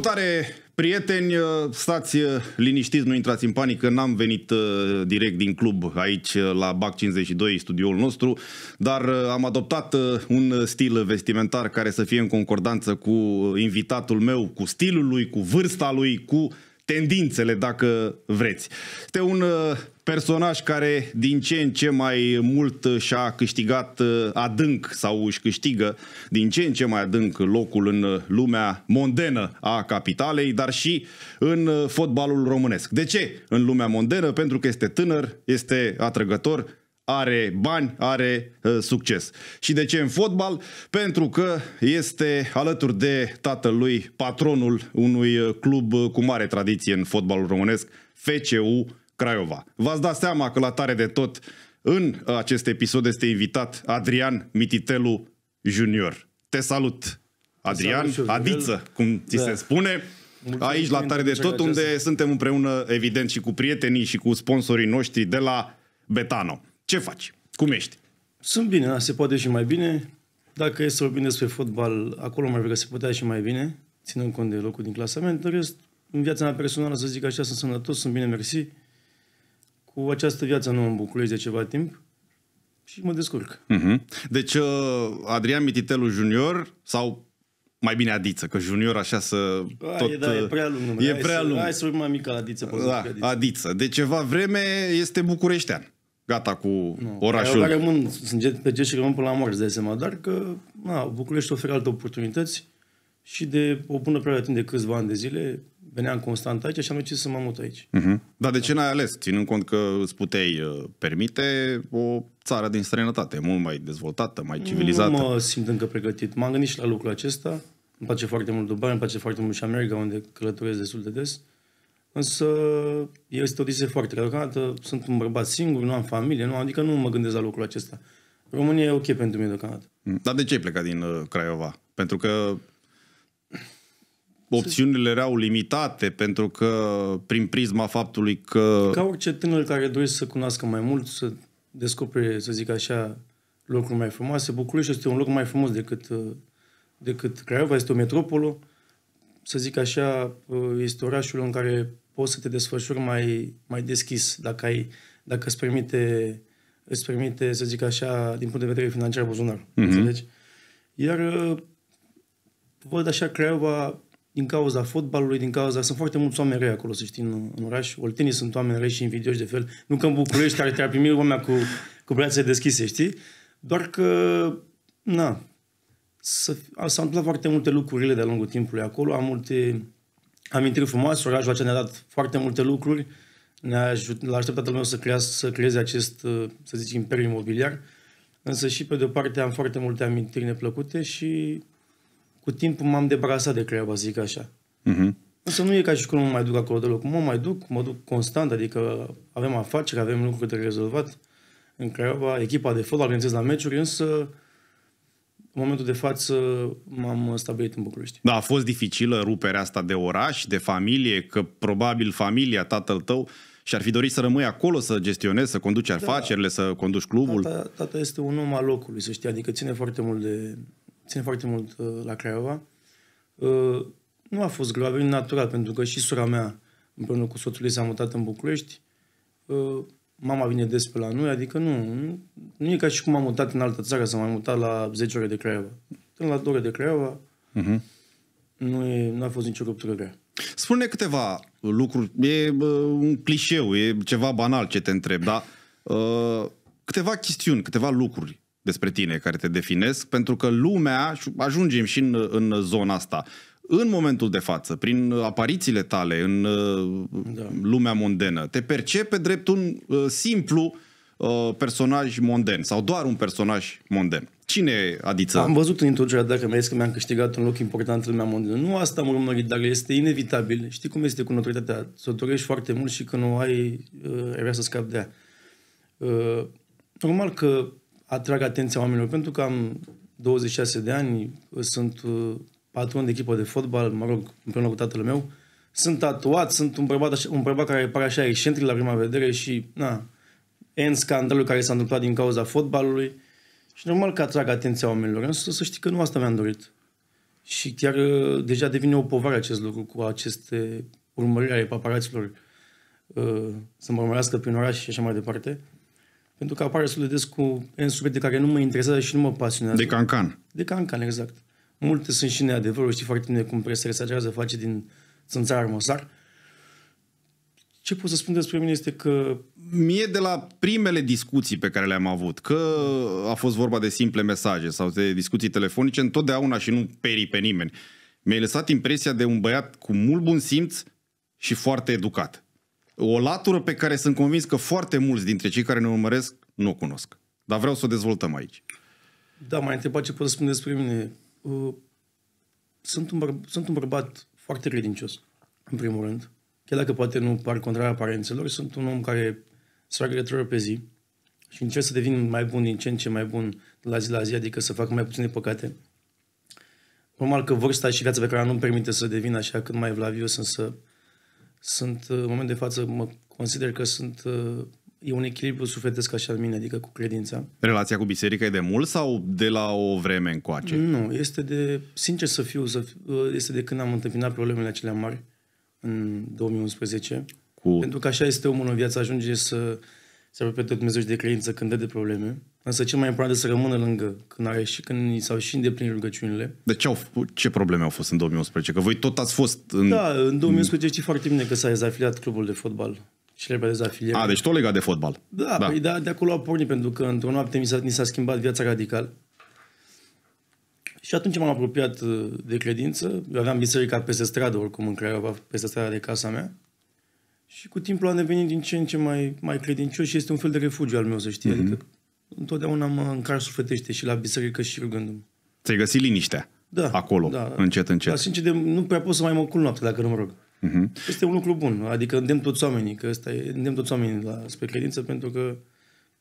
Salutare, prieteni! Uh, stați uh, liniștiți, nu intrați în panică, n-am venit uh, direct din club aici la BAC 52, studioul nostru, dar am adoptat un stil vestimentar care să fie în concordanță cu invitatul meu, cu stilul lui, cu vârsta lui, cu tendințele, dacă vreți. Este un personaj care din ce în ce mai mult și-a câștigat uh, adânc sau își câștigă din ce în ce mai adânc locul în lumea mondenă a capitalei, dar și în uh, fotbalul românesc. De ce în lumea mondenă? Pentru că este tânăr, este atrăgător, are bani, are uh, succes. Și de ce în fotbal? Pentru că este alături de tatălui patronul unui club cu mare tradiție în fotbalul românesc, FCU Craiova. V-ați dat seama că la tare de tot în uh, acest episod este invitat Adrian Mititelu Junior. Te salut, Adrian, salut, Adiță, cum ți da. se spune. Mulțumesc aici la Tare de Tot, unde suntem împreună, evident, și cu prietenii și cu sponsorii noștri de la Betano. Ce faci? Cum ești? Sunt bine, da, se poate și mai bine. Dacă e să vorbim despre fotbal, acolo mai că se putea și mai bine, ținând cont de locul din clasament. În rest, în viața mea personală, să zic așa, sunt sănătos, sunt bine, mersi cu această viață nouă în București de ceva timp și mă descurc. Uh-huh. Deci uh, Adrian Mititelu Junior sau mai bine Adiță, că junior așa să A, tot... Da, e uh, prea lung E hai prea să, lung. Hai să urmăm mica Adiță. Da, adiță. adiță. De ceva vreme este bucureștean. Gata cu nu, orașul. Eu rămân, sunt pe ce și rămân până la moarte, de seama, dar că na, București oferă alte oportunități și de o bună perioadă timp de câțiva ani de zile veneam constant aici și am decis să mă mut aici. Uh-huh. Dar de ce n-ai ales? Ținând cont că îți puteai uh, permite o țară din străinătate, mult mai dezvoltată, mai civilizată. Nu mă simt încă pregătit. M-am gândit și la lucrul acesta. Îmi place foarte mult Dubai, îmi place foarte mult și America, unde călătoresc destul de des. Însă este o dise foarte deocamdată, sunt un bărbat singur, nu am familie, nu, adică nu mă gândesc la lucrul acesta. România e ok pentru mine deocamdată. Mm. Dar de ce ai plecat din uh, Craiova? Pentru că opțiunile erau limitate pentru că prin prisma faptului că... Ca orice tânăr care dorește să cunoască mai mult, să descopere, să zic așa, locuri mai frumoase, București este un loc mai frumos decât, uh, decât Craiova, este o metropolă, să zic așa, uh, este orașul în care poți să te desfășuri mai, mai deschis, dacă, ai, dacă îți, permite, îți permite, să zic așa, din punct de vedere financiar buzunar. Mm-hmm. Iar uh, văd așa Craiova din cauza fotbalului, din cauza... Sunt foarte mulți oameni răi acolo, să știi, în, în oraș. Oltenii sunt oameni răi și invidioși de fel. Nu că în București care te-ar primi oameni cu, cu brațele deschise, știi? Doar că, na, s-au întâmplat foarte multe lucrurile de-a lungul timpului acolo. Am multe amintiri frumoase, orașul acela ne-a dat foarte multe lucruri. Ne-a ajut, l-a așteptat lumea să, crea, să creeze acest, să zic, imperiu imobiliar. Însă și pe de-o parte am foarte multe amintiri neplăcute și cu timpul m-am debarasat de creaba, zic așa. Uh-huh. Însă nu e ca și cum mă mai duc acolo deloc. Mă mai duc, mă duc constant, adică avem afaceri, avem lucruri de rezolvat în creaba, echipa de fotbal organizez la meciuri, însă în momentul de față m-am stabilit în București. Da, a fost dificilă ruperea asta de oraș, de familie, că probabil familia, tatăl tău, și ar fi dorit să rămâi acolo, să gestionezi, să conduci da. afacerile, să conduci clubul. Tata, tata este un om al locului, să știi, adică ține foarte mult de, ține foarte mult uh, la Craiova. Uh, nu a fost greu, a venit natural, pentru că și sora mea, împreună cu soțul ei, s-a mutat în București. Uh, mama vine des pe la noi, adică nu, nu e ca și cum am mutat în altă țară, s-am mai mutat la 10 ore de Craiova. Până la 2 ore de Craiova, uh-huh. nu, e, nu a fost nicio ruptură grea. Spune câteva lucruri, e uh, un clișeu, e ceva banal ce te întreb, dar uh, câteva chestiuni, câteva lucruri despre tine, care te definesc, pentru că lumea, ajungem și în, în zona asta, în momentul de față, prin aparițiile tale în uh, da. lumea mondenă, te percepe drept un uh, simplu uh, personaj monden sau doar un personaj monden. Cine e Adiță? Am văzut în introducerea dacă mi-a că mi-am câștigat un loc important în lumea mondenă. Nu asta am urmărit, dar este inevitabil. Știi cum este cu notoritatea? Să o dorești foarte mult și când o ai, uh, ai vrea să scapi de ea. Uh, normal că atrag atenția oamenilor, pentru că am 26 de ani, sunt uh, patron de echipă de fotbal, mă rog, împreună cu tatăl meu, sunt tatuat, sunt un bărbat, așa, un bărbat care pare așa excentric la prima vedere și, na, e în scandalul care s-a întâmplat din cauza fotbalului și normal că atrag atenția oamenilor. Însă să știi că nu asta mi-am dorit. Și chiar uh, deja devine o povară acest lucru cu aceste urmăriri ale paparaților uh, să mă urmărească prin oraș și așa mai departe. Pentru că apare să ludesc cu N subiecte care nu mă interesează și nu mă pasionează. De cancan. De cancan, exact. Multe sunt și neadevăruri, știi foarte bine cum presa exagerează, face din țânțar măsar. Ce pot să spun despre mine este că... Mie de la primele discuții pe care le-am avut, că a fost vorba de simple mesaje sau de discuții telefonice, întotdeauna și nu perii pe nimeni, mi-ai lăsat impresia de un băiat cu mult bun simț și foarte educat o latură pe care sunt convins că foarte mulți dintre cei care ne urmăresc nu o cunosc. Dar vreau să o dezvoltăm aici. Da, mai întrebat ce pot să spun despre mine. Uh, sunt un, bărb- sunt un bărbat foarte religios, în primul rând. Chiar dacă poate nu par contrar aparențelor, sunt un om care se roagă de trei ori pe zi și încerc să devin mai bun din ce în ce mai bun de la zi la zi, adică să fac mai puține păcate. Normal că vârsta și viața pe care nu-mi permite să devin așa cât mai vlavios, însă sunt, în momentul de față, mă consider că sunt e un echilibru sufletesc așa în mine, adică cu credința. Relația cu biserica e de mult sau de la o vreme încoace? Nu, este de, sincer să fiu, să fiu este de când am întâmpinat problemele acelea mari în 2011. Cu... Pentru că așa este omul în viață, ajunge să se apropie de Dumnezeu și de credință când dă de probleme. Însă cel mai important este să rămână lângă când ai și când ni s-au și îndeplinit rugăciunile. Dar ce, au, ce probleme au fost în 2011? Că voi tot ați fost în... Da, în 2011 știi foarte bine că s-a dezafiliat clubul de fotbal. Celebra dezafiliere. A, deci tot legat de fotbal. Da, da. Păi, da de acolo a pornit, pentru că într-o noapte mi s-a, mi s-a schimbat viața radical. Și atunci m-am apropiat uh, de credință. Eu aveam biserica peste stradă, oricum, în Craiova, peste strada de casa mea. Și cu timpul am devenit din ce în ce mai, mai credincios și este un fel de refugiu al meu, să știi. Mm-hmm. Adică întotdeauna mă încar sufletește și la biserică și rugându-mă. Ți-ai găsit liniștea da, acolo, da, încet, încet. Dar sincer, de, nu prea pot să mai mă cul noapte dacă nu mă rog. Uh-huh. Este un lucru bun, adică îndemn toți oamenii, că ăsta e, îndemn toți oamenii la, spre credință, pentru că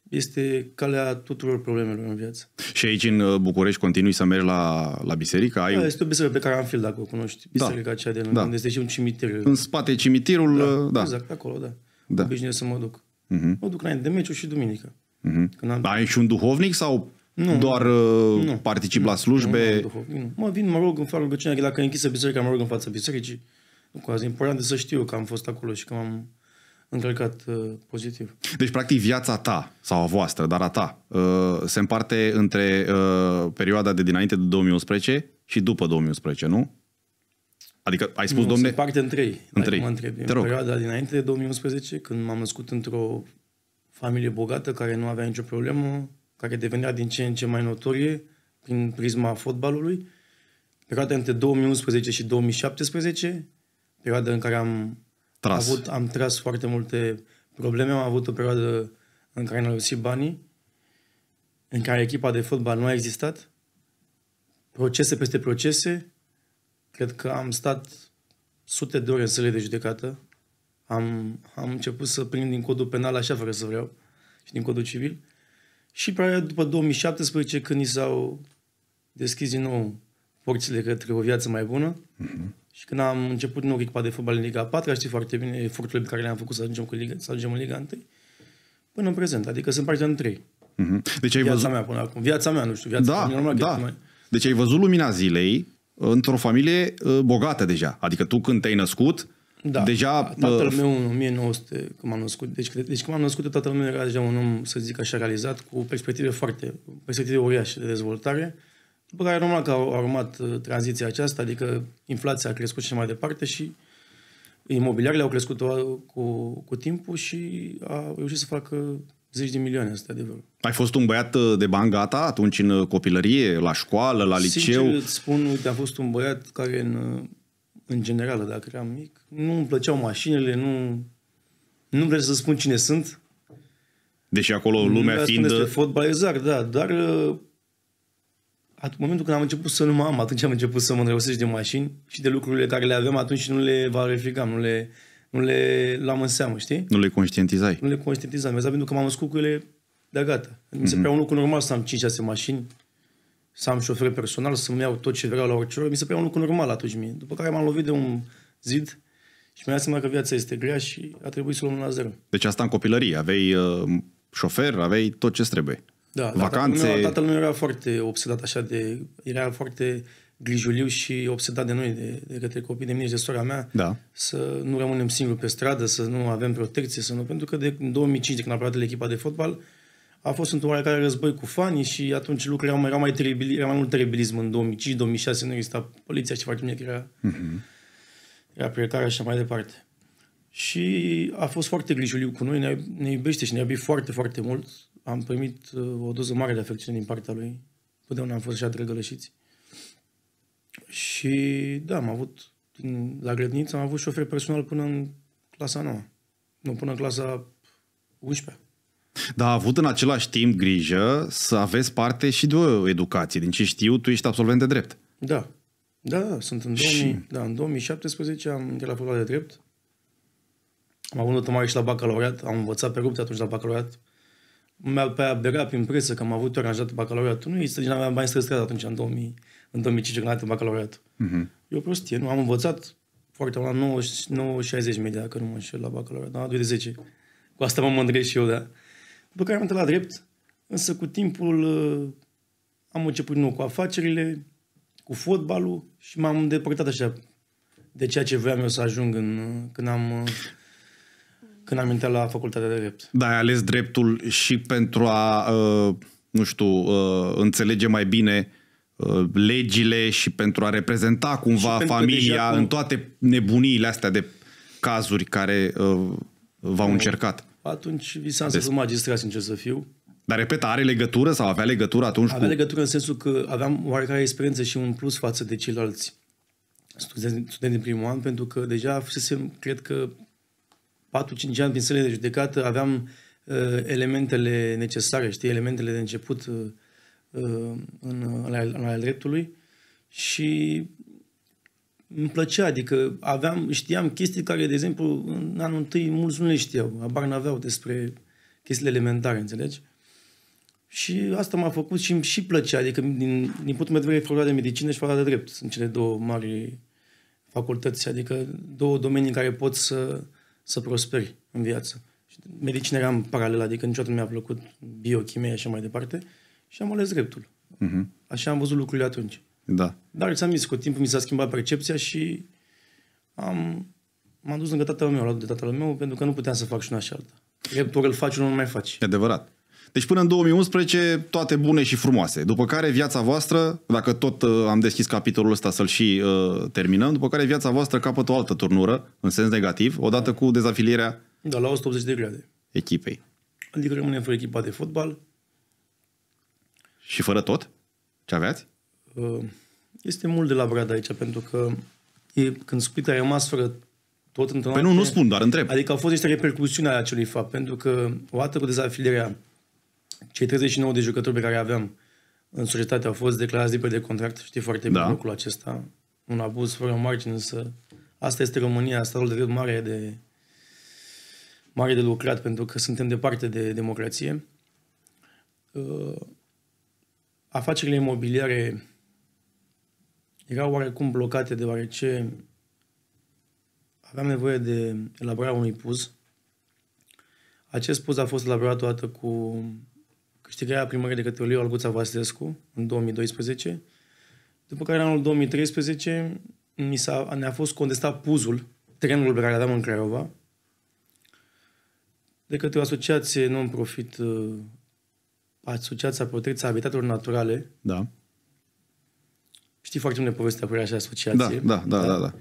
este calea tuturor problemelor în viață. Și aici în uh, București continui să mergi la, la biserică? Ai... Da, este o biserică pe care am fil, dacă o cunoști, da. biserica da. aceea de da. unde este și un cimitir. În spate cimitirul, da. Uh, da. Exact, acolo, da. da. Obișnuiesc să mă duc. Uh-huh. Mă duc înainte de meciul și duminică. Mm-hmm. am... Ai și un duhovnic sau nu, doar uh, nu, particip nu, la slujbe? Nu, nu, nu. Mă vin, mă rog în fața rugăciunea, dacă e închisă biserica, mă rog în fața bisericii. Cu azi, important de să știu că am fost acolo și că m-am încălcat uh, pozitiv. Deci, practic, viața ta sau a voastră, dar a ta, uh, se împarte între uh, perioada de dinainte de 2011 și după 2011, nu? Adică ai spus, nu, domne... se împarte în trei. În trei. Mă întreb, Te în rog. perioada dinainte de 2011, când m-am născut într-o familie bogată care nu avea nicio problemă, care devenea din ce în ce mai notorie prin prisma fotbalului. Perioada între 2011 și 2017, perioada în care am tras, avut, am tras foarte multe probleme, am avut o perioadă în care n-am lăsit banii, în care echipa de fotbal nu a existat, procese peste procese, cred că am stat sute de ore în săle de judecată, am, am început să prind din codul penal așa fără să vreau și din codul civil. Și probabil după 2017, când i s-au deschis din nou porțile către o viață mai bună uh-huh. și când am început nou echipa de fotbal în Liga 4, știi foarte bine eforturile pe care le-am făcut să ajungem, cu Liga, să ajungem în Liga 1, până în prezent, adică sunt partea în 3. Uh-huh. Deci ai viața văzut... mea până acum, viața mea, nu știu, viața da, mea, normal, da. Mai... Deci ai văzut lumina zilei într-o familie uh, bogată deja. Adică tu când te-ai născut, da, deja, tatăl uh, meu în 1900, când m-am născut, deci, deci când m-am născut, tatăl meu era deja un om, să zic așa, realizat, cu perspective foarte, perspective uriașe de dezvoltare, după care normal că a urmat uh, tranziția aceasta, adică inflația a crescut și mai departe și imobiliarele au crescut uh, cu, cu timpul și a reușit să facă zeci de milioane, asta adevărul. Ai fost un băiat de bani gata atunci în copilărie, la școală, la liceu? Sincer îți spun, uite, am fost un băiat care în în general, dacă eram mic, nu îmi plăceau mașinile, nu, nu vreau să spun cine sunt. Deși acolo lumea nu fiind... Nu fotbal, exact, da, dar în uh, momentul când am început să nu mă am, atunci am început să mă îndrăgostești de mașini și de lucrurile care le aveam atunci nu le valorificam, nu le, nu le luam în seamă, știi? Nu le conștientizai. Nu le conștientizam, exact pentru că m-am născut cu ele de gata. Mi se mm-hmm. prea un lucru normal să am 5-6 mașini, să am șofer personal, să-mi iau tot ce vreau la orice oră, mi se părea un lucru normal atunci mie. După care m-am lovit de un zid și mi-am dat seama că viața este grea și a trebuit să luăm la zero. Deci asta în copilărie, aveai uh, șofer, aveai tot ce trebuie. Da, da vacanțe. Tatăl meu, tatăl meu era foarte obsedat așa de, era foarte grijuliu și obsedat de noi, de, de către copii, de mine și de sora mea, da. să nu rămânem singuri pe stradă, să nu avem protecție, să nu, pentru că de 2005, de când a apărat echipa de fotbal, a fost într-un oarecare război cu fanii și atunci lucrurile erau, erau mai, teribil, era mai mult teribilism în 2005-2006, nu exista poliția și foarte bine că era, uh-huh. era și așa mai departe. Și a fost foarte grijuliu cu noi, ne, ne iubește și ne iubește foarte, foarte mult. Am primit uh, o doză mare de afecțiune din partea lui. unde am fost așa drăgălășiți. Și da, am avut la grădiniță, am avut șofer personal până în clasa 9. Nu, până în clasa 11. Dar a avut în același timp grijă să aveți parte și de o educație. Din ce știu, tu ești absolvent de drept. Da. Da, da sunt în, 2000, și... da, în 2017 am intrat la facultatea de drept. Am avut notă mare și la bacalaureat. Am învățat pe rupte atunci la bacalaureat. Mi-a pe aberat prin presă că am avut aranjat bacalaureatul. Nu există, din aveam bani străstrat atunci, în 2000, în 2005, când am bacalaureatul. Uh-huh. Mhm. Eu prostie, nu? Am învățat foarte la 9, 9 60 media, dacă nu mă înșel la bacalaureat, da, 2 de 10. Cu asta mă mândresc și eu, da. După care am intrat la drept, însă cu timpul uh, am început nou cu afacerile, cu fotbalul și m-am îndepărtat așa de ceea ce voiam eu să ajung în, uh, când am uh, când am intrat la facultatea de drept. Da, ai ales dreptul și pentru a, nu știu, înțelege mai bine legile și pentru a reprezenta cumva familia cu... în toate nebuniile astea de cazuri care v-au încercat atunci visam să fiu magistrat, sincer să fiu. Dar, repet, are legătură sau avea legătură atunci avea cu... legătură în sensul că aveam oarecare experiență și un plus față de ceilalți studenți, studenți din primul an, pentru că deja fusesem, cred că, 4-5 ani din sălile de judecată, aveam uh, elementele necesare, știi, elementele de început uh, uh în, în, în, în al dreptului și îmi plăcea, adică aveam, știam chestii care, de exemplu, în anul întâi mulți nu le știau, abar n-aveau despre chestiile elementare, înțelegi? Și asta m-a făcut și îmi și plăcea, adică din, din punctul meu de vedere, facultatea de medicină și facultatea de drept sunt cele două mari facultăți, adică două domenii în care pot să, să prosperi în viață. Medicină în paralel, adică niciodată nu mi-a plăcut biochimia și așa mai departe și am ales dreptul. Uh-huh. Așa am văzut lucrurile atunci. Da. Dar ți-am zis, cu timpul mi s-a schimbat percepția și am, m-am dus lângă tatăl meu, de tatăl meu, pentru că nu puteam să fac și una și alta. Dreptul îl faci, unul nu mai faci. E adevărat. Deci până în 2011 toate bune și frumoase. După care viața voastră, dacă tot uh, am deschis capitolul ăsta să-l și uh, terminăm, după care viața voastră capătă o altă turnură, în sens negativ, odată cu dezafilierea da, la 180 de grade. echipei. Adică rămâne fără echipa de fotbal. Și fără tot? Ce aveați? Ă, este mult de la Brad aici, pentru că e, când Split a rămas fără tot într Păi nu, nu spun, dar întreb. Adică au fost niște repercusiuni ale acelui fapt, pentru că o dată cu dezafilierea, cei 39 de jucători pe care aveam în societate au fost declarați liberi de contract, știi foarte bine da. lucrul acesta. Un abuz fără margine, însă asta este România, statul de drept mare de mare de lucrat, pentru că suntem departe de democrație. Ă, afacerile imobiliare erau oarecum blocate deoarece aveam nevoie de elaborarea unui puz. Acest puz a fost elaborat odată cu câștigarea primării de către Leo Alguța Vasilescu în 2012, după care în anul 2013 mi s-a, ne-a fost contestat puzul, terenul pe care aveam în Craiova, de către o asociație non-profit, uh, Asociația Protecția Habitatelor Naturale, da. Știi foarte bine povestea cu așa asociație. Da, da, da, da. da.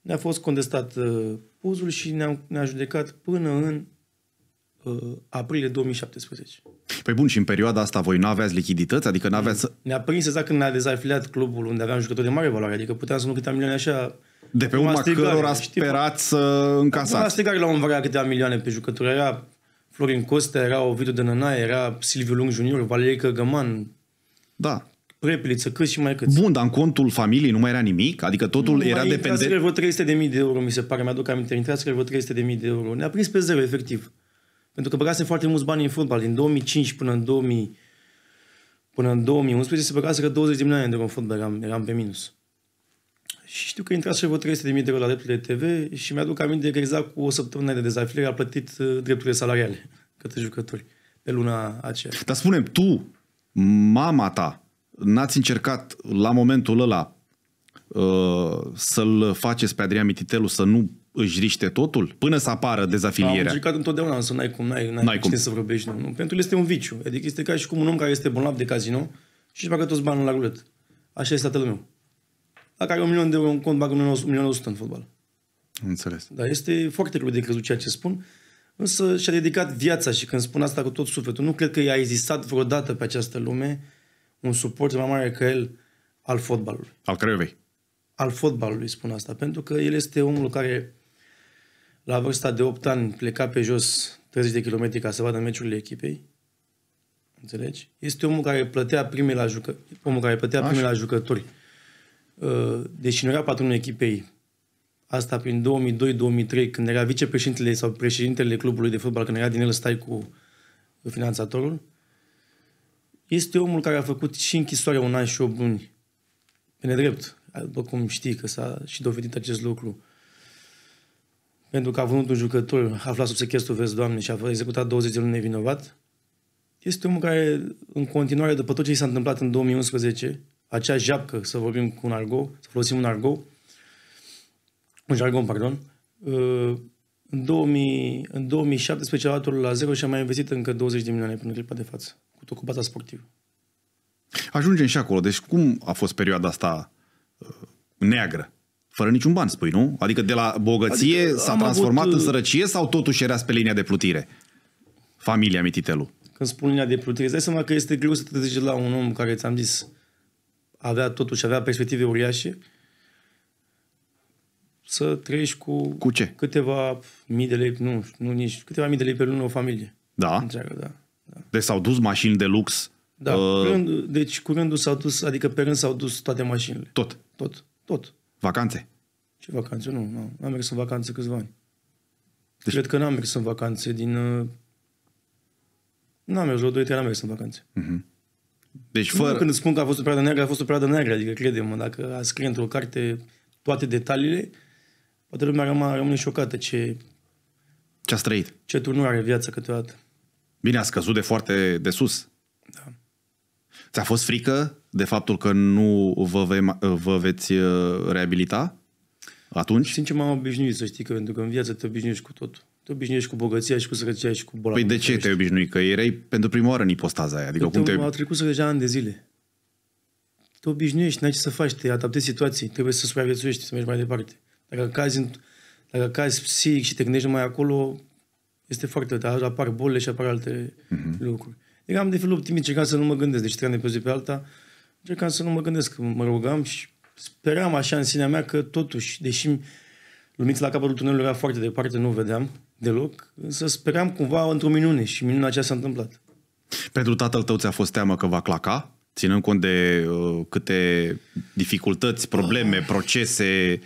Ne-a fost contestat uh, uzul și ne-a, ne judecat până în uh, aprilie 2017. Păi bun, și în perioada asta voi nu aveați lichidități? Adică nu aveați... Ne-a prins exact când ne-a dezafiliat clubul unde aveam jucători de mare valoare, adică puteam să nu câteva milioane așa... De pe urma cărora sperați să încasați. Acum strigare la un vrea câteva milioane pe jucători. Era Florin Costa, era Ovidiu Dănănae, era Silviu Lung Junior, Valerie Căgăman. Da. Prepliță, cât și mai cât. Bun, dar în contul familiei nu mai era nimic? Adică totul nu era dependent... Nu, vreo 300 de mii de euro, mi se pare, mi-aduc aminte. Intraseră vreo 300 de mii de euro. Ne-a prins pe zero, efectiv. Pentru că băgasem foarte mulți bani în fotbal. Din 2005 până în 2000, până în 2011 se că 20 de milioane de euro în fotbal. Eram, eram pe minus. Și știu că intrase vreo 300 de mii de euro la drepturile TV și mi-aduc aminte că exact cu o săptămână de dezafiliere a plătit uh, drepturile salariale către jucători pe luna aceea. Dar spunem tu, mama ta, n-ați încercat la momentul ăla uh, să-l faceți pe Adrian Mititelu să nu își riște totul până să apară dezafilierea? Am încercat întotdeauna să n-ai cum, n-ai, n-ai, n-ai cum. să vorbești. Nu, Pentru el este un viciu. Adică este ca și cum un om care este bolnav de casino și își bagă toți banii la rulet. Așa este tatăl meu. Dacă are un milion de euro în cont, bagă un milion de în fotbal. Înțeles. Dar este foarte greu de crezut ceea ce spun. Însă și-a dedicat viața și când spun asta cu tot sufletul, nu cred că i-a existat vreodată pe această lume un suport mai mare ca el al fotbalului. Al Craiovei. Al fotbalului spun asta, pentru că el este omul care la vârsta de 8 ani pleca pe jos 30 de kilometri ca să vadă meciurile echipei. Înțelegi? Este omul care plătea primele la, jucă... omul care plătea primele la jucători. Uh, Deși nu era patronul echipei, asta prin 2002-2003, când era vicepreședintele sau președintele clubului de fotbal, când era din el stai cu finanțatorul, este omul care a făcut și închisoarea un an și o buni. Pe nedrept, după cum știi că s-a și dovedit acest lucru. Pentru că a vândut un jucător aflat sub sechestru, vezi, Doamne, și a executat 20 de luni nevinovat. Este omul care, în continuare, după tot ce i s-a întâmplat în 2011, acea japcă, să vorbim cu un argou, să folosim un argou, un jargon, pardon, uh, în, 2000, în 2017 a la 0 și a mai investit încă 20 de milioane până clipa de față făcut-o cu baza sportivă. Ajungem și acolo. Deci cum a fost perioada asta uh, neagră? Fără niciun ban, spui, nu? Adică de la bogăție adică s-a transformat avut... în uh, sărăcie sau totuși era pe linia de plutire? Familia Mititelu. Când spun linia de plutire, îți dai seama că este greu să te treci la un om care, ți-am zis, avea totuși, avea perspective uriașe, să trăiești cu, cu ce? câteva mii de lei, nu, nu nici, câteva mii de lei pe lună o familie. Da. Întreagă, da. Deci s-au dus mașini de lux. Da, uh, rând, deci cu rândul s-au dus, adică pe rând s-au dus toate mașinile. Tot? Tot, tot. Vacanțe? Ce vacanțe? Nu, nu. am mers în vacanțe câțiva ani. Deci... Cred că n-am mers în vacanțe din... Uh, n-am mers, vreo 2-3 am mers în vacanțe. Uh-huh. Deci fără... Nu, când îți spun că a fost o perioadă neagră, a fost o perioadă neagră, adică credem, mă dacă a scrie într-o carte toate detaliile, poate lumea rămâne șocată ce... Ce a trăit. Ce turnuri are viața câteodată. Bine, a scăzut de foarte de sus. Da. Ți-a fost frică de faptul că nu vă, ve- vă veți uh, reabilita atunci? Sincer, m-am obișnuit să știi că pentru că în viață te obișnuiești cu totul. Te obișnuiești cu bogăția și cu sărăcia și cu boala. Păi de ce te obișnui? Că erai pentru prima oară în ipostaza aia. Adică păi cum te... Au trecut să deja ani de zile. Te obișnuiești, n-ai ce să faci, te adaptezi situații, trebuie să supraviețuiești, să mergi mai departe. Dacă cazi, dacă cazi psihic și te gândești mai acolo, este foarte dar apar bolile și apar alte uh-huh. lucruri. am de fel optimist, încercam să nu mă gândesc, deci trebuie pe zi pe alta, încercam să nu mă gândesc, mă rugam și speram așa în sinea mea că totuși, deși lumița la capătul tunelului era foarte departe, nu vedeam deloc, însă speram cumva într-o minune și minunea aceea s-a întâmplat. Pentru tatăl tău ți-a fost teamă că va claca? Ținând cont de uh, câte dificultăți, probleme, procese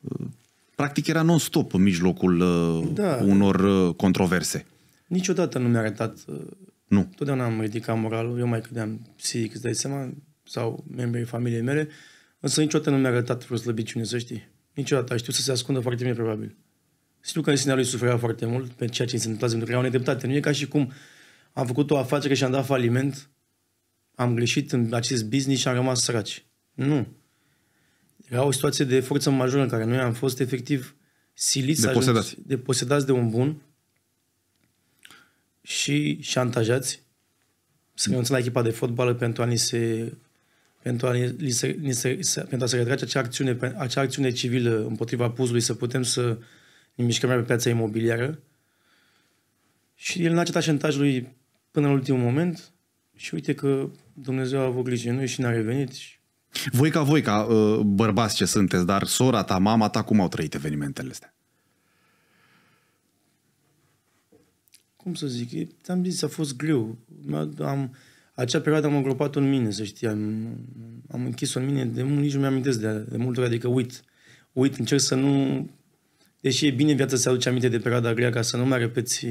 uh, practic era non-stop în mijlocul uh, da. unor uh, controverse. Niciodată nu mi-a arătat... Uh, nu. Totdeauna am ridicat moralul, eu mai credeam psihic, îți dai seama, sau membrii familiei mele, însă niciodată nu mi-a arătat vreo slăbiciune, să știi. Niciodată. Știu să se ascundă foarte bine, probabil. Știu că în sinea lui suferea foarte mult pe ceea ce îi se întâmpla, pentru că era o nedreptate. Nu e ca și cum am făcut o afacere și am dat faliment, am greșit în acest business și am rămas săraci. Nu. Era o situație de forță majoră în care noi am fost efectiv siliți deposedați. de posedați de un bun și șantajați să renunțe la echipa de fotbal pentru a ni se pentru a, ni se, ni se, pentru a se retrage acea acțiune, acea acțiune civilă împotriva puzului, să putem să ne mișcăm pe piața imobiliară. Și el n-a cetat șantajului până în ultimul moment și uite că Dumnezeu a avut grijă noi și n-a revenit și voi ca voi, ca uh, bărbați ce sunteți, dar sora ta, mama ta, cum au trăit evenimentele astea? Cum să zic, ți-am zis, a fost greu. Am, acea perioadă am îngropat o în mine, să știi, am, am închis în mine, de mult nici nu mi-am amintesc de, de multe ori, adică uit, uit, încerc să nu, deși e bine viața să aduce aminte de perioada grea, ca să nu mai repeți,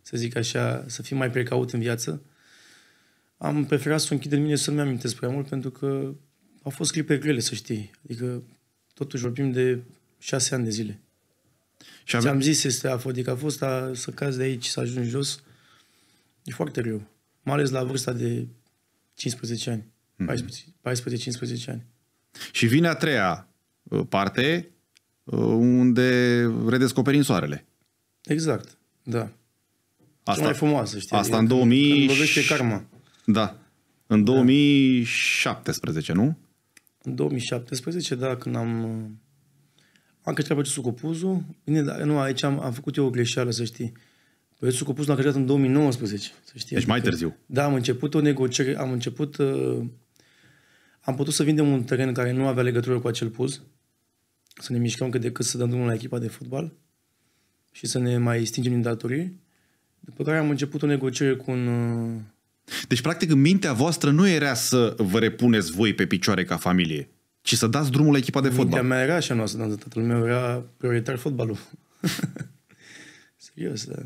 să zic așa, să fii mai precaut în viață, am preferat să o închid în mine, să nu mi amintesc prea mult, pentru că au fost clipe grele, să știi. Adică, totuși vorbim de șase ani de zile. Și am zis, este a fost, adică a fost a, să cazi de aici, să ajungi jos. E foarte greu. Mai ales la vârsta de 15 ani. Mm-hmm. 14-15 ani. Și vine a treia uh, parte uh, unde redescoperim soarele. Exact, da. Asta, mai frumoasă, știi? Asta adică în 2000... Când karma. Da. În 2017, da. nu? În 2017, da, când am... Uh, am câștigat procesul Copuzu. Bine, dar nu, aici am, am făcut eu o greșeală, să știi. Procesul Copuzu l-am câștigat în 2019, să știi. Deci adică, mai târziu. Da, am început o negociere, am început... Uh, am putut să vindem un teren care nu avea legătură cu acel puz, să ne mișcăm cât de cât să dăm drumul la echipa de fotbal și să ne mai stingem din datorii. După care am început o negociere cu un uh, deci, practic, în mintea voastră nu era să vă repuneți voi pe picioare ca familie, ci să dați drumul la echipa de fotbal. Mintea mea era așa, noastră, dar să dăm tatăl meu, era prioritar fotbalul. Serios, da.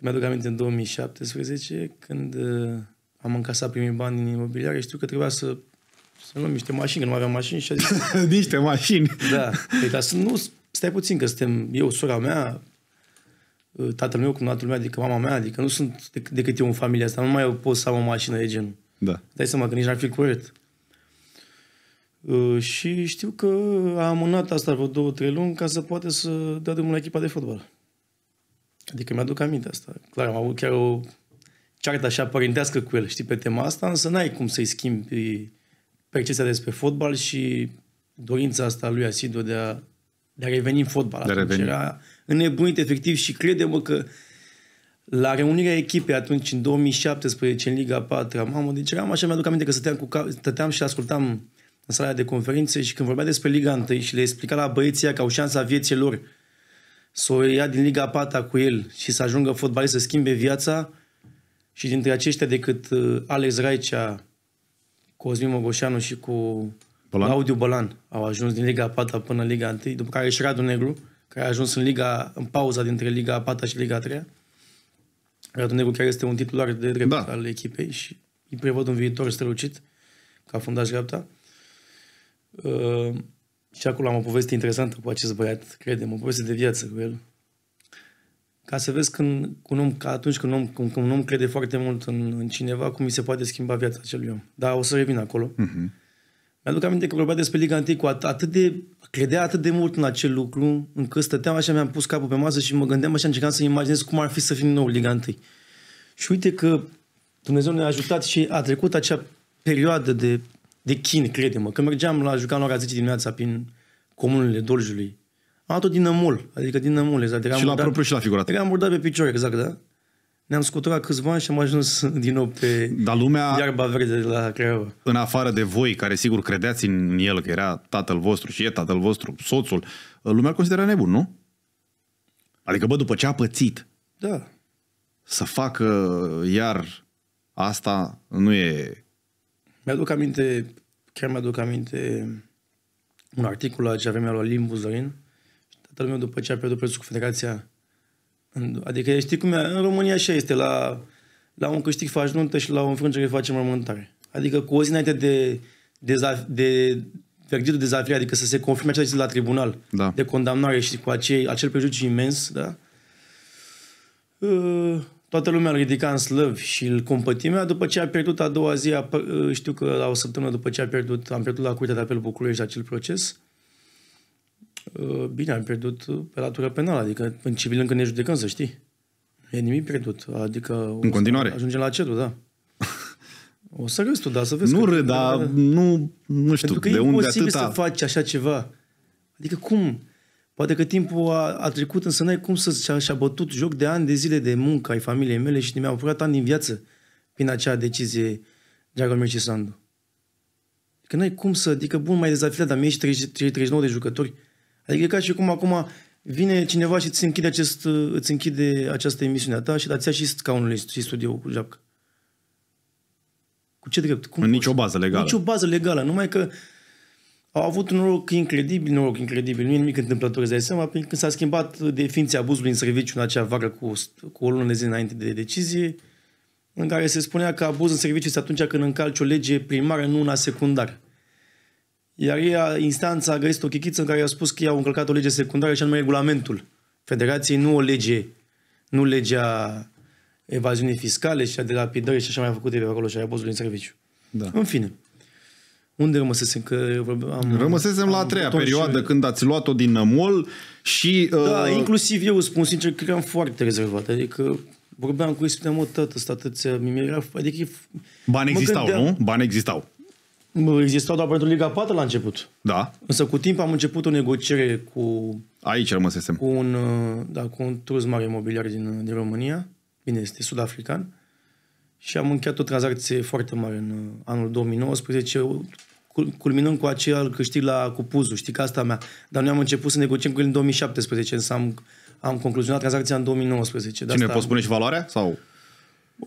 Mi-aduc aminte în 2017, când uh, am încasat primii bani din imobiliare, știu că trebuia să să luăm niște mașini, că nu aveam mașini și a zis... niște mașini. Da, păi, dar să nu, stai puțin că suntem eu, sora mea, Uh, tatăl meu, cumnatul meu, adică mama mea, adică nu sunt dec- decât eu în familia asta, nu mai eu pot să am o mașină de genul. Da. Dai seama că nici n-ar fi corect. Uh, și știu că a amânat asta vreo două, trei luni ca să poate să dea drumul la echipa de fotbal. Adică mi-aduc aminte asta. Clar, am avut chiar o ceartă așa părintească cu el, știi, pe tema asta, însă n-ai cum să-i schimbi percepția despre fotbal și dorința asta lui Asidu de a de a reveni în fotbal. De atunci. Era înnebunit efectiv și crede-mă că la reunirea echipei atunci, în 2017, în Liga 4, mamă, deci eram așa, mi-aduc aminte că stăteam, cu, stăteam și ascultam în sala de conferințe și când vorbea despre Liga 1 și le explica la băieții că au șansa vieții lor să o ia din Liga 4 cu el și să ajungă fotbalist să schimbe viața și dintre aceștia decât uh, Alex Raicea, Cosmin Mogoșanu și cu Bolan? Claudiu Bolan. Au ajuns din Liga 4 până Liga 1, după care și Radu Negru, care a ajuns în, Liga, în pauza dintre Liga 4 și Liga 3. Radu Negru chiar este un titular de drept da. al echipei și îi prevăd un viitor strălucit ca fundaș dreapta. Uh, și acolo am o poveste interesantă cu acest băiat, credem, o poveste de viață cu el. Ca să vezi când, un om, ca atunci când un om, când, când un om crede foarte mult în, în cineva, cum îi se poate schimba viața acelui om. Dar o să revin acolo. Uh-huh. Mi-aduc aminte că vorbea despre Liga Antic cu at- atât de... Credea atât de mult în acel lucru, încât stăteam așa, mi-am pus capul pe masă și mă gândeam așa, încercam să imaginez cum ar fi să fim nou Liga Antic. Și uite că Dumnezeu ne-a ajutat și a trecut acea perioadă de, de chin, crede-mă. Când mergeam la jucam în ora 10 dimineața prin comunele Doljului, am dat-o din amul, adică din amul, exact. Eram și la dat, propriu și la figurat. Eram murdat pe picioare, exact, da? ne-am scuturat câțiva ani și am ajuns din nou pe Dar lumea, iarba verde de la Craiova. În afară de voi, care sigur credeați în el că era tatăl vostru și e tatăl vostru, soțul, lumea îl considera nebun, nu? Adică, bă, după ce a pățit, da. să facă iar asta nu e... Mi-aduc aminte, chiar mi-aduc aminte un articol la acea vreme la Limbu Dorin și tatăl meu după ce a pierdut prețul cu federația Adică știi cum e? În România așa este. La, la un câștig faci nuntă și la o înfrângere facem mormântare. Adică cu o zi înainte de, de, de verdictul de adică să se confirme acea la tribunal da. de condamnare și cu acei, acel prejudiciu imens, da? Ă, toată lumea îl ridica în slăv și îl compătimea. După ce a pierdut a doua zi, ă, știu că la o săptămână după ce a pierdut, am pierdut la Curtea de Apel București acel proces, Uh, bine, am pierdut uh, pe latura penală, adică în civil încă ne judecăm, să știi. E nimic pierdut, adică... În continuare. Ajungem la cedul, da. O să râzi tu, da, să vezi. Nu râd, dar nu, nu știu, Pentru că de e unde atâta... să faci așa ceva. Adică cum? Poate că timpul a, a trecut, însă n-ai cum să și-a bătut joc de ani de zile de muncă ai familiei mele și mi-au furat ani din viață prin acea decizie Dragomir și Sandu. Că n-ai cum să, adică bun, mai dezafiat, dar mi ești 39 de jucători Adică ca și cum acum vine cineva și îți închide, acest, îți închide această emisiune a ta și dați ia și scaunul și studioul cu jacă. Cu ce drept? Cum nici nicio bază legală. Nicio bază legală, numai că au avut un noroc incredibil, noroc incredibil, nu e nimic întâmplător, îți dai seama, când s-a schimbat definiția abuzului în serviciu în acea vară cu, cu o lună de zi înainte de decizie, în care se spunea că abuz în serviciu este atunci când încalci o lege primară, nu una secundară. Iar ea, instanța a găsit o chichiță în care i-a spus că i au încălcat o lege secundară și anume regulamentul Federației, nu o lege, nu legea evaziunii fiscale și a de lapidării și așa mai făcut pe acolo și a abuzului în serviciu. Da. În fine. Unde rămăsesem? Că am, rămăsesem am la a treia perioadă, și... când ați luat-o din mol și... Uh, da, uh... inclusiv eu spun sincer, că eram foarte rezervat. Adică vorbeam cu ei, spuneam, mă, tată, sta mi era... Adică... Bani existau, gândeam... nu? Bani existau. Existau doar pentru Liga 4 la început. Da. Însă cu timp am început o negociere cu... Aici rămăsesem. Cu un, uh, da, cu un trus mare imobiliar din, uh, din România. Bine, este sud-african. Și am încheiat o tranzacție foarte mare în uh, anul 2019, culminând cu acel câștig la Cupuzu, știi că asta mea. Dar noi am început să negociem cu el în 2017, însă am, am concluzionat tranzacția în 2019. De Cine, poți spune și valoarea? Sau?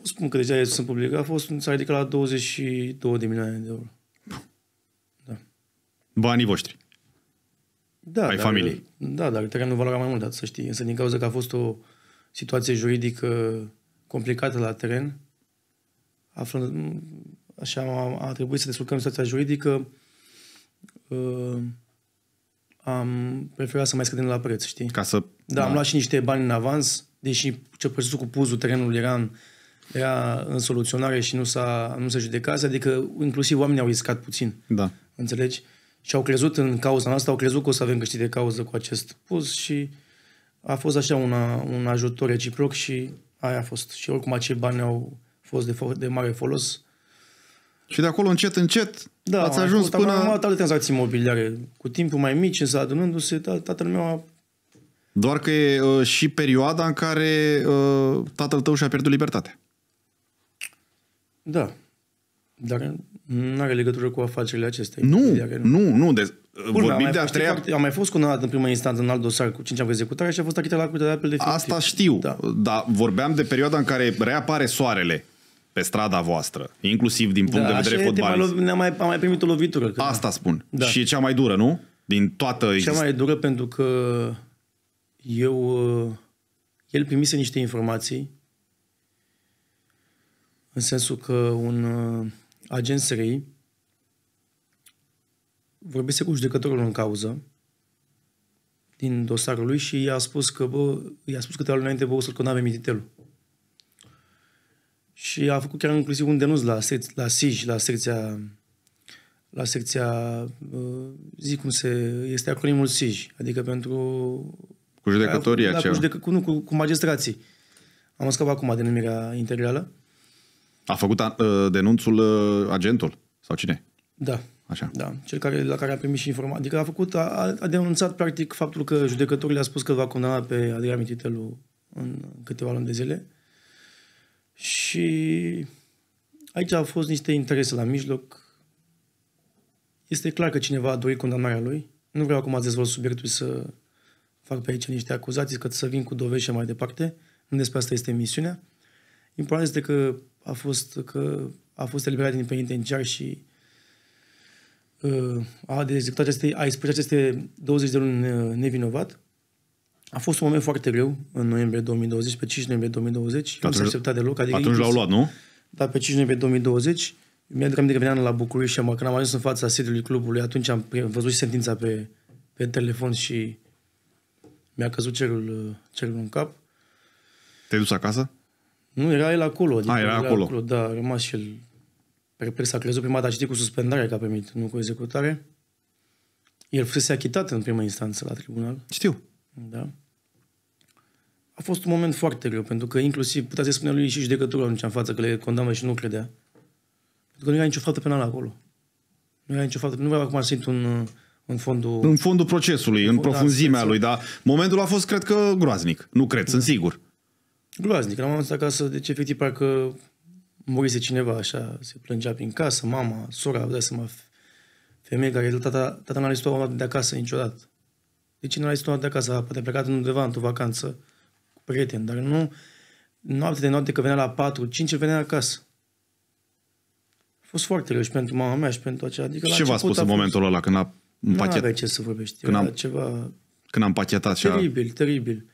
Spun că deja sunt publicat, a fost, s-a ridicat la 22 de milioane de euro banii voștri. Da, ai dar, familiei. Da, dar cred că nu valora mai mult, dar să știi. Însă din cauza că a fost o situație juridică complicată la teren, aflând, așa a, a trebuit să descurcăm situația juridică, uh, am preferat să mai scădem la preț, știi? Ca să... Da, da, am luat și niște bani în avans, deși ce procesul cu puzul terenului era în, era în soluționare și nu, s-a, nu se judecase, adică inclusiv oamenii au riscat puțin. Da. Înțelegi? și au crezut în cauza noastră, au crezut că o să avem câștig de cauză cu acest pus și a fost așa una, un ajutor reciproc și aia a fost. Și oricum acei bani au fost de, de mare folos. Și de acolo încet, încet da, ați ajuns fost, până... Da, am avut alte tranzacții imobiliare. Cu timpul mai mici, însă adunându-se, tatăl meu a doar că e uh, și perioada în care uh, tatăl tău și-a pierdut libertatea. Da. Dar nu are legătură cu afacerile acestea. Nu, nu, nu. De, Urmea, vorbim de a treia... am mai fost condamnat în prima instanță în alt dosar cu 5 ani de executare și a fost achitat la curtea de apel definitiv. Asta știu, da. dar vorbeam de perioada în care reapare soarele pe strada voastră, inclusiv din punct da, de vedere Ne-a mai, am mai primit o lovitură. Că Asta spun. Da. Și e cea mai dură, nu? Din toată... Cea exist... mai dură pentru că eu... Uh, el primise niște informații în sensul că un uh, agenți SRI, vorbise cu judecătorul în cauză din dosarul lui și i-a spus că, bă, i-a spus câteva luni înainte, bă, o să-l condamne mititelul. Și a făcut chiar inclusiv un denunț la, la SIJ, la secția, la secția, zic cum se, este acronimul SIJ, adică pentru... Cu judecătoria da, aceea. Cu, da, judecă, cu, nu, cu, cu magistrații. Am scăpat acum de numirea integrală. A făcut a, ă, denunțul ă, agentul? Sau cine? Da. Așa. Da, cel care, la care a primit și informații. Adică a făcut, a, a denunțat practic faptul că judecătorul a spus că va condamna pe Adrian Mititelu în câteva luni de zile. Și aici au fost niște interese la mijloc. Este clar că cineva a dorit condamnarea lui. Nu vreau acum să dezvolt subiectul să fac pe aici niște acuzații, că să vin cu dovești și mai departe. Nu despre asta este misiunea. Important este că a fost că a fost eliberat din penitenciar și uh, a executat aceste, a expus aceste 20 de luni uh, nevinovat. A fost un moment foarte greu în noiembrie 2020, pe 5 noiembrie 2020. Atunci, nu s-a așteptat deloc. Adică atunci l-au luat, nu? Da, pe 5 noiembrie 2020. mi a aminte că veneam la București și am, când am ajuns în fața sediului clubului, atunci am văzut și sentința pe, pe telefon și mi-a căzut cerul, uh, cerul în cap. Te-ai dus acasă? Nu, era el acolo. Adică A, ah, era, era acolo. acolo. Da, a rămas și el repres. A crezut prima dată, a citit cu suspendare că a primit, nu cu executare. El fusese achitat în prima instanță la tribunal. Știu. Da. A fost un moment foarte greu, pentru că inclusiv putea să spune lui și judecătorul atunci în față că le condamnă și nu credea. Pentru că nu era nicio faptă penală acolo. Nu era nicio faptă. Nu vreau acum să intru în, în fondul... În fondul procesului, în, în da, profunzimea da, lui, dar da. momentul a fost, cred că, groaznic. Nu cred, da. sunt sigur groaznic. L-am adus acasă, deci efectiv parcă murise cineva așa, se plângea prin casă, mama, sora, da seama, femeie care tata, tata n-a dată de acasă niciodată. Deci nu l-a dată de acasă, poate a plecat undeva într-o vacanță cu prieteni, dar nu noapte de noapte că venea la 4, 5 venea acasă. A fost foarte greu și pentru mama mea și pentru acea... Adică ce v-a spus în momentul ăla când a împachetat? Nu ce să vorbești. Când am, ceva... când am pachetat și Teribil, a... teribil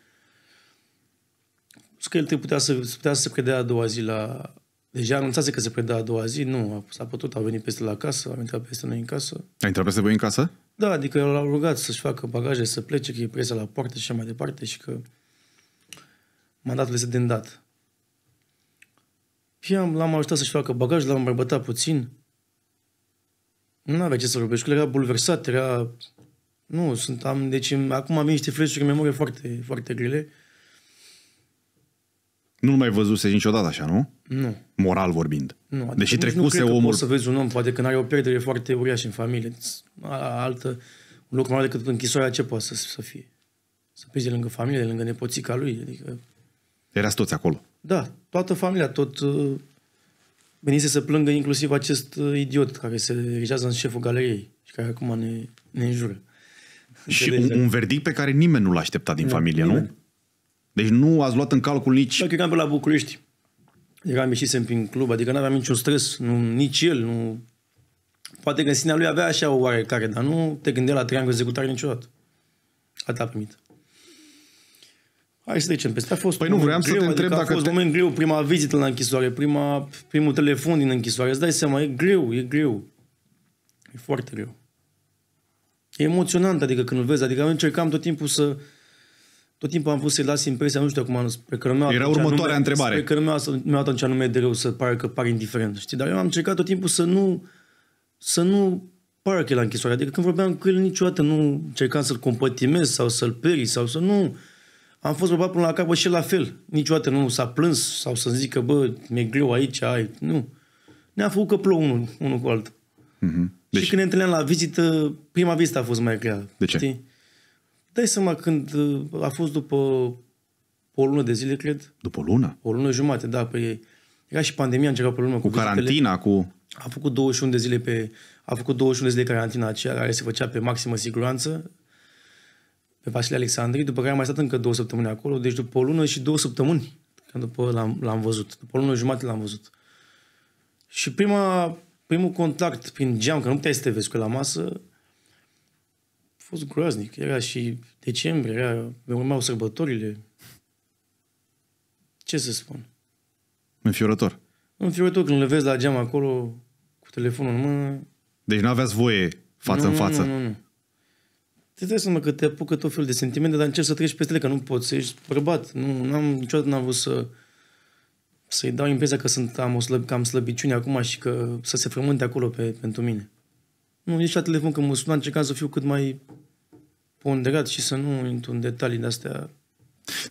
că el putea să, putea să se predea a doua zi la... Deja anunțase că se predea a doua zi, nu, s-a putut, a venit peste la casă, au intrat peste noi în casă. A intrat peste voi în casă? Da, adică l-au rugat să-și facă bagaje, să plece, că e presa la poartă și așa mai departe și că mandatul este de îndat. Și păi am, l-am ajutat să-și facă bagaj, l-am mai puțin. Nu avea ce să vorbești, că era bulversat, era... Nu, sunt, am, deci acum am niște flash-uri în memorie foarte, foarte grele. Nu-l mai văzuse niciodată așa, nu? Nu. Moral vorbind. Nu, adică Deși trecuse nu cred omul... Că poți să vezi un om, poate când are o pierdere foarte uriașă în familie, altă, un lucru mai mare decât închisoarea, ce poate să, să fie? Să pleci de lângă familie, de lângă nepoțica lui, adică... Erați toți acolo. Da, toată familia, tot... Uh, venise să plângă inclusiv acest uh, idiot care se regează în șeful galeriei și care acum ne, ne înjură. Și un, da. un verdict pe care nimeni nu l-a așteptat din nu, familie, nimeni. nu? Deci nu ați luat în calcul nici... Dacă eram pe la București, eram ieșisem prin club, adică nu aveam niciun stres, nu, nici el, nu... Poate că în sinea lui avea așa o oarecare, dar nu te gândea la triangul executare niciodată. Atât a primit. Hai să trecem peste. A fost păi nu, vreau greu, să te adică întreb adică dacă... A fost te... moment greu, prima vizită la închisoare, prima, primul telefon din închisoare. Îți dai seama, e greu, e greu. E foarte greu. E emoționant, adică când îl vezi, adică eu încercam tot timpul să tot timpul am vrut să-i las impresia, nu știu cum am pe care Era următoarea anume, întrebare. Pe care mi-a dat atunci anume de rău să pară că par indiferent, știi? Dar eu am încercat tot timpul să nu, să nu pară că e la închisoare. Adică când vorbeam cu el niciodată nu încercam să-l compătimez sau să-l peri sau să nu... Am fost bărbat până la capăt și la fel. Niciodată nu s-a plâns sau să zică, bă, mi-e greu aici, ai. Nu. Ne-a făcut că plouă unul, unul cu altul. Mm-hmm. Deci... Și când ne întâlneam la vizită, prima vizită a fost mai grea. De ce? Știi? Dai seama când uh, a fost după o lună de zile, cred. După o lună? O lună jumate, da, ei. era și pandemia, a încercat pe lună cu, cu carantina, cu... A făcut 21 de zile pe... A făcut 21 de zile carantina aceea care se făcea pe maximă siguranță pe Vasile Alexandrii, după care am mai stat încă două săptămâni acolo, deci după o lună și două săptămâni, când după l-am, l-am văzut, după o lună jumate l-am văzut. Și prima, primul contact prin geam, că nu puteai să te vezi cu la masă, fost groaznic. Era și decembrie, era, urmau sărbătorile. Ce să spun? Înfiorător. Înfiorător când le vezi la geam acolo cu telefonul în mână. Deci nu aveați voie față în față. Nu, nu, nu. Te dai seama că te apucă tot felul de sentimente, dar încerci să treci peste ele, că nu poți, ești bărbat. Nu, n-am, niciodată n-am vrut să să-i dau impresia că sunt am, o slăb, că am slăbiciune acum și că să se frământe acolo pe, pentru mine. Nu, nici la telefon că mă sună, încercam să fiu cât mai ponderat și să nu intru în detalii de-astea.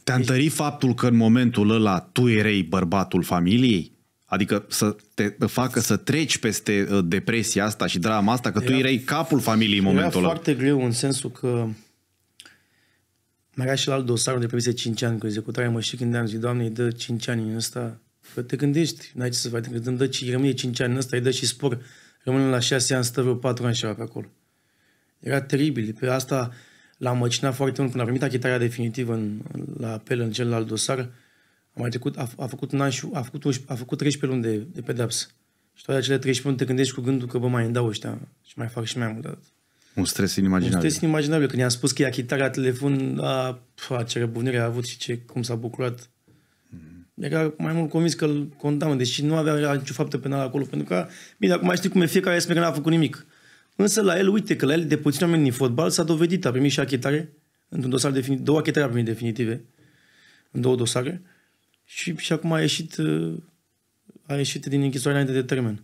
Te-a întărit faptul că în momentul ăla tu erai bărbatul familiei? Adică să te facă să treci peste uh, depresia asta și drama asta, că era, tu erai capul familiei în momentul ăla. Era foarte greu în sensul că mai era și la alt dosarul de primise 5 ani cu executarea, mă și am zis, Doamne, îi dă 5 ani în ăsta. Că te gândești, n-ai ce să faci, când îmi dă, rămâne 5 ani în ăsta, îi dă și spor. Rămâne la șase ani, stă vreo patru ani și pe acolo. Era teribil. Pe asta l-am măcinat foarte mult. Când a primit achitarea definitivă în, la apel în celălalt dosar, a mai trecut, a, a făcut un an și a făcut, a făcut 13 luni de, de pedeapsă. Și toate acele 13 luni te gândești cu gândul că, bă, mai îmi dau ăștia și mai fac și mai mult. Dar... Un stres inimaginabil. Un stres inimaginabil. Când i-am spus că e achitarea telefon, a, pf, ce răbunire a avut și ce, cum s-a bucurat era mai mult convins că îl condamnă, deși nu avea nicio faptă penală acolo, pentru că, bine, acum știi cum e, fiecare spune că n-a făcut nimic. Însă la el, uite că la el de puțin oameni din fotbal s-a dovedit, a primit și achetare, într-un dosar definitiv, două achetare a primit definitive, în două dosare, și, și acum a ieșit, uh, a ieșit din închisoare înainte de termen.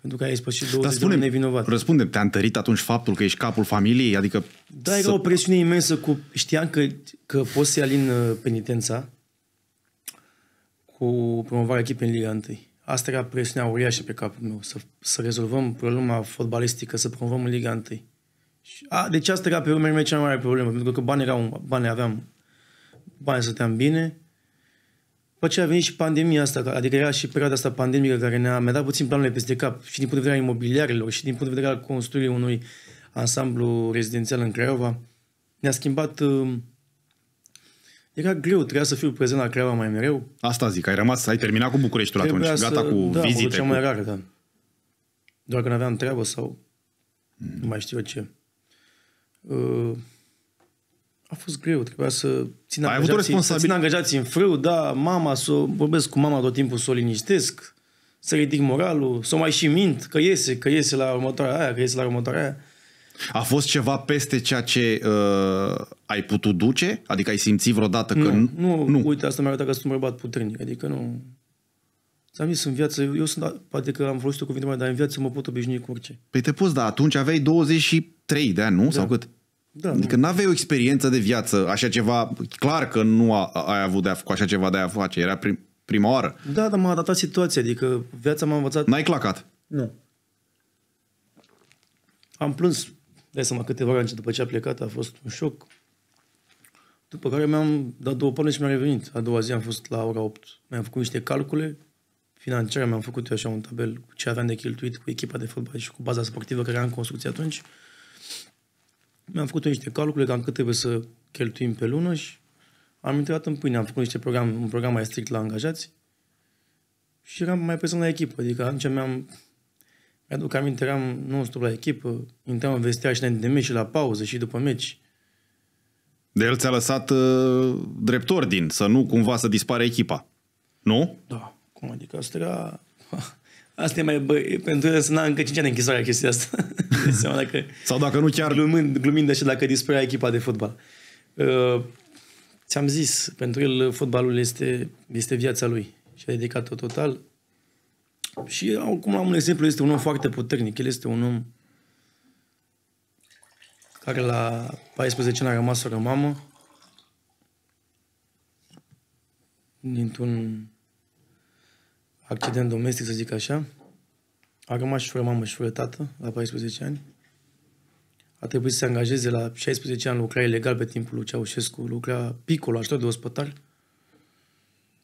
Pentru că ai spășit 20 Dar spune, de nevinovat. Răspunde, te-a întărit atunci faptul că ești capul familiei? Adică da, era să... o presiune imensă cu... Știam că, că poți să-i alin uh, penitența, cu promovarea echipei în Liga 1. Asta era presiunea uriașă pe capul meu, să, să rezolvăm problema fotbalistică, să promovăm în Liga 1. Și, a, deci asta era pe urmea mea cea mai mare problemă, pentru că bani erau, bani aveam, bani team bine. După ce a venit și pandemia asta, adică era și perioada asta pandemică care ne-a mi-a dat puțin planurile peste cap și din punct de vedere al imobiliarilor și din punct de vedere al construirii unui ansamblu rezidențial în Craiova. Ne-a schimbat uh, era greu, trebuia să fiu prezent la Craiova mai mereu. Asta zic, ai rămas, ai terminat cu Bucureștiul trebuia atunci, gata cu da, vizite. Da, mai rar, da. Doar că n-aveam treabă sau mm. nu mai știu ce. Uh, a fost greu, trebuia să țin, ai avut o responsabil... țin angajații în frâu, da, mama, să vorbesc cu mama tot timpul, să o liniștesc, să ridic moralul, să o mai și mint, că iese, că iese la următoarea aia, că iese la următoarea aia. A fost ceva peste ceea ce uh, ai putut duce? Adică ai simțit vreodată că... Nu, nu, nu. uite, asta mi-a arătat că sunt un bărbat puternic, adică nu... Ți-am zis, în viață, eu sunt, poate că am folosit o cuvinte mai, dar în viață mă pot obișnui cu orice. Păi te poți, da, atunci aveai 23 de ani, nu? Da. Sau cât? Da, adică nu aveai o experiență de viață, așa ceva, clar că nu a, ai avut de a, cu așa ceva de a face, era prim, prima oară. Da, dar m-a adaptat situația, adică viața m-a învățat... N-ai clacat? Nu. Am plâns dai seama câteva ce după ce a plecat a fost un șoc. După care mi-am dat două pane și mi-am revenit. A doua zi am fost la ora 8. Mi-am făcut niște calcule financiare, mi-am făcut eu așa un tabel cu ce aveam de cheltuit cu echipa de fotbal și cu baza sportivă care am construcție atunci. Mi-am făcut niște calcule cam cât trebuie să cheltuim pe lună și am intrat în pâine, am făcut niște program, un program mai strict la angajați și eram mai prezent la echipă. Adică atunci mi-am mi-aduc aminte, eram non-stop la echipă, intram în vestea și înainte de meci și la pauză și după meci. De el ți-a lăsat uh, drept ordin, să nu cumva să dispare echipa. Nu? Da. Cum adică? Asta era... Asta e mai... Bă, pentru el să încă 5 ani închisoarea chestia asta. seama dacă... Sau dacă nu chiar... Glumind, glumind așa dacă dispărea echipa de fotbal. Uh, ți-am zis, pentru el fotbalul este, este viața lui și a dedicat-o total. Și acum am un exemplu, este un om foarte puternic. El este un om care la 14 ani a rămas fără mamă dintr-un accident domestic, să zic așa. A rămas și fără mamă și fără tată la 14 ani. A trebuit să se angajeze la 16 ani, lucra ilegal pe timpul lui Ceaușescu, lucra picolo, ajutor de ospătar.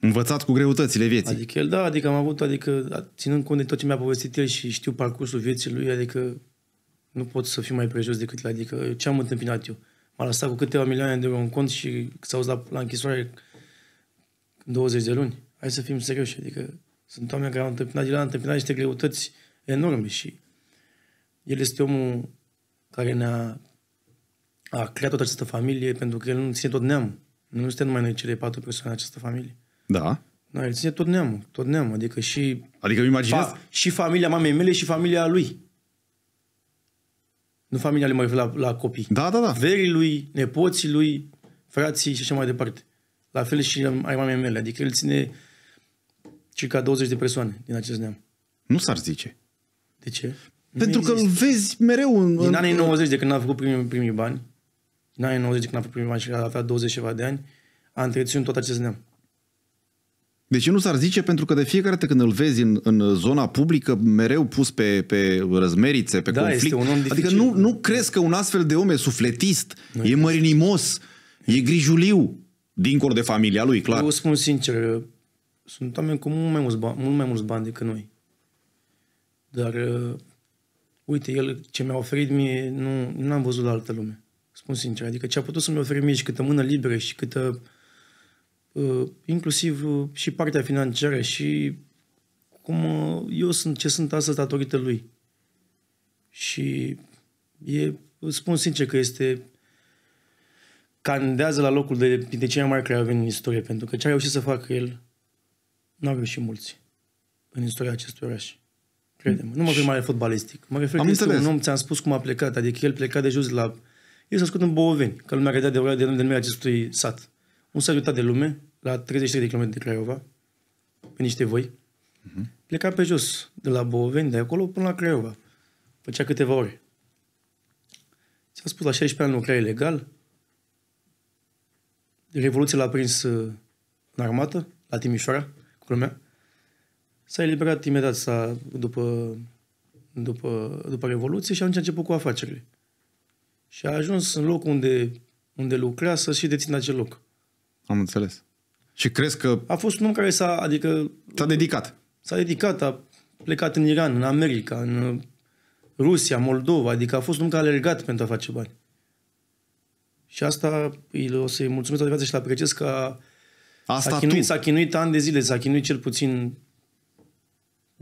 Învățat cu greutățile vieții. Adică el, da, adică am avut, adică ținând cont de tot ce mi-a povestit el și știu parcursul vieții lui, adică nu pot să fiu mai prejos decât el, adică ce am întâmpinat eu. M-a lăsat cu câteva milioane de euro în cont și s-a la, la închisoare 20 de luni. Hai să fim serioși, adică sunt oameni care au întâmpinat, el a întâmpinat niște greutăți enorme și el este omul care ne-a a creat toată această familie pentru că el nu ține tot neam. Nu suntem numai noi cele patru persoane în această familie. Da. Da, el ține tot neamul, tot neamul, adică și... Adică îmi imaginez... Fa- și familia mamei mele și familia lui. Nu familia lui, mai la, la copii. Da, da, da. Verii lui, nepoții lui, frații și așa mai departe. La fel și ai mamei mele, adică el ține circa 20 de persoane din acest neam. Nu s-ar zice. De ce? Pentru că îl vezi mereu în... Din anii 90, de când a făcut primii, primii bani, din anii 90, de când a făcut primii bani și a avea 20 ceva de ani, a întreținut tot acest neam. Deci nu s-ar zice pentru că de fiecare dată când îl vezi în, în zona publică, mereu pus pe, pe răzmerițe, pe da, conflict. Este un om adică nu, nu crezi că un astfel de om e sufletist, nu e mărinimos, e grijuliu, dincolo de familia lui, clar. Eu spun sincer, sunt oameni cu mult mai mulți bani, mult mai mulți bani decât noi. Dar, uh, uite, el ce mi-a oferit mie, nu, nu am văzut la altă lume. Spun sincer, adică ce a putut să-mi ofere mie și câtă mână liberă și câtă uh, Uh, inclusiv uh, și partea financiară și cum uh, eu sunt ce sunt astăzi datorită lui. Și e, îți spun sincer că este candează la locul de, de cei mai mari venit în istorie, pentru că ce a reușit să facă el, nu au reușit mulți în istoria acestui oraș. Credem. Nu mă refer mai la fotbalistic. Mă refer că un om, ți-am spus cum a plecat, adică el pleca de jos la... El s-a scut în Boveni, că lumea credea de, de, de numele acestui sat un sat de lume, la 33 de km de Craiova, pe niște voi. Uh-huh. Mhm. Pleca pe jos, de la Boveni, de acolo, până la Craiova. Făcea câteva ore. ți a spus, la 16 ani lucra ilegal. Revoluția l-a prins uh, în armată, la Timișoara, lumea. S-a eliberat imediat s-a, după, după, după Revoluție și atunci a început cu afacerile. Și a ajuns în loc unde, unde lucra să și dețină acel loc. Am înțeles. Și crezi că... A fost un om care s-a, adică... S-a dedicat. S-a dedicat, a plecat în Iran, în America, în Rusia, Moldova, adică a fost un om care a alergat pentru a face bani. Și asta îi, o să-i mulțumesc toată viața și la apreciez că a, Asta s-a, chinuit, s-a chinuit ani de zile, s-a chinuit cel puțin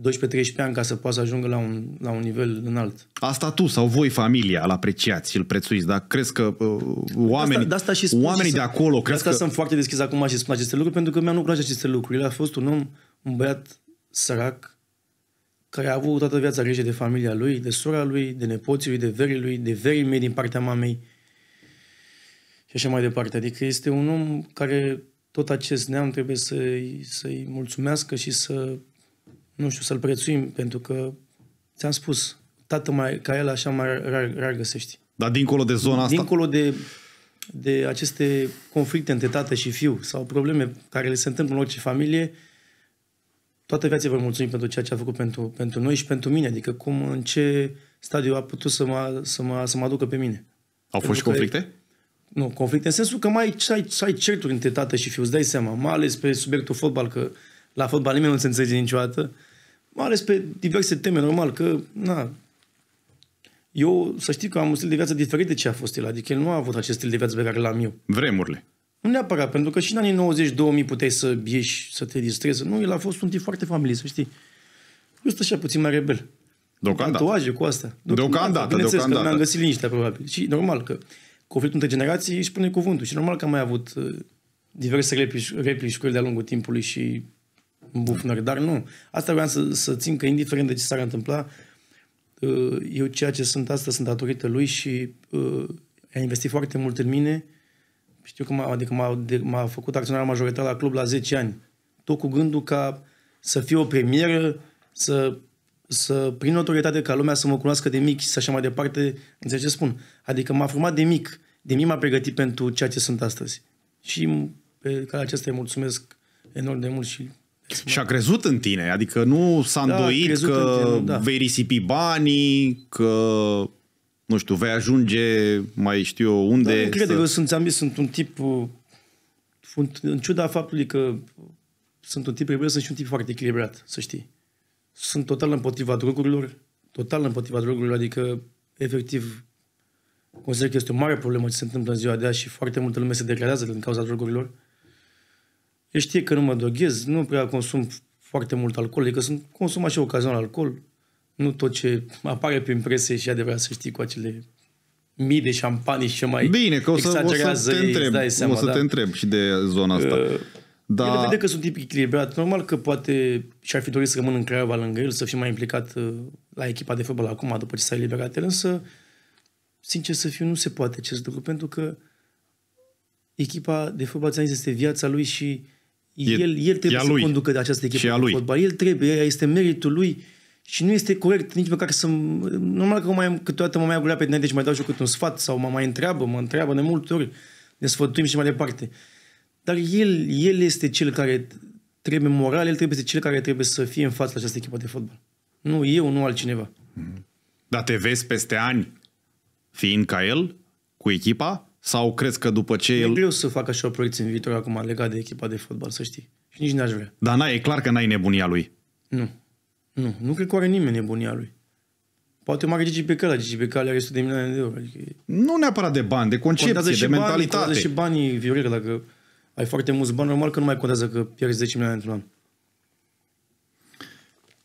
12-13 ani ca să poată să ajungă la un, la un nivel înalt. Asta tu sau voi, familia, îl apreciați și îl prețuiți, dar crezi că uh, oamenii, de asta, de asta oamenii de acolo... Crezi că... sunt foarte deschis acum și spun aceste lucruri pentru că mi-am lucrat aceste lucruri. El a fost un om, un băiat sărac, care a avut toată viața grijă de familia lui, de sora lui, de nepoții lui, de verii lui, de verii mei din partea mamei și așa mai departe. Adică este un om care tot acest neam trebuie să-i, să-i mulțumească și să nu știu, să-l prețuim, pentru că, ți-am spus, tată mai, ca el așa mai rar, rar găsești. Dar dincolo de zona asta? Dincolo de, de aceste conflicte între tată și fiu sau probleme care le se întâmplă în orice familie, toată viața vă mulțumim pentru ceea ce a făcut pentru, pentru noi și pentru mine, adică cum, în ce stadiu a putut să mă, să mă, să mă aducă pe mine. Au pentru fost și conflicte? nu, conflicte în sensul că mai ai, ai, ai certuri între tată și fiu, îți dai seama, mai ales pe subiectul fotbal, că la fotbal nimeni nu se înțelege niciodată mai ales pe diverse teme, normal, că, na, eu să știu că am un stil de viață diferit de ce a fost el, adică el nu a avut acest stil de viață pe care l-am eu. Vremurile. Nu neapărat, pentru că și în anii 90-2000 puteai să ieși, să te distrezi. Nu, el a fost un tip foarte familie, să știi. Eu Just așa, puțin mai rebel. Deocamdată. Tatuaje cu asta. Deocamdată, Bineînțeles că mi-am găsit liniștea, probabil. Și normal că conflictul între generații își spune cuvântul. Și normal că am mai avut uh, diverse replici, replici cu el de-a lungul timpului și bufnări, dar nu. Asta vreau să, să țin că indiferent de ce s-ar întâmpla, uh, eu ceea ce sunt asta sunt datorită lui și uh, a investit foarte mult în mine. Știu că m-a, adică m-a, de, m-a făcut acționar majoritar la club la 10 ani. Tot cu gândul ca să fie o premieră, să, să prin autoritate ca lumea să mă cunoască de mic și așa mai departe. Înțelegi ce spun? Adică m-a format de mic. De mic m-a pregătit pentru ceea ce sunt astăzi. Și pe care acesta îi mulțumesc enorm de mult și și a crezut în tine, adică nu s-a da, îndoit că tine, da. vei risipi banii, că nu știu, vei ajunge mai știu eu unde. Da, nu să... că sunt, am zis, sunt un tip, uh, în ciuda faptului că sunt un tip rebel, sunt și un tip foarte echilibrat, să știi. Sunt total împotriva drogurilor, total împotriva drogurilor, adică efectiv consider că este o mare problemă ce se întâmplă în ziua de azi și foarte multă lume se declarează din cauza drogurilor. Uh, eu știe că nu mă doghez, nu prea consum foarte mult alcool, adică sunt, consum așa ocazional alcool, nu tot ce apare prin presă și adevărat să știi cu acele mii de șampanii și ce mai Bine, că o să, o să te întreb, ei, seama, o să da? te întreb și de zona asta. Uh, da. El vede că sunt tipic echilibrat. Normal că poate și-ar fi dorit să rămân în Craiova lângă el, să fie mai implicat uh, la echipa de fotbal acum, după ce s-a eliberat el, însă, sincer să fiu, nu se poate acest lucru, pentru că echipa de fotbal, ți este viața lui și E, el, el trebuie să lui. conducă de această echipă de lui. fotbal. El trebuie, este meritul lui și nu este corect nici măcar să... Normal că mai, câteodată mă mai agulea pe tine, deci mai dau și cu un sfat sau mă mai întreabă, mă întreabă de multe ori, ne sfătuim și mai departe. Dar el, el este cel care trebuie moral, el trebuie să cel care trebuie să fie în fața această echipă de fotbal. Nu eu, nu altcineva. Dar te vezi peste ani fiind ca el, cu echipa? Sau crezi că după ce e el... E greu să facă așa o proiecție în viitor acum legat de echipa de fotbal, să știi. Și nici n-aș vrea. Dar na, e clar că n-ai nebunia lui. Nu. Nu. Nu cred că are nimeni nebunia lui. Poate mai Gigi care, Gigi care are 100 de milioane de euro. Adică... Nu neapărat de bani, de concepție, contează de și mentalitate. Contează și banii, Viorica, dacă ai foarte mulți bani, normal că nu mai contează că pierzi 10 milioane într-un an.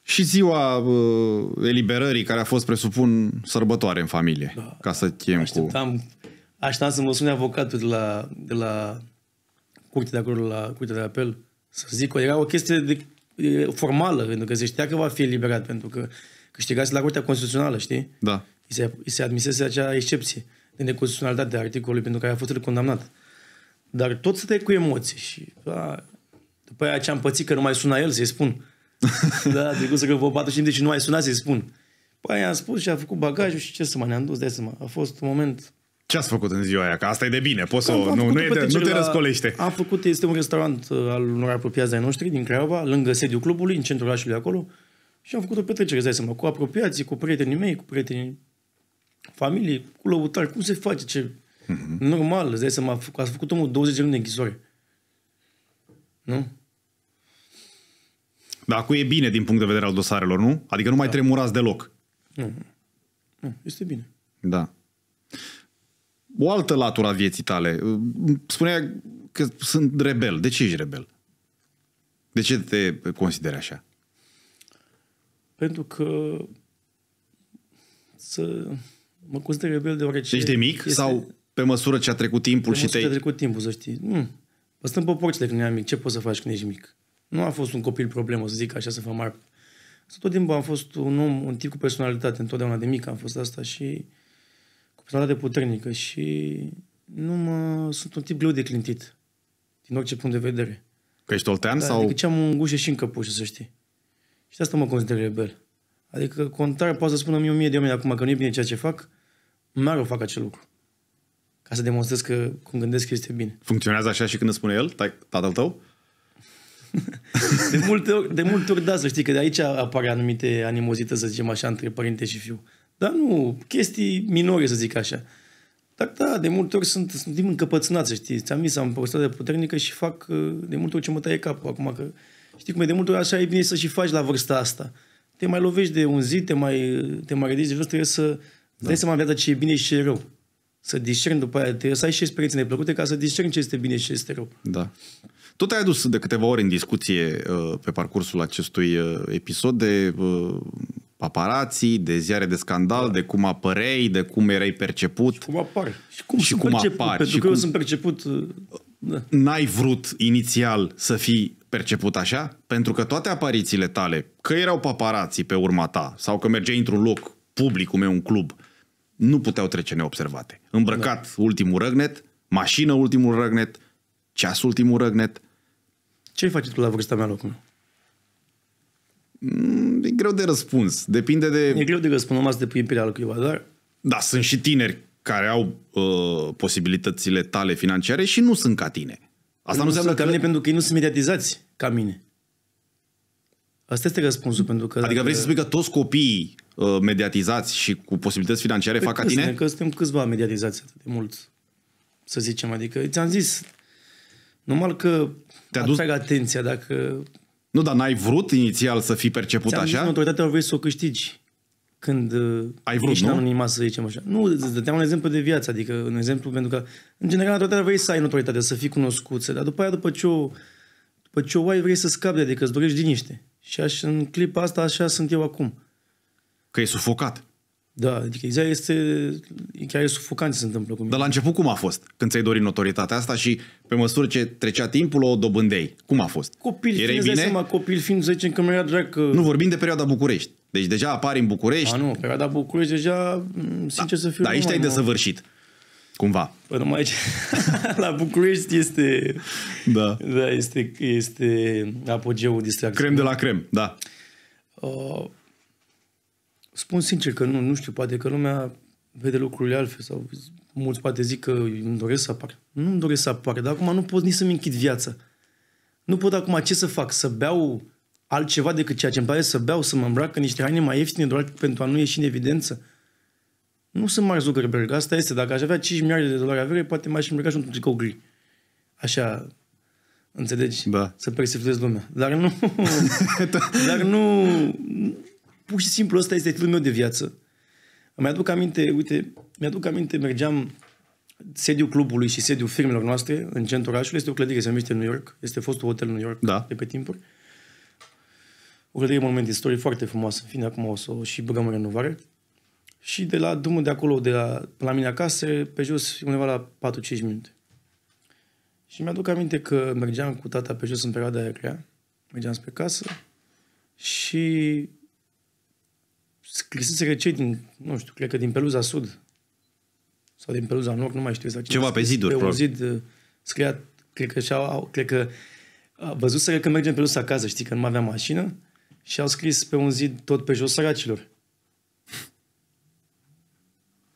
Și ziua uh, eliberării, care a fost, presupun, sărbătoare în familie, da, ca să chem cu... Așteptam să mă sune avocatul de la, de la curte de acolo, la curte de apel, să zic că era o chestie de, de, formală, pentru că se știa că va fi eliberat, pentru că câștigase la Curtea Constituțională, știi? Da. I se, i se admisese acea excepție de neconstituționalitate a articolului pentru care a fost condamnat. Dar tot să cu emoții și da, după aia ce am pățit că nu mai suna el să-i spun. da, trecut să că vă 45 și nu mai suna să-i spun. Păi i am spus și a făcut bagajul și ce să mă, ne-am dus, de A fost un moment ce ați făcut în ziua aia? Că asta e de bine, poți să... Nu, nu, e de, nu te la, răscolește. Am făcut, este un restaurant al unor apropiați ai noștri din Craiova, lângă sediul clubului, în centrul orașului acolo. Și am făcut o petrecere, să dai seama, cu apropiații, cu prietenii mei, cu prietenii familiei, cu lăutari, cum se face, ce... Mm-hmm. Normal, îți dai seama, a făcut omul 20 de luni de închisoare. Nu? Dar acum e bine din punct de vedere al dosarelor, nu? Adică nu mai da. tremurați deloc. Nu. nu. Este bine. Da o altă latură a vieții tale. Spunea că sunt rebel. De ce ești rebel? De ce te consideri așa? Pentru că să mă consider rebel deoarece... Deci de mic este... sau pe măsură ce a trecut timpul pe și te Pe a trecut timpul, să știi. Nu. stăm pe porțile când eram mic. Ce poți să faci când ești mic? Nu a fost un copil problemă, să zic așa, să fac mari. Tot timpul am fost un om, un tip cu personalitate. Întotdeauna de mic am fost asta și cu personalitate puternică și nu mă, sunt un tip greu de clintit, din orice punct de vedere. Că ești oltean da, sau? Adică ce am în gușe și în căpușă, să știi. Și de asta mă consider rebel. Adică, contar, poate să spună mie o mie de oameni acum că nu e bine ceea ce fac, mereu fac acel lucru. Ca să demonstrez că cum gândesc este bine. Funcționează așa și când îți spune el, tatăl tău? de, multe ori, de multe ori da, să știi că de aici apare anumite animozități, să zicem așa, între părinte și fiu. Dar nu, chestii minore, să zic așa. Dar da, de multe ori sunt, sunt timp încăpățânat, să știi. Ți-am zis, am de puternică și fac uh, de multe ori ce mă taie capul acum. Că, știi cum e, de multe ori așa e bine să și faci la vârsta asta. Te mai lovești de un zi, te mai, te mai ridici de jos, trebuie să da. dai seama viața ce e bine și ce e rău. Să discerni după aia, trebuie să ai și experiențe neplăcute ca să discerni ce este bine și ce este rău. Da. Tot ai adus de câteva ori în discuție uh, pe parcursul acestui uh, episod de paparații, de ziare de scandal, da. de cum apărei, de cum erai perceput. Și cum apar, Și cum, și cum perceput, apar. Pentru și că cum... eu sunt perceput... Uh, da. N-ai vrut inițial să fii perceput așa? Pentru că toate aparițiile tale, că erau paparații pe urma ta sau că mergeai într-un loc public, cum e un club, nu puteau trece neobservate. Îmbrăcat da. ultimul răgnet, mașină ultimul răgnet, ceas ultimul răgnet. Ce ai face tu la vârsta mea acum? Mm, e greu de răspuns. Depinde de... E greu de răspuns, numai să depui în pirea cuiva, dar... Da, sunt și tineri care au uh, posibilitățile tale financiare și nu sunt ca tine. Asta păi nu, nu înseamnă că... Mine, pentru că ei nu sunt mediatizați ca mine. Asta este răspunsul, pentru că... Adică vrei să spui că toți copiii uh, mediatizați și cu posibilități financiare păi fac ca tine? Că suntem câțiva mediatizați atât de mult, să zicem. Adică, ți-am zis, normal că te-a dus... atenția dacă nu, dar n-ai vrut inițial să fii perceput Ți-am așa? Zis, autoritatea vrei să o câștigi. Când uh, Ai vrut, ești nu? anonimat, să zicem așa. Nu, îți dădeam un exemplu de viață, adică un exemplu pentru că, în general, autoritatea vrei să ai notoritate, să fii cunoscut, dar după aia, după ce o, după ce o ai, vrei să scapi, adică îți dorești liniște. Și aș, în clipa asta așa sunt eu acum. Că e sufocat. Da, adică ideea este, chiar e sufocant ce se întâmplă cu mine. Dar la început cum a fost? Când ți-ai dorit notorietatea asta și pe măsură ce trecea timpul o dobândei. Cum a fost? Copil, Erai bine? Seama, copil fiind, să zicem că mi-era drag că... Nu, vorbim de perioada București. Deci deja apari în București. A, nu, perioada București deja, mm, sincer da, să fiu... Dar aici te-ai desăvârșit. Cumva. Păi numai aici, la București este... Da. Da, este, este apogeul distracției. Crem de la crem, da. Uh, spun sincer că nu, nu știu, poate că lumea vede lucrurile altfel sau mulți poate zic că îmi doresc să apar. Nu îmi doresc să apar, dar acum nu pot nici să-mi închid viața. Nu pot acum ce să fac, să beau altceva decât ceea ce îmi pare să beau, să mă îmbrac niște haine mai ieftine doar pentru a nu ieși în evidență. Nu sunt mari Zuckerberg, asta este. Dacă aș avea 5 miliarde de dolari avere, poate mai aș îmbrăca și un tricou gri. Așa, înțelegi? Da. Să persiflez lumea. Dar nu... dar nu pur și simplu ăsta este stilul meu de viață. Îmi aduc aminte, uite, mi-aduc aminte, mergeam sediul clubului și sediul firmelor noastre în centrul orașului, este o clădire, se numește New York, este fostul hotel New York da. de pe timpuri. O clădire monument istoric foarte frumoasă, în fine, acum o să o și băgăm în renovare. Și de la drumul de acolo, de la, la mine acasă, pe jos, undeva la 4-5 minute. Și mi-aduc aminte că mergeam cu tata pe jos în perioada aia crea, mergeam spre casă și scrisese că cei din, nu știu, cred că din Peluza Sud sau din Peluza Nord, nu mai știu exact. Ceva pe ziduri, pe un zid uh, scria, cred că, și-au, cred că uh, văzuseră că mergem pe Peluza acasă, știi, că nu mai aveam mașină și au scris pe un zid tot pe jos săracilor.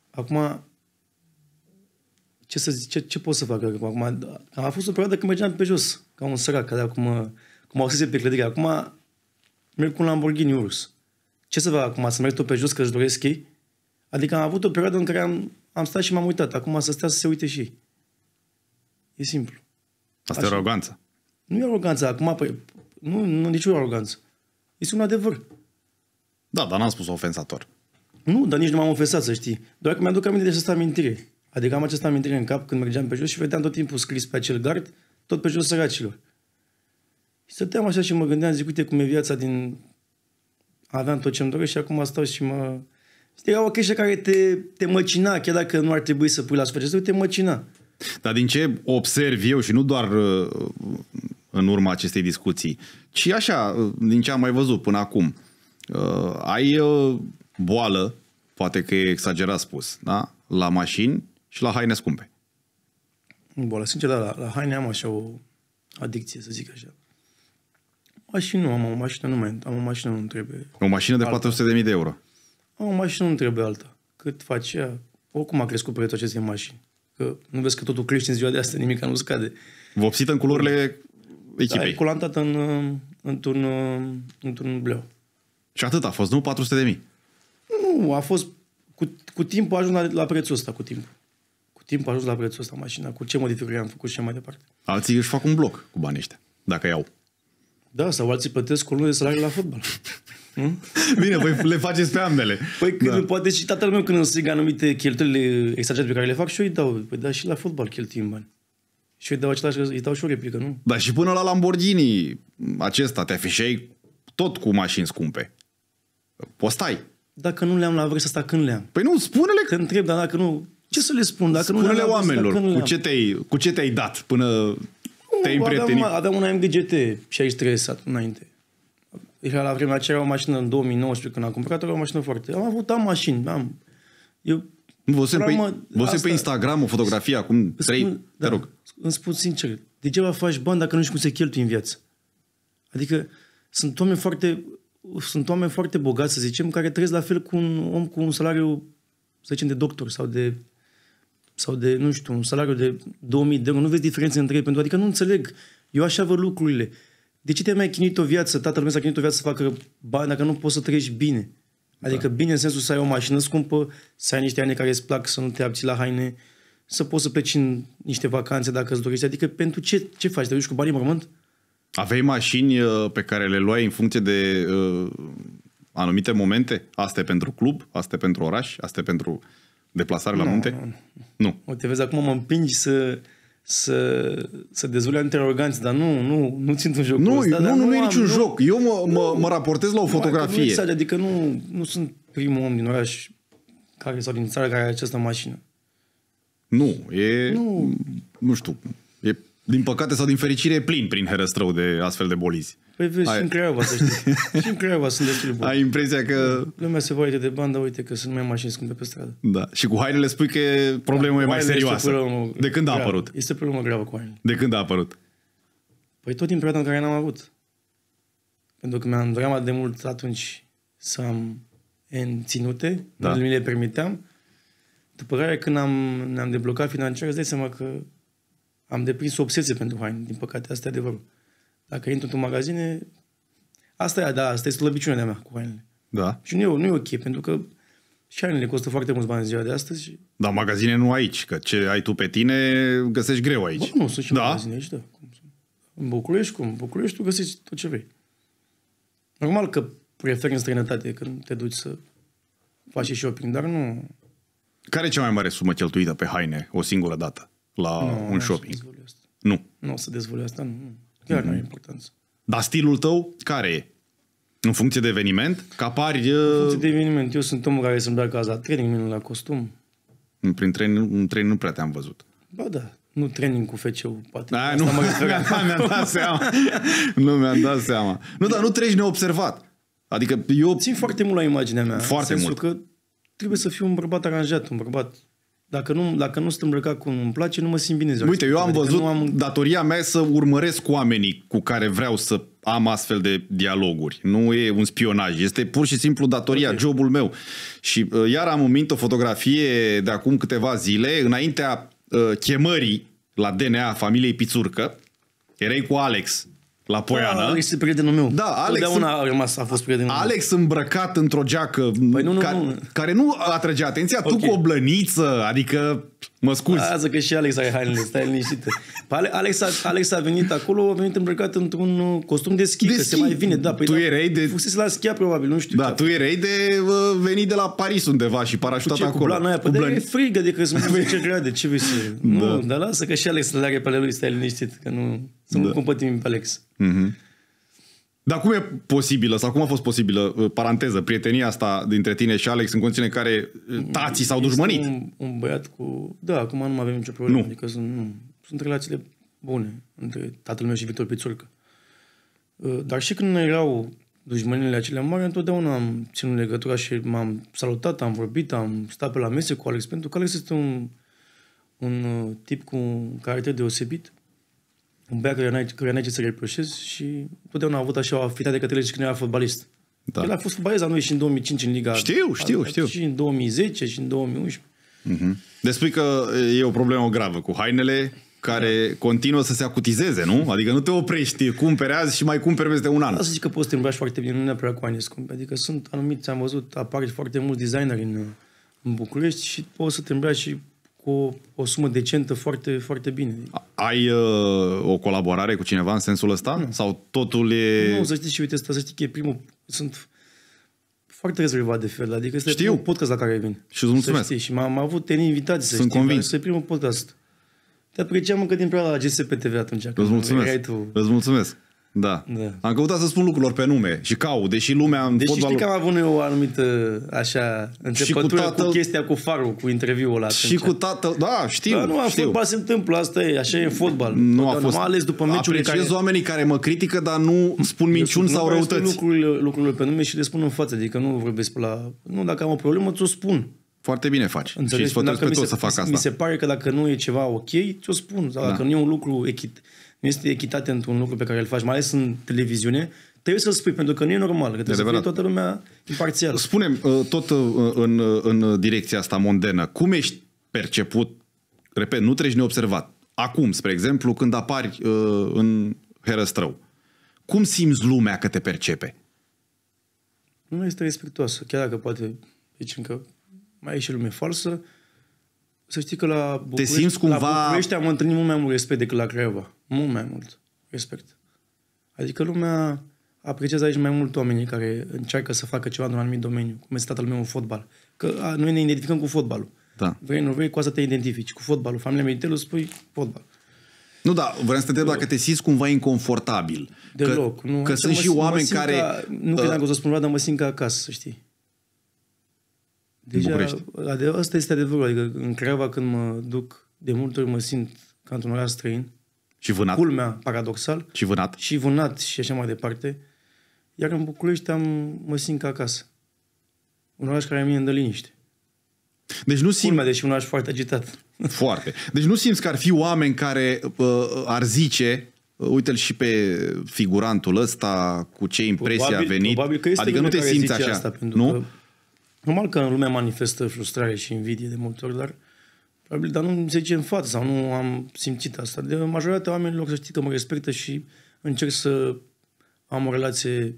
Acum, ce să zic, ce, ce pot să fac acum? acum? A fost o perioadă când mergeam pe jos, ca un sărac, care acum, cum au pe clădire. Acum merg cu un Lamborghini Urus ce să fac acum, să merg tot pe jos că își doresc ei? Adică am avut o perioadă în care am, am stat și m-am uitat. Acum să stea să se uite și ei. E simplu. Asta Așa. e aroganță. Nu e aroganță. Acum, păi, nu, nu o aroganță. Este un adevăr. Da, dar n-am spus ofensator. Nu, dar nici nu m-am ofensat, să știi. Doar că mi-aduc aminte de această amintire. Adică am această amintire în cap când mergeam pe jos și vedeam tot timpul scris pe acel gard, tot pe jos săracilor. Și stăteam așa și mă gândeam, zic, uite cum e viața din aveam tot ce-mi doresc și acum stau și mă... Era o chestie care te, te măcina, chiar dacă nu ar trebui să pui la sfârșit, te măcina. Dar din ce observ eu și nu doar uh, în urma acestei discuții, ci așa, uh, din ce am mai văzut până acum, uh, ai boală, poate că e exagerat spus, da? la mașini și la haine scumpe. Boală, sincer, da, la, la haine am așa o adicție, să zic așa. Mașină nu am, o mașină nu mai, am o mașină nu trebuie. O mașină de 400.000 de euro. Am o mașină nu trebuie alta. Cât face Oricum a crescut prețul acestei mașini. Că nu vezi că totul crește în ziua de asta, nimic nu scade. Vopsită în culorile echipei. Da, e culantată în, într-un, într-un bleu. Și atât a fost, nu? 400.000? de mii. Nu, a fost... Cu, cu timpul a ajuns la, la prețul ăsta, cu timpul. Cu timpul a ajuns la prețul ăsta mașina, cu ce modificări am făcut și mai departe. Alții își fac un bloc cu banii ăștia, dacă iau. Da, sau alții plătesc cu lună de salariu la fotbal. Hmm? Bine, voi le faceți pe ambele. Păi când da. poate și tatăl meu când îmi strigă anumite cheltuieli exagerate pe care le fac și eu îi dau. Păi da, și la fotbal cheltuim bani. Și eu îi dau, același, îi dau și o replică, nu? Da, și până la Lamborghini, acesta, te afișei tot cu mașini scumpe. Postai. Dacă nu le-am la vârsta asta, când le-am? Păi nu, spune-le. Că întreb, dar dacă nu... Ce să le spun? Dacă spune-le nu le oamenilor. Asta, cu, ce te-ai, cu ce te-ai dat până te-ai împrietenit? Aveam, aveam un AMG GT trebuie să înainte. Era la vremea aceea o mașină în 2019 când am cumpărat, o o mașină foarte... Am avut, am mașini, am... Eu Văzusem pe, asta... pe Instagram o fotografie acum trei, te da, rog. Îmi spun sincer, degeaba faci bani dacă nu știi cum se cheltui în viață. Adică sunt oameni foarte, sunt oameni foarte bogați, să zicem, care trăiesc la fel cu un om cu un salariu, să zicem, de doctor sau de sau de, nu știu, un salariu de 2000 de euro, nu vezi diferențe între ei, pentru adică nu înțeleg, eu așa văd lucrurile. De ce te-ai mai chinuit o viață? Tatăl meu s-a chinuit o viață să facă bani dacă nu poți să trăiești bine. Adică da. bine în sensul să ai o mașină scumpă, să ai niște ani care îți plac, să nu te abții la haine, să poți să pleci în niște vacanțe dacă îți dorești. Adică pentru ce, ce faci? Te duci cu banii în mormânt? Aveai mașini uh, pe care le luai în funcție de uh, anumite momente? Asta e pentru club, asta e pentru oraș, asta e pentru... Uh, Deplasare la nu, munte? Nu. nu. O, te vezi, acum mă împingi să, să, să dezvole între aroganțe, dar nu, nu, nu țin un joc nu, ăsta, nu, nu, nu, nu e niciun nu, joc. Eu mă, nu, mă, mă raportez la o adică fotografie. Nu, adică nu, nu sunt primul om din oraș care, sau din țară care are această mașină. Nu, e... Nu, nu știu, din păcate sau din fericire, e plin prin Herăstrău de astfel de bolizi. Păi vezi, Ai... și în Craiova, să știi. și în Craiova sunt destul de bolizi. Ai impresia că... Lumea se voie de bandă, uite că sunt mai mașini scumpe pe stradă. Da. Și cu hainele spui că da, problema da, e mai serioasă. Problemă... De când a grav. apărut? Este problema gravă cu hainele. De când a apărut? Păi tot din perioada în care n-am avut. Pentru că mi-am vrea de mult atunci să am în ținute, da. nu mi le permiteam. După care când am, ne-am deblocat financiar, îți dai seama că am deprins obsesie pentru haine, din păcate, asta e adevărul. Dacă intru într-un magazin, asta e, da, asta e slăbiciunea mea cu hainele. Da. Și nu e, nu e ok, pentru că și hainele costă foarte mulți bani în ziua de astăzi. Dar magazine nu aici, că ce ai tu pe tine găsești greu aici. Bă, nu, sunt și da. magazine aici, da. În București, cum? În București tu găsești tot ce vrei. Normal că preferi în străinătate când te duci să faci și shopping, dar nu... Care e cea mai mare sumă cheltuită pe haine o singură dată? la nu, un shopping. Nu. Nu o să dezvolui asta, nu. Chiar mm-hmm. nu e importanță. Dar stilul tău care e? În funcție de eveniment? Că apari... În uh, funcție de eveniment. Eu sunt omul care să-mi bea la training, nu la costum. Prin training, în training nu prea te-am văzut. Ba da, nu training cu feceu, poate. Da, nu, mă mi-am dat seama. nu mi-am dat seama. Nu, dar nu treci neobservat. Adică eu... Țin foarte mult la imaginea mea. Foarte mult. că trebuie să fiu un bărbat aranjat, un bărbat dacă nu, dacă nu sunt îmbrăcat cum îmi place, nu mă simt bine Uite, eu am adică văzut am... datoria mea să urmăresc oamenii cu care vreau să am astfel de dialoguri. Nu e un spionaj, este pur și simplu datoria, okay. jobul meu. Și uh, iar am în o fotografie de acum câteva zile, înaintea uh, chemării la DNA familiei Pițurcă, erai cu Alex la Poiana. Da, Alex e prietenul meu. Da, Alex, Totdeauna a, rămas, a fost prietenul meu. Alex îmbrăcat într-o geacă păi nu, nu, ca, nu. care nu atrăgea atenția, okay. tu cu o blăniță, adică mă scuzi. Lasă că și Alex are hainele, stai liniștită. Păi Alex a, Alex a venit acolo, a venit îmbrăcat într-un uh, costum de schi, de că schi. se mai vine. Da, păi tu da, erai de... Fusese la schia probabil, nu știu. Da, tu erai de uh, venit de la Paris undeva și parașutat acolo. Cu blana aia, păi blan... e frigă de că sunt 10 grade, ce vrei să... Da. Nu, dar lasă că și Alex le are pe ale lui, stai liniștit, că nu să da. timp pe Alex. Mm-hmm. Dar cum e posibilă sau cum a fost posibilă, uh, paranteză, prietenia asta dintre tine și Alex în condiții în care uh, tații s-au dușmănit? Un, un băiat cu... Da, acum nu avem nicio problemă. Nu. Adică sunt, nu, sunt relațiile bune între tatăl meu și Victor Pițurcă. Uh, dar și când erau dușmănile acelea mari, întotdeauna am ținut legătura și m-am salutat, am vorbit, am stat pe la mese cu Alex, pentru că Alex este un, un tip cu un caracter deosebit un băiat care n-ai, care ce să reproșezi și totdeauna a avut așa o afinitate către el când era fotbalist. Da. El a fost fotbalist la noi și în 2005 în Liga. Știu, știu, a, știu. Și în 2010 și în 2011. Mm-hmm. Despui că e o problemă gravă cu hainele care da. continuă să se acutizeze, nu? Adică nu te oprești, cumperi azi și mai cumperi peste un an. Asta zic că poți să te foarte bine, nu neapărat cu hainele scumpe. Adică sunt anumiți, am văzut, apar foarte mulți designeri în, în București și poți să te și cu o sumă decentă foarte, foarte bine. Ai uh, o colaborare cu cineva în sensul ăsta? Nu. Sau totul e... Nu, să știi și uite, asta, să știi că e primul... Sunt foarte rezervat de fel, adică este Știu. primul podcast la care vin. Și îți mulțumesc. Știi, și m-am avut ten invitații, să Sunt știi, convins. Este primul podcast. Te apreciam încă din prea la GSP TV atunci. Îți mulțumesc. Tu... Îți mulțumesc. Da. da. Am căutat să spun lucrurilor pe nume și cau. deși lumea... În deși fotbal... știi că am avut eu o anumită, așa, începătură cu, tatăl... cu chestia cu farul, cu interviul ăla. Și atunci. cu tatăl, da, știu, Da, nu, a știu. fotbal se întâmplă, asta e, așa e fotbal. Nu a fost... ales după meciurile care... oamenii care mă critică, dar nu spun minciuni sau răutăți. Nu lucrurile, lucrurile pe nume și le spun în față, adică nu vorbesc la... Nu, dacă am o problemă, ți-o spun. Foarte bine faci. Înțelegi? Și sfătuiesc pe tot se, să fac asta. Mi se pare că dacă nu e ceva ok, ți-o spun. Sau da. dacă nu e un lucru echit, nu este echitate într-un lucru pe care îl faci, mai ales în televiziune, trebuie să-l spui, pentru că nu e normal, că trebuie de să fie toată lumea imparțială. Spunem, uh, tot uh, în, uh, în direcția asta mondenă, cum ești perceput, repet, nu treci neobservat, acum, spre exemplu, când apari în herăstrău, cum simți lumea că te percepe? Nu este respectuoasă, chiar dacă poate, deci încă mai e și lume falsă, să știi că la București, te simți cumva... la București am întâlnit mult mai mult respect decât la Craiova mult mai mult respect. Adică lumea apreciază aici mai mult oamenii care încearcă să facă ceva într-un anumit domeniu, cum este tatăl meu în fotbal. Că a, noi ne identificăm cu fotbalul. Da. Vrei, nu vrei, cu asta te identifici. Cu fotbalul, familia Meditelu spui fotbal. Nu, da, vreau să te întreb dacă te simți cumva inconfortabil. Deloc. Că, nu, că sunt mă, și oameni care... Ca, nu uh, credeam că o să spun vreodată, dar mă simt ca acasă, să știi. Deja, adev- asta este adevărul. Adică în Creava, când mă duc, de multe ori mă simt ca într-un oraș străin și vânat. Culmea, paradoxal. Și vânat. Și vânat și așa mai departe. Iar în București am, mă simt ca acasă. Un oraș care mie îmi dă liniște. Deci nu simt... Culmea, deși un oraș foarte agitat. Foarte. Deci nu simți că ar fi oameni care uh, uh ar zice uh, uite-l și pe figurantul ăsta, cu ce impresie probabil, a venit. Probabil că este adică nu te simți așa, asta, nu? Că, normal că în lumea manifestă frustrare și invidie de multe ori, dar Probabil, dar nu mi se zice în față sau nu am simțit asta. De majoritatea oamenilor să știi că mă respectă și încerc să am o relație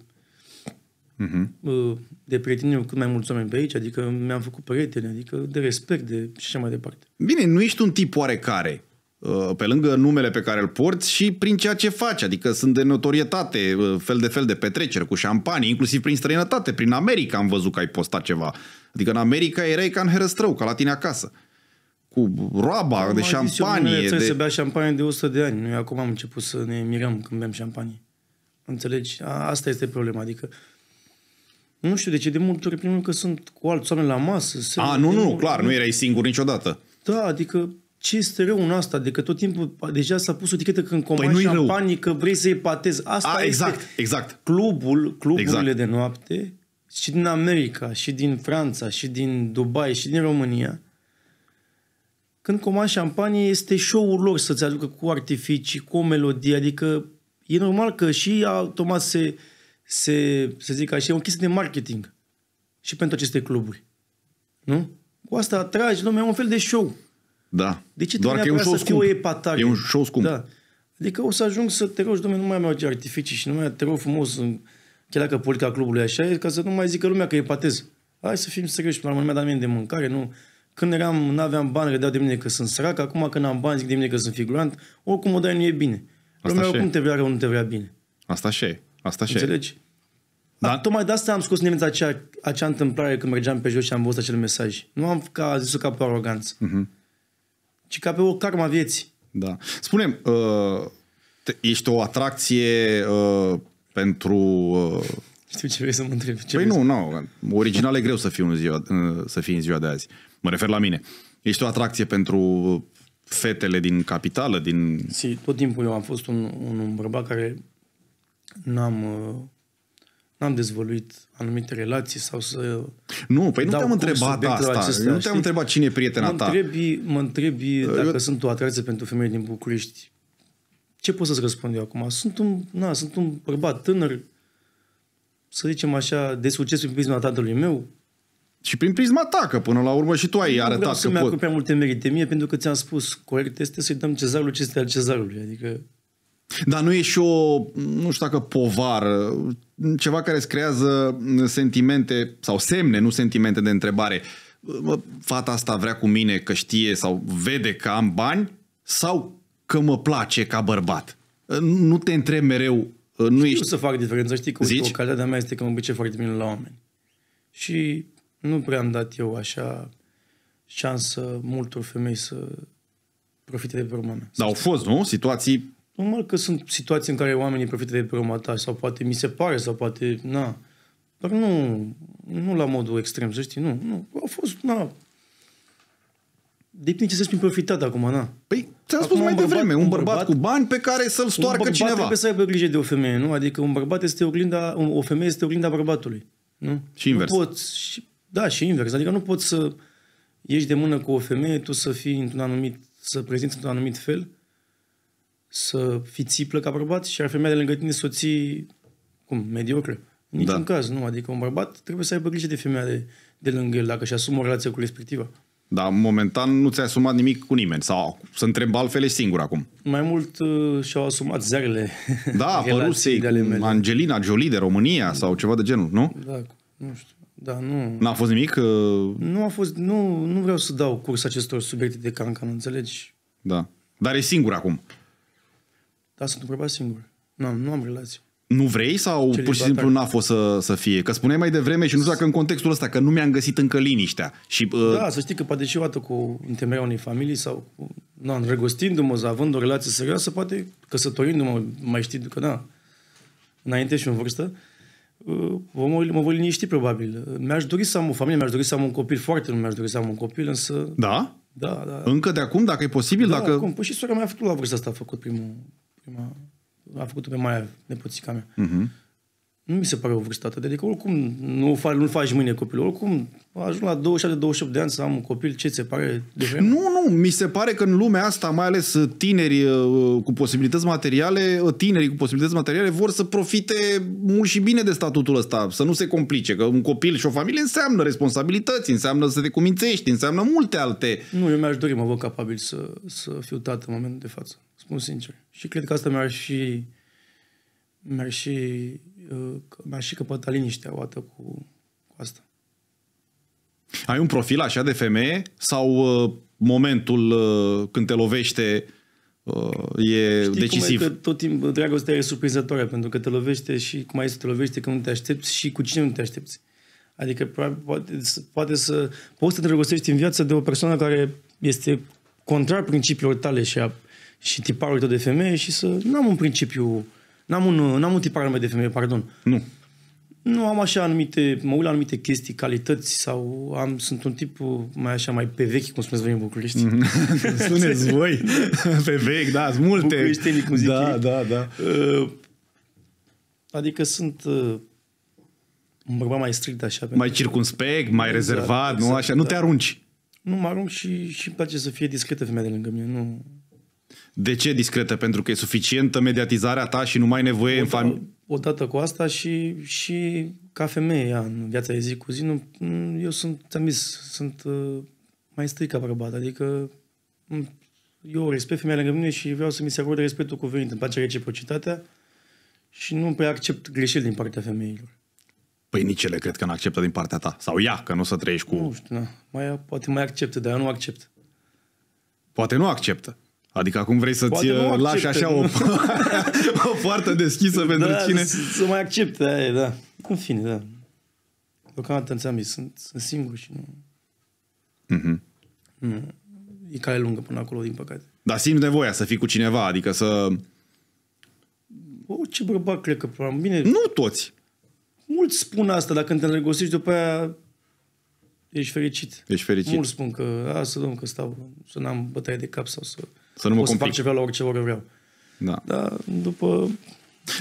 uh-huh. de prietenie cu mai mulți oameni pe aici, adică mi-am făcut prieteni, adică de respect de și așa mai departe. Bine, nu ești un tip oarecare uh, pe lângă numele pe care îl porți și prin ceea ce faci, adică sunt de notorietate uh, fel de fel de petreceri cu șampanii, inclusiv prin străinătate, prin America am văzut că ai postat ceva. Adică în America erai ca în herăstrău, ca la tine acasă cu roaba am de șampanie. Trebuie de... să bea șampanie de 100 de ani. Noi acum am început să ne mirăm când bem șampanie. Înțelegi? A, asta este problema. Adică nu știu de ce, de multe ori primul că sunt cu alți oameni la masă. A, nu, nu, clar, nu erai singur niciodată. Da, adică ce este rău în asta? Adică tot timpul deja s-a pus o etichetă când păi comai păi șampanie rău. că vrei să patezi. Asta A, exact, este exact. clubul, cluburile exact. de noapte și din America, și din Franța, și din Dubai, și din România când comand șampanie, este show-ul lor să-ți aducă cu artificii, cu o melodie, adică e normal că și automat se, se să zic așa, e o chestie de marketing și pentru aceste cluburi. Nu? Cu asta atragi lumea, un fel de show. Da. De ce Doar că e un show scump. E un show scump. Da. Adică o să ajung să te rogi, domnule, nu mai am artificii și nu mai te rog frumos, chiar dacă politica clubului așa e, ca să nu mai zică lumea că e patez. Hai să fim serioși, până la urmă, de mâncare, nu când eram, nu aveam bani, credeau de mine că sunt sărac, acum când am bani zic de mine că sunt figurant, oricum o dai nu e bine. Lumea oricum te vrea rău, nu te vrea bine. Asta și Asta și Înțelegi? Da. Tocmai de asta am scos nimeni acea, acea întâmplare când mergeam pe jos și am văzut acel mesaj. Nu am ca zis-o ca pe aroganță, uh-huh. ci ca pe o karma vieții. Da. spune uh, ești o atracție uh, pentru... Uh... Știu ce vrei să mă întreb. Ce păi nu, nu. Original e greu să fii, un ziua, uh, să fii în ziua de azi. Mă refer la mine. Ești o atracție pentru fetele din capitală, din... Si, tot timpul eu am fost un, un, un bărbat care n-am, uh, n-am dezvăluit anumite relații sau să... Nu, păi nu te-am întrebat asta. Acestea, nu te-am întrebat cine e prietena mă ta. Întrebi, mă întrebi dacă eu... sunt o atracție pentru femei din București. Ce pot să-ți răspund eu acum? Sunt un, na, sunt un bărbat tânăr, să zicem așa, de succes prin prisma tatălui meu, și prin prisma ta, că până la urmă și tu ai arătat că pot. Nu prea multe merite mie, pentru că ți-am spus, corect este să-i dăm cezarul ce este al cezarului. Adică... Dar nu e și o, nu știu dacă povară, ceva care îți creează sentimente sau semne, nu sentimente de întrebare. Fata asta vrea cu mine că știe sau vede că am bani sau că mă place ca bărbat. Nu te întreb mereu, nu Știu ești... să fac diferența, știi că Zici? o calitatea mea este că mă obicei foarte bine la oameni. Și nu prea am dat eu așa șansă multor femei să profite de pe urma mea. Dar au fost, nu? Situații... Normal că sunt situații în care oamenii profită de pe urma ta sau poate mi se pare sau poate... Na. Dar nu, nu la modul extrem, să știi, nu. nu. Au fost, na, Depinde ce să-ți profitat acum, na. Păi, ți-am spus mai devreme, bărbat, un bărbat, bărbat cu bani pe care să-l stoarcă cineva. Un bărbat trebuie să aibă grijă de o femeie, nu? Adică un bărbat este oglinda, o femeie este oglinda bărbatului, nu? Și invers. Nu poți, și da, și invers. Adică nu poți să ieși de mână cu o femeie, tu să fii într-un anumit, să prezinți într-un anumit fel, să fii țiplă ca bărbat și ar femeia de lângă tine soții cum, mediocre. În niciun da. caz, nu. Adică un bărbat trebuie să aibă grijă de femeia de, de lângă el, dacă și asumă o relație cu respectiva. Dar momentan nu ți a asumat nimic cu nimeni sau să întreb altfel ești singur acum. Mai mult uh, și-au asumat zearele. Da, Rusiei, Angelina Jolie de România sau ceva de genul, nu? Da, nu știu. Da, nu... N-a fost nimic? Uh, nu a fost... Nu, nu vreau să dau curs acestor subiecte de cancan, înțelegi? Da. Dar e singur acum. Da, sunt bărbat singur. Nu, nu am relație. Nu vrei sau Celibat pur și simplu n-a fost să, să fie? Că spuneai mai devreme și nu știu dacă în contextul ăsta, că nu mi-am găsit încă liniștea. Și, uh... Da, să știi că poate și o dată cu întemeierea unei familii sau cu, na, înrăgostindu-mă, având o relație serioasă, poate căsătorindu-mă, mai știi că da, înainte și în vârstă, uh, omul mă voi liniști probabil. Mi-aș dori să am o familie, mi-aș dori să am un copil, foarte nu mi-aș dori să am un copil, însă... Da? Da, da. Încă de acum, dacă e posibil? Da, dacă... acum. Păi și sora mea a făcut la vârsta asta, a făcut primul, prima, a făcut-o pe mai nepoțica mea. Uh-huh. Nu mi se pare o vârstă atât. Adică oricum nu faci, nu faci mâine copilul. Oricum ajung la 27-28 de ani să am un copil. Ce ți se pare de vreme? Nu, nu. Mi se pare că în lumea asta, mai ales uh, tinerii uh, uh, cu posibilități materiale, tinerii cu posibilități materiale vor să profite mult și bine de statutul ăsta. Să nu se complice. Că un copil și o familie înseamnă responsabilități, înseamnă să te cumințești, înseamnă multe alte. Nu, eu mi-aș dori, mă văd capabil să, să fiu tată în momentul de față. Spun sincer. Și cred că asta mi-ar și mi-ar și mi-aș da, și căpăta liniștea dată cu, cu asta. Ai un profil așa de femeie sau uh, momentul uh, când te lovește uh, e Știi decisiv? Cum e că tot timpul dragostea e surprinzătoare pentru că te lovește și cum ai să te lovește când nu te aștepți și cu cine nu te aștepți. Adică probabil, poate, poate să poți să te dragostești în viață de o persoană care este contrar principiilor tale și, a, și tiparului tău de femeie și să nu am un principiu uh, N-am un, n-am un tipar de femeie, pardon. Nu. Nu am așa anumite, mă uit la anumite chestii, calități sau am, sunt un tip mai așa, mai pe vechi, cum spuneți voi în București. Mhm. Spuneți voi, pe vechi, da, sunt multe. Bucureștenii, cum zic Da, ei. da, da. Uh, adică sunt uh, un bărbat mai strict așa. Mai circunspect, mai exact, rezervat, exact, nu așa, da. nu te da. arunci. Nu mă arunc și, și îmi place să fie discretă femeia de lângă mine, nu de ce discretă? Pentru că e suficientă mediatizarea ta și nu mai ai nevoie odată, în familie? Odată cu asta și, și ca femeie ea, în viața de zi cu zi, nu, eu sunt, ți-am zis, sunt uh, mai strict ca bărbat, adică eu respect femeia lângă mine și vreau să mi se acorde respectul cuvenit, îmi place reciprocitatea și nu prea accept greșeli din partea femeilor. Păi nici ele cred că nu acceptă din partea ta. Sau ea, că nu o să trăiești cu... Nu știu, na. Mai, poate mai acceptă, dar eu nu accept. Poate nu acceptă. Adică acum vrei să-ți uh, lași așa o, o poartă deschisă da, pentru da, cine... să mai accepte, da, e, da. În fine, da. Deocamdată înțeam, am sunt, sunt singur și nu... Mm-hmm. nu... E cale lungă până acolo, din păcate. Dar simți nevoia să fii cu cineva, adică să... O, ce bărbat cred că bine. Nu toți. Mulți spun asta, dacă te îndrăgostești, după aia ești fericit. Ești fericit. Mulți spun că, a, să domn, că stau, să n-am bătaie de cap sau să... Să nu mă complic. să fac ce la orice oră vreau. Da. Dar după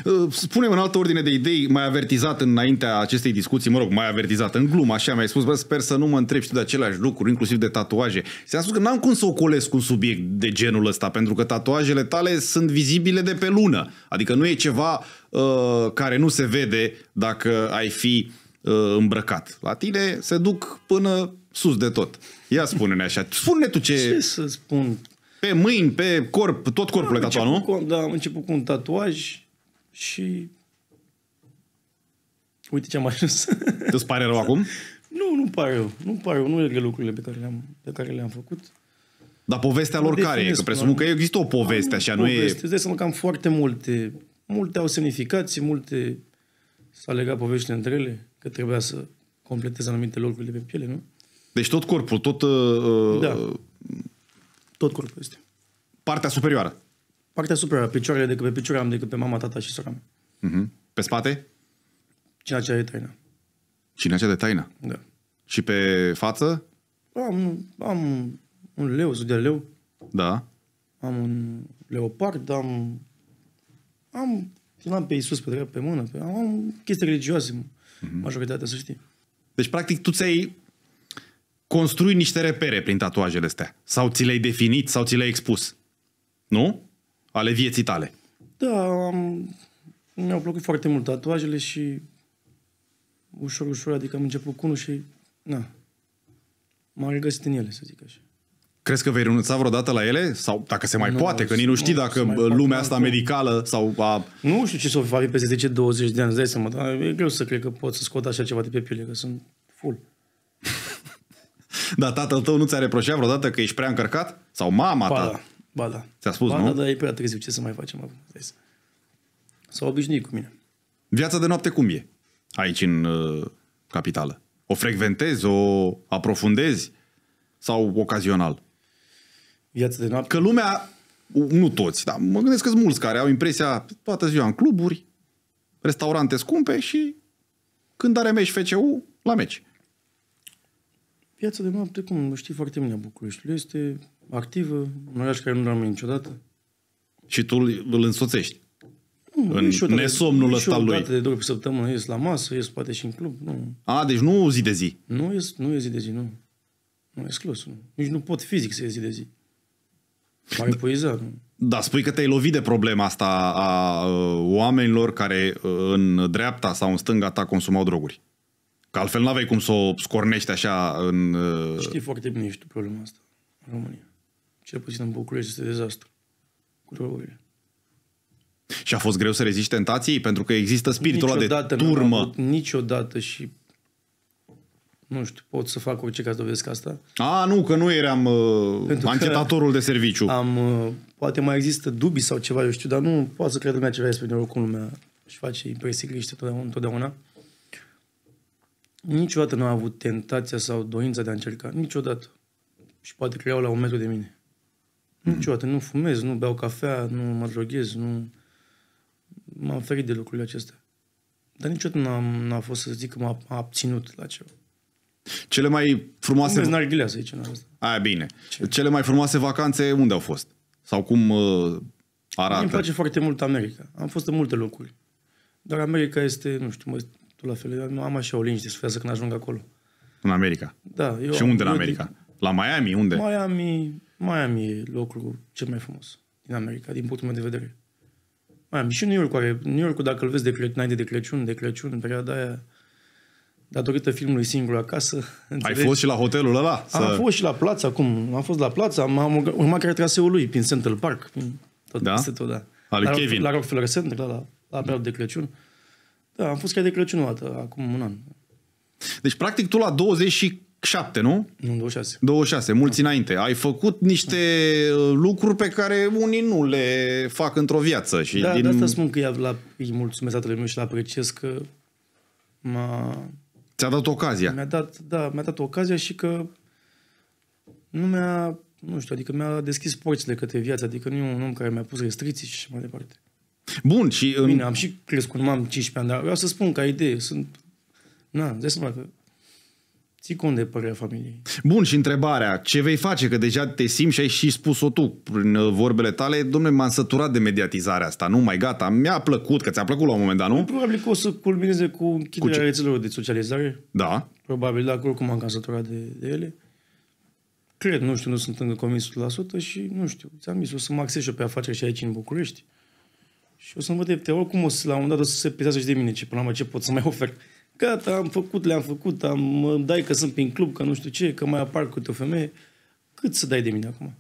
uh, Spunem în altă ordine de idei, mai avertizat înaintea acestei discuții, mă rog, mai avertizat în glumă, așa mi-ai spus, bă, sper să nu mă întreb și de aceleași lucruri, inclusiv de tatuaje. Și am spus că n-am cum să ocolesc un subiect de genul ăsta, pentru că tatuajele tale sunt vizibile de pe lună. Adică nu e ceva uh, care nu se vede dacă ai fi uh, îmbrăcat. La tine se duc până sus de tot. Ia spune-ne așa. Spune-ne tu ce... Ce să spun? Pe mâini, pe corp, tot corpul e tatuat, nu? Cu, da, am început cu un tatuaj și... Uite ce am ajuns. Îți pare rău acum? Nu, nu pare rău. Nu pare rău. Nu e lucrurile pe care le-am, pe care le-am făcut. Dar povestea lor care e? Că presupun că există o poveste, am așa, poveste. nu e... Îți dai seama că am foarte multe... Multe au semnificații, multe... s au legat poveștile între ele, că trebuia să completez anumite lucruri de pe piele, nu? Deci tot corpul, tot... Uh, uh da. Tot corpul este. Partea superioară. Partea superioară, picioarele decât pe picioare am decât pe mama, tata și sora mea. Mm-hmm. Pe spate? Cine aceea de taină. Cine aceea de taină? Da. Și pe față? Am, am un leu, de leu. Da. Am un leopard, am... Am... nu am pe Iisus pe dreapta, pe mână, pe, am, chestii religioase, uh-huh. majoritatea, să știi. Deci, practic, tu ți-ai construi niște repere prin tatuajele astea. Sau ți le-ai definit, sau ți le-ai expus. Nu? Ale vieții tale. Da, am... mi-au plăcut foarte mult tatuajele și ușor, ușor, adică am început cu unul și, na, m-am regăsit în ele, să zic așa. Crezi că vei renunța vreodată la ele? Sau dacă se mai nu, poate, că nici nu știi nu, dacă lumea asta medicală sau a... Nu știu ce să o fac peste 10-20 de ani, să mă, dar e greu să cred că pot să scot așa ceva de pe piele, că sunt full. Dar tatăl tău nu ți-a reproșat vreodată că ești prea încărcat? Sau mama ba ta? Da, ba da. Ți-a spus, ba nu? da, dar e prea târziu. Ce să mai facem acum? S-a obișnuit cu mine. Viața de noapte cum e? Aici în uh, capitală. O frecventezi, o aprofundezi? Sau ocazional? Viața de noapte? Că lumea, nu toți, dar mă gândesc că sunt mulți care au impresia toată ziua în cluburi, restaurante scumpe și când are meci FCU, la meci. Piața de noapte, cum știi foarte bine, Bucureștiul este activă, un oraș care nu rămâne niciodată. Și tu îl însoțești? Nu, în și nesomnul ăsta lui. de două pe săptămână ies la masă, ies poate și în club. Nu. A, deci nu zi de zi. Nu ies, nu e zi de zi, nu. Nu e exclus, nu. Nici nu pot fizic să ies zi de zi. Mai am da. nu. Da, spui că te-ai lovit de problema asta a oamenilor care uh, în dreapta sau în stânga ta consumau droguri. Că altfel n-aveai cum să o scornești așa în... Uh, Știi foarte bine tu problema asta în România. Cel puțin în București este dezastru cu drogurile. Și a fost greu să reziști tentației? Pentru că există spiritul ăla de turmă. Avut, niciodată și nu știu, pot să fac orice ca să dovedesc asta. A, nu, că nu eram uh, anchetatorul de serviciu. Am, uh, poate mai există dubii sau ceva, eu știu, dar nu poate să cred lumea ceva despre oricum lumea și face impresii greșite întotdeauna niciodată nu a avut tentația sau doința de a încerca. Niciodată. Și poate că iau la un metru de mine. Mm. Niciodată. Nu fumez, nu beau cafea, nu mă droghez, nu... M-am ferit de lucrurile acestea. Dar niciodată n-am, n-a fost să zic că m-a abținut la ceva. Cele mai frumoase... Nu narghilea, să zicem asta. Aia, bine. Ce? Cele mai frumoase vacanțe unde au fost? Sau cum uh, arată? Îmi place foarte mult America. Am fost în multe locuri. Dar America este, nu știu, mă, tu la fel, eu am așa o de suflează când ajung acolo. În America? Da. Eu, și unde eu, în America? Din, la Miami? Unde? Miami, Miami e locul cel mai frumos din America, din punctul meu de vedere. Miami și New York, are, New York dacă îl vezi de Crăciun, înainte de Crăciun, de Crăciun, în perioada aia, datorită filmului Singur acasă. Înțelegi? Ai fost și la hotelul ăla? Să... Am fost și la plață acum. Am fost la plață, am, am urmat care traseul lui, prin Central Park, prin tot, da? Peste tot, da. Al la, Kevin. La Rockefeller Center, da, la, la, la de Crăciun. Da, am fost chiar de Crăciun o dată, acum un an. Deci, practic, tu la 27, nu? Nu, 26. 26, mulți da. înainte. Ai făcut niște da. lucruri pe care unii nu le fac într-o viață. Și da, din... de asta spun că la, îi mulțumesc tatălui meu și la apreciez că m-a... Ți-a dat ocazia. Mi-a dat, da, mi-a dat ocazia și că nu mi-a, nu știu, adică mi-a deschis porțile către viață, adică nu e un om care mi-a pus restricții și mai departe. Bun, și... În... Bine, am și crescut, nu am 15 ani, dar vreau să spun ca idee, sunt... Na, de seama că ții cont de părerea familiei. Bun, și întrebarea, ce vei face? Că deja te simți și ai și spus-o tu prin uh, vorbele tale, domnule, m-am săturat de mediatizarea asta, nu mai gata, mi-a plăcut, că ți-a plăcut la un moment dat, nu? Probabil că o să culmineze cu închiderea cu rețelelor de socializare. Da. Probabil, dacă oricum am cam săturat de, de ele. Cred, nu știu, nu sunt încă convins 100% și nu știu, ți-am zis, o să mă acces și pe afaceri și aici în București. Și o să învăț, oricum o să, la un moment dat o să se pizează și de mine, ce până la ce pot să mai ofer. Gata, am făcut, le-am făcut, am, dai că sunt prin club, că nu știu ce, că mai apar cu o femeie. Cât să dai de mine acum?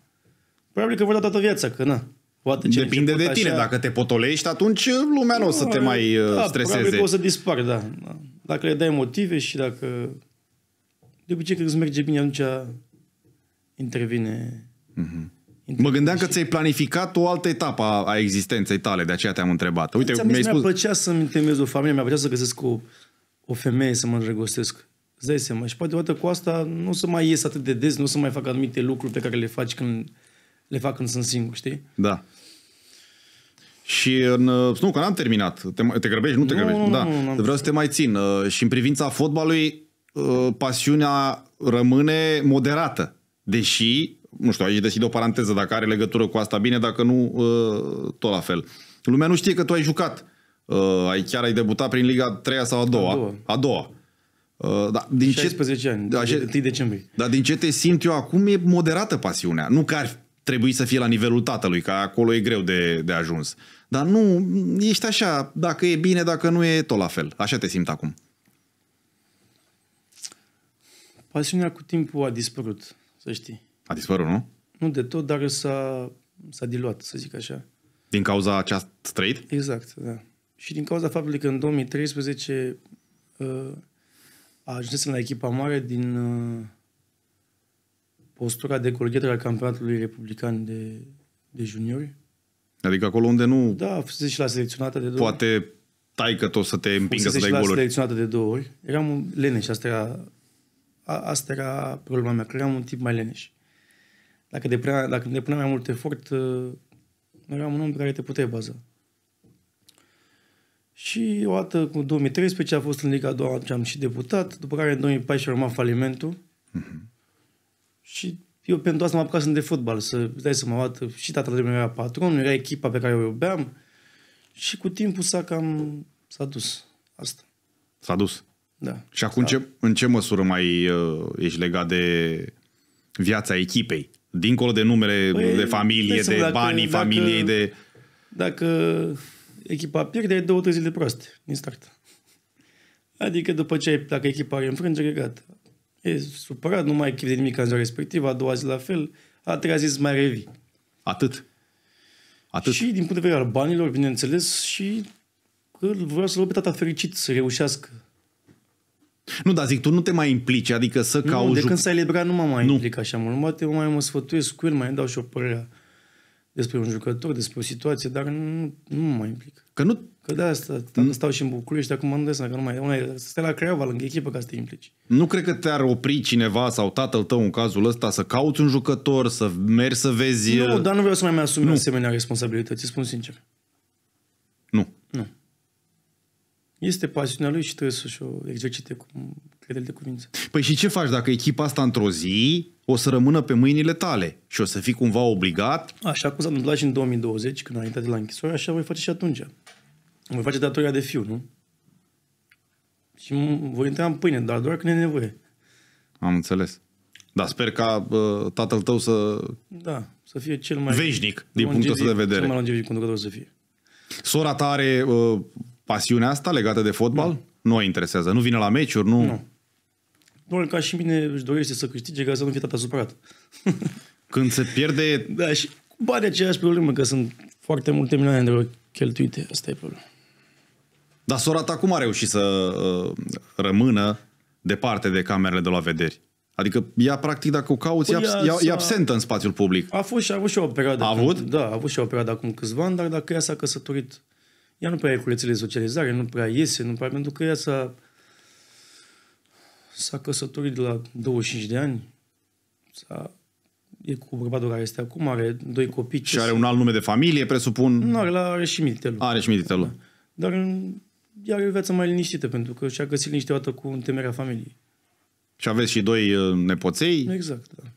Probabil că vor da toată viața, că na. Poate ce Depinde de tine, așa... dacă te potolești, atunci lumea nu o să te ah, mai da, uh, streseze. Probabil că o să dispar, da. Dacă le dai motive și dacă... De obicei, când îți merge bine, atunci intervine... Mm-hmm. Mă gândeam că ți-ai planificat o altă etapă a, a existenței tale, de aceea te-am întrebat. Uite, mi-ai mi spus... plăcea să-mi temez o familie, mi-a plăcea să găsesc o, o femeie să mă îndrăgostesc. Îți seama. Și poate odată cu asta nu o să mai ies atât de des, nu o să mai fac anumite lucruri pe care le faci când le fac când sunt singur, știi? Da. Și în, uh, nu, că n-am terminat. Te, te grăbești? Nu te nu, grăbești. Nu, da. nu, Vreau să te mai țin. Uh, și în privința fotbalului, uh, pasiunea rămâne moderată. Deși nu știu, aici deschid o paranteză, dacă are legătură cu asta, bine, dacă nu, uh, tot la fel. Lumea nu știe că tu ai jucat. Uh, ai chiar ai debutat prin Liga 3 sau a doua. A doua. A doua. Uh, da, din 16 ce, ani, da, 1 decembrie. Dar din ce te simt eu acum e moderată pasiunea. Nu că ar trebui să fie la nivelul tatălui, că acolo e greu de, de ajuns. Dar nu, ești așa, dacă e bine, dacă nu e tot la fel. Așa te simt acum. Pasiunea cu timpul a dispărut, să știi. A dispărut, nu? Nu de tot, dar s-a, s-a diluat, să zic așa. Din cauza acest trade? Exact, da. Și din cauza faptului că în 2013 uh, ajuns la echipa mare din uh, postura de coleghetor al campionatului republican de, de juniori. Adică acolo unde nu... Da, fusese și la selecționată de două Poate tai că tot să te împingă să dai goluri. la selecționată de două ori. Eram leneș, asta era, a, asta era problema mea, că eram un tip mai leneș. Dacă, depunea, dacă depunea mai mult efort, uh, eram un om pe care te puteai baza. Și o dată cu 2013 a fost în Liga a doua, atunci am și deputat, după care în 2014 a urmat falimentul. Mm-hmm. Și eu pentru asta m-am apucat să de fotbal, să dai să mă văd Și tatăl meu era patron, era echipa pe care o iubeam. Și cu timpul s-a cam s-a dus asta. S-a dus. Da. Și acum ce, în ce măsură mai uh, ești legat de viața echipei? Dincolo de numele păi, de familie, de dacă, banii dacă, familiei, de... Dacă echipa pierde, ai două, trei zile proaste din start. Adică după ce ai, dacă echipa are înfrângere, gata. E supărat, nu mai chef de nimic în ziua respectivă, a doua zi la fel, a treia zi mai revii. Atât. Atât. Și din punct de vedere al banilor, bineînțeles, și că vreau să-l tata fericit să reușească nu, dar zic, tu nu te mai implici, adică să cauți... Nu, de când s-a eliberat nu m-am mai nu. implic așa mult. Poate mai mă sfătuiesc cu el, mai dau și o părere despre un jucător, despre o situație, dar nu, nu mă mai implic. Că nu... Că de asta, nu... stau și în București, acum am dat că nu mai... Una, să stai la Craiova, lângă echipă, ca să te implici. Nu cred că te-ar opri cineva sau tatăl tău în cazul ăsta să cauți un jucător, să mergi să vezi... Nu, uh, dar nu vreau să mai mi asumi asemenea responsabilități, spun sincer. Nu. Nu este pasiunea lui și trebuie să și o exercite cu credere de cuvință. Păi și ce faci dacă echipa asta într-o zi o să rămână pe mâinile tale și o să fii cumva obligat? Așa cum s-a întâmplat și în 2020, când a intrat de la închisoare, așa voi face și atunci. Voi face datoria de fiu, nu? Și voi intra în pâine, dar doar când e nevoie. Am înțeles. Dar sper ca uh, tatăl tău să... Da, să fie cel mai... Veșnic, din punctul ăsta de vedere. Cel mai longevic conducător să fie. Sora ta are uh, pasiunea asta legată de fotbal nu, nu o interesează. Nu vine la meciuri, nu... nu. Doar ca și mine își dorește să câștige ca să nu fie tata supărat. Când se pierde... Da, și bani aceeași problemă, că sunt foarte multe milioane de euro cheltuite. Asta e problema. Dar sora ta cum a reușit să uh, rămână departe de camerele de la vederi? Adică ea, practic, dacă o cauți, păi ea, e absentă în spațiul public. A fost și a avut și o perioadă. A avut? Când, da, a avut și o perioadă acum câțiva ani, dar dacă ea s-a căsătorit ea nu prea e cu rețele de socializare, nu prea iese, nu prea, pentru că ea s-a, s-a căsătorit de la 25 de ani, s-a, e cu bărbatul care este acum, are doi copii. Și are un alt nume de familie, presupun? Nu, are, la, are și mititelu. Are și mititelu. Da. Dar ea are o viață mai liniștită, pentru că și-a găsit liniște odată cu temerea familiei. Și aveți și doi uh, nepoței? Exact, da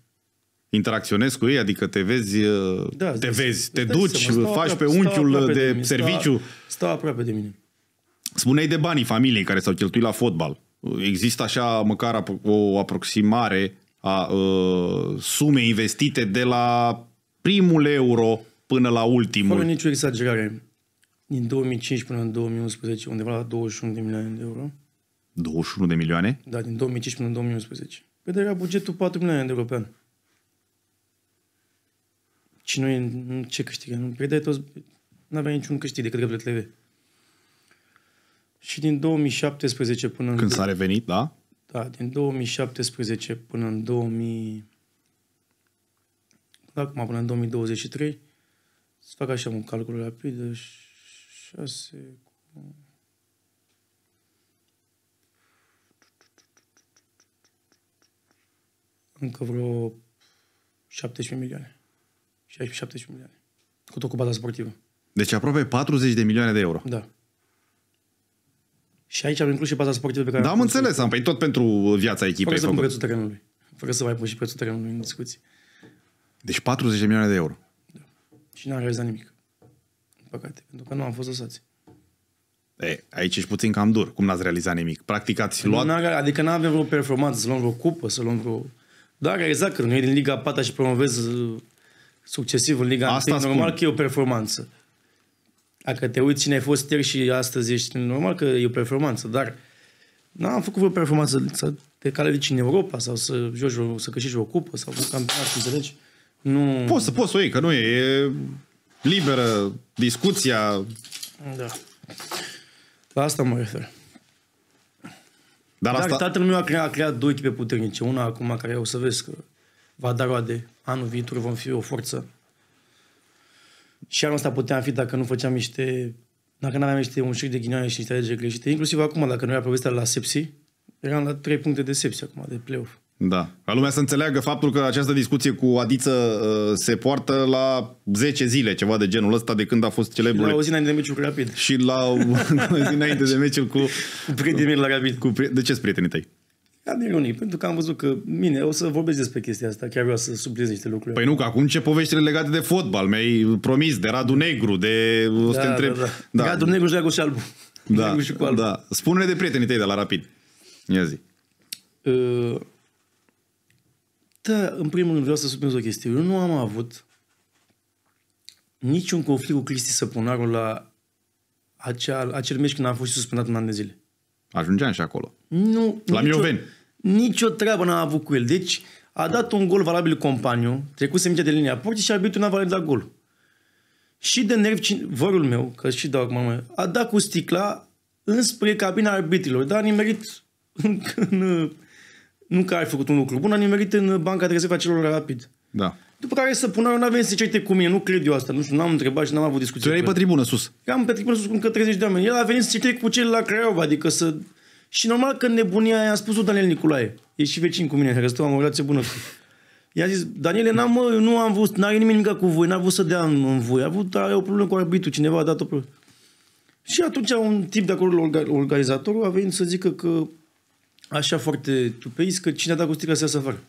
interacționezi cu ei, adică te vezi, da, te, vezi, te duci, seama, faci aproape, pe unchiul de, de mine, serviciu. Stau aproape de mine. Spuneai de banii familiei care s-au cheltuit la fotbal. Există așa măcar o aproximare a uh, ă, sumei investite de la primul euro până la ultimul. Fără nicio exagerare. Din 2005 până în 2011, undeva la 21 de milioane de euro. 21 de milioane? Da, din 2005 până în 2011. Păi era bugetul 4 milioane de euro pe an. Și noi ce câștigă? Nu pierdeai toți, nu aveai niciun câștig decât TV. Și din 2017 până Când în... s-a revenit, da? Da, din 2017 până în 2000... Da, acum până în 2023, să fac așa un calcul rapid, 6 cu... Încă vreo 17 milioane. 16-17 milioane. Cu tot cu baza sportivă. Deci aproape 40 de milioane de euro. Da. Și aici am inclus și baza sportivă pe care... Da, am, am înțeles, am păi tot pentru viața echipei. Fără să pun prețul terenului. Fără să mai pun și prețul terenului în discuții. Deci 40 de milioane de euro. Da. Și n-am realizat nimic. În păcate, pentru că nu am fost lăsați. E, aici ești puțin cam dur. Cum n-ați realizat nimic? Practic ați luat... Nu, adică n-avem vreo performanță, să luăm vreo cupă, să luăm vreo... Da, exact. că e din Liga 4 și promovezi succesiv în Liga Asta 1, normal că e o performanță. Dacă te uiți cine ai fost ieri și astăzi ești, normal că e o performanță, dar n-am făcut vreo performanță să te califici în Europa sau să joci, o, să câștigi o cupă sau un campionat, înțelegi? Nu... Poți să poți să o iei, că nu e, e liberă discuția. Da. La asta mă refer. Dar, Dar asta... tatăl meu a creat, a creat două echipe puternice. Una acum care o să vezi că va da roade. Anul viitor vom fi o forță. Și anul ăsta puteam fi dacă nu făceam niște... Dacă nu aveam niște un șir de ghinioane și niște alegeri greșite. Inclusiv acum, dacă nu era povestea la sepsi, eram la trei puncte de sepsi acum, de play Da. Ca lumea să înțeleagă faptul că această discuție cu Adiță uh, se poartă la 10 zile, ceva de genul ăsta, de când a fost celebrul. La o zi înainte de meciul cu Rapid. Și la o zi înainte de meciul cu... cu prietenii la Rapid. Cu De ce prietenii tăi? a milionii, pentru că am văzut că, mine, o să vorbesc despre chestia asta, chiar vreau să subliniez niște lucruri. Păi nu, că acum ce poveștile legate de fotbal, mi-ai promis, de Radu Negru, de... O să da, te întreb... da, da. da. Radu Negru și Dragu și Albu. Da, Negru și cu Albu. da. Spune-ne de prietenii tăi de la Rapid. Ia zi. Uh, da, în primul rând vreau să subliniez o chestie. Eu nu am avut niciun conflict cu Cristi Săpunarul la acel, acel meci când am fost suspendat un an de zile. Ajungeam și acolo. Nu, la nicio, Mioveni nicio treabă n-a avut cu el. Deci a dat un gol valabil companiu, trecuse mingea de linia porții și arbitru n-a validat gol. Și de nervi, vorul meu, că și dau acum, a dat cu sticla înspre cabina arbitrilor, dar a nimerit în, în, nu că ai făcut un lucru bun, a nimerit în banca de rezervă a celor rapid. Da. După care să pună, nu avem să cu mine, nu cred eu asta, nu știu, n-am întrebat și n-am avut discuții. Tu erai pe tribună sus. am pe tribună sus cu încă 30 de oameni. El a venit să certe cu cel la Craiova, adică să și normal că nebunia i a spus-o Daniel Nicolae, e și vecin cu mine, că stau, am o relație bună I-a zis, Daniele, n-am, mă, nu am văzut, n-are nimic cu voi, n-a vrut să dea în, în voi, a avut, are o problemă cu arbitru, cineva a dat o problemă. Și atunci un tip de acolo, organizatorul, a venit să zică că așa foarte tupeis, că cine a dat cu sticla să iasă afară.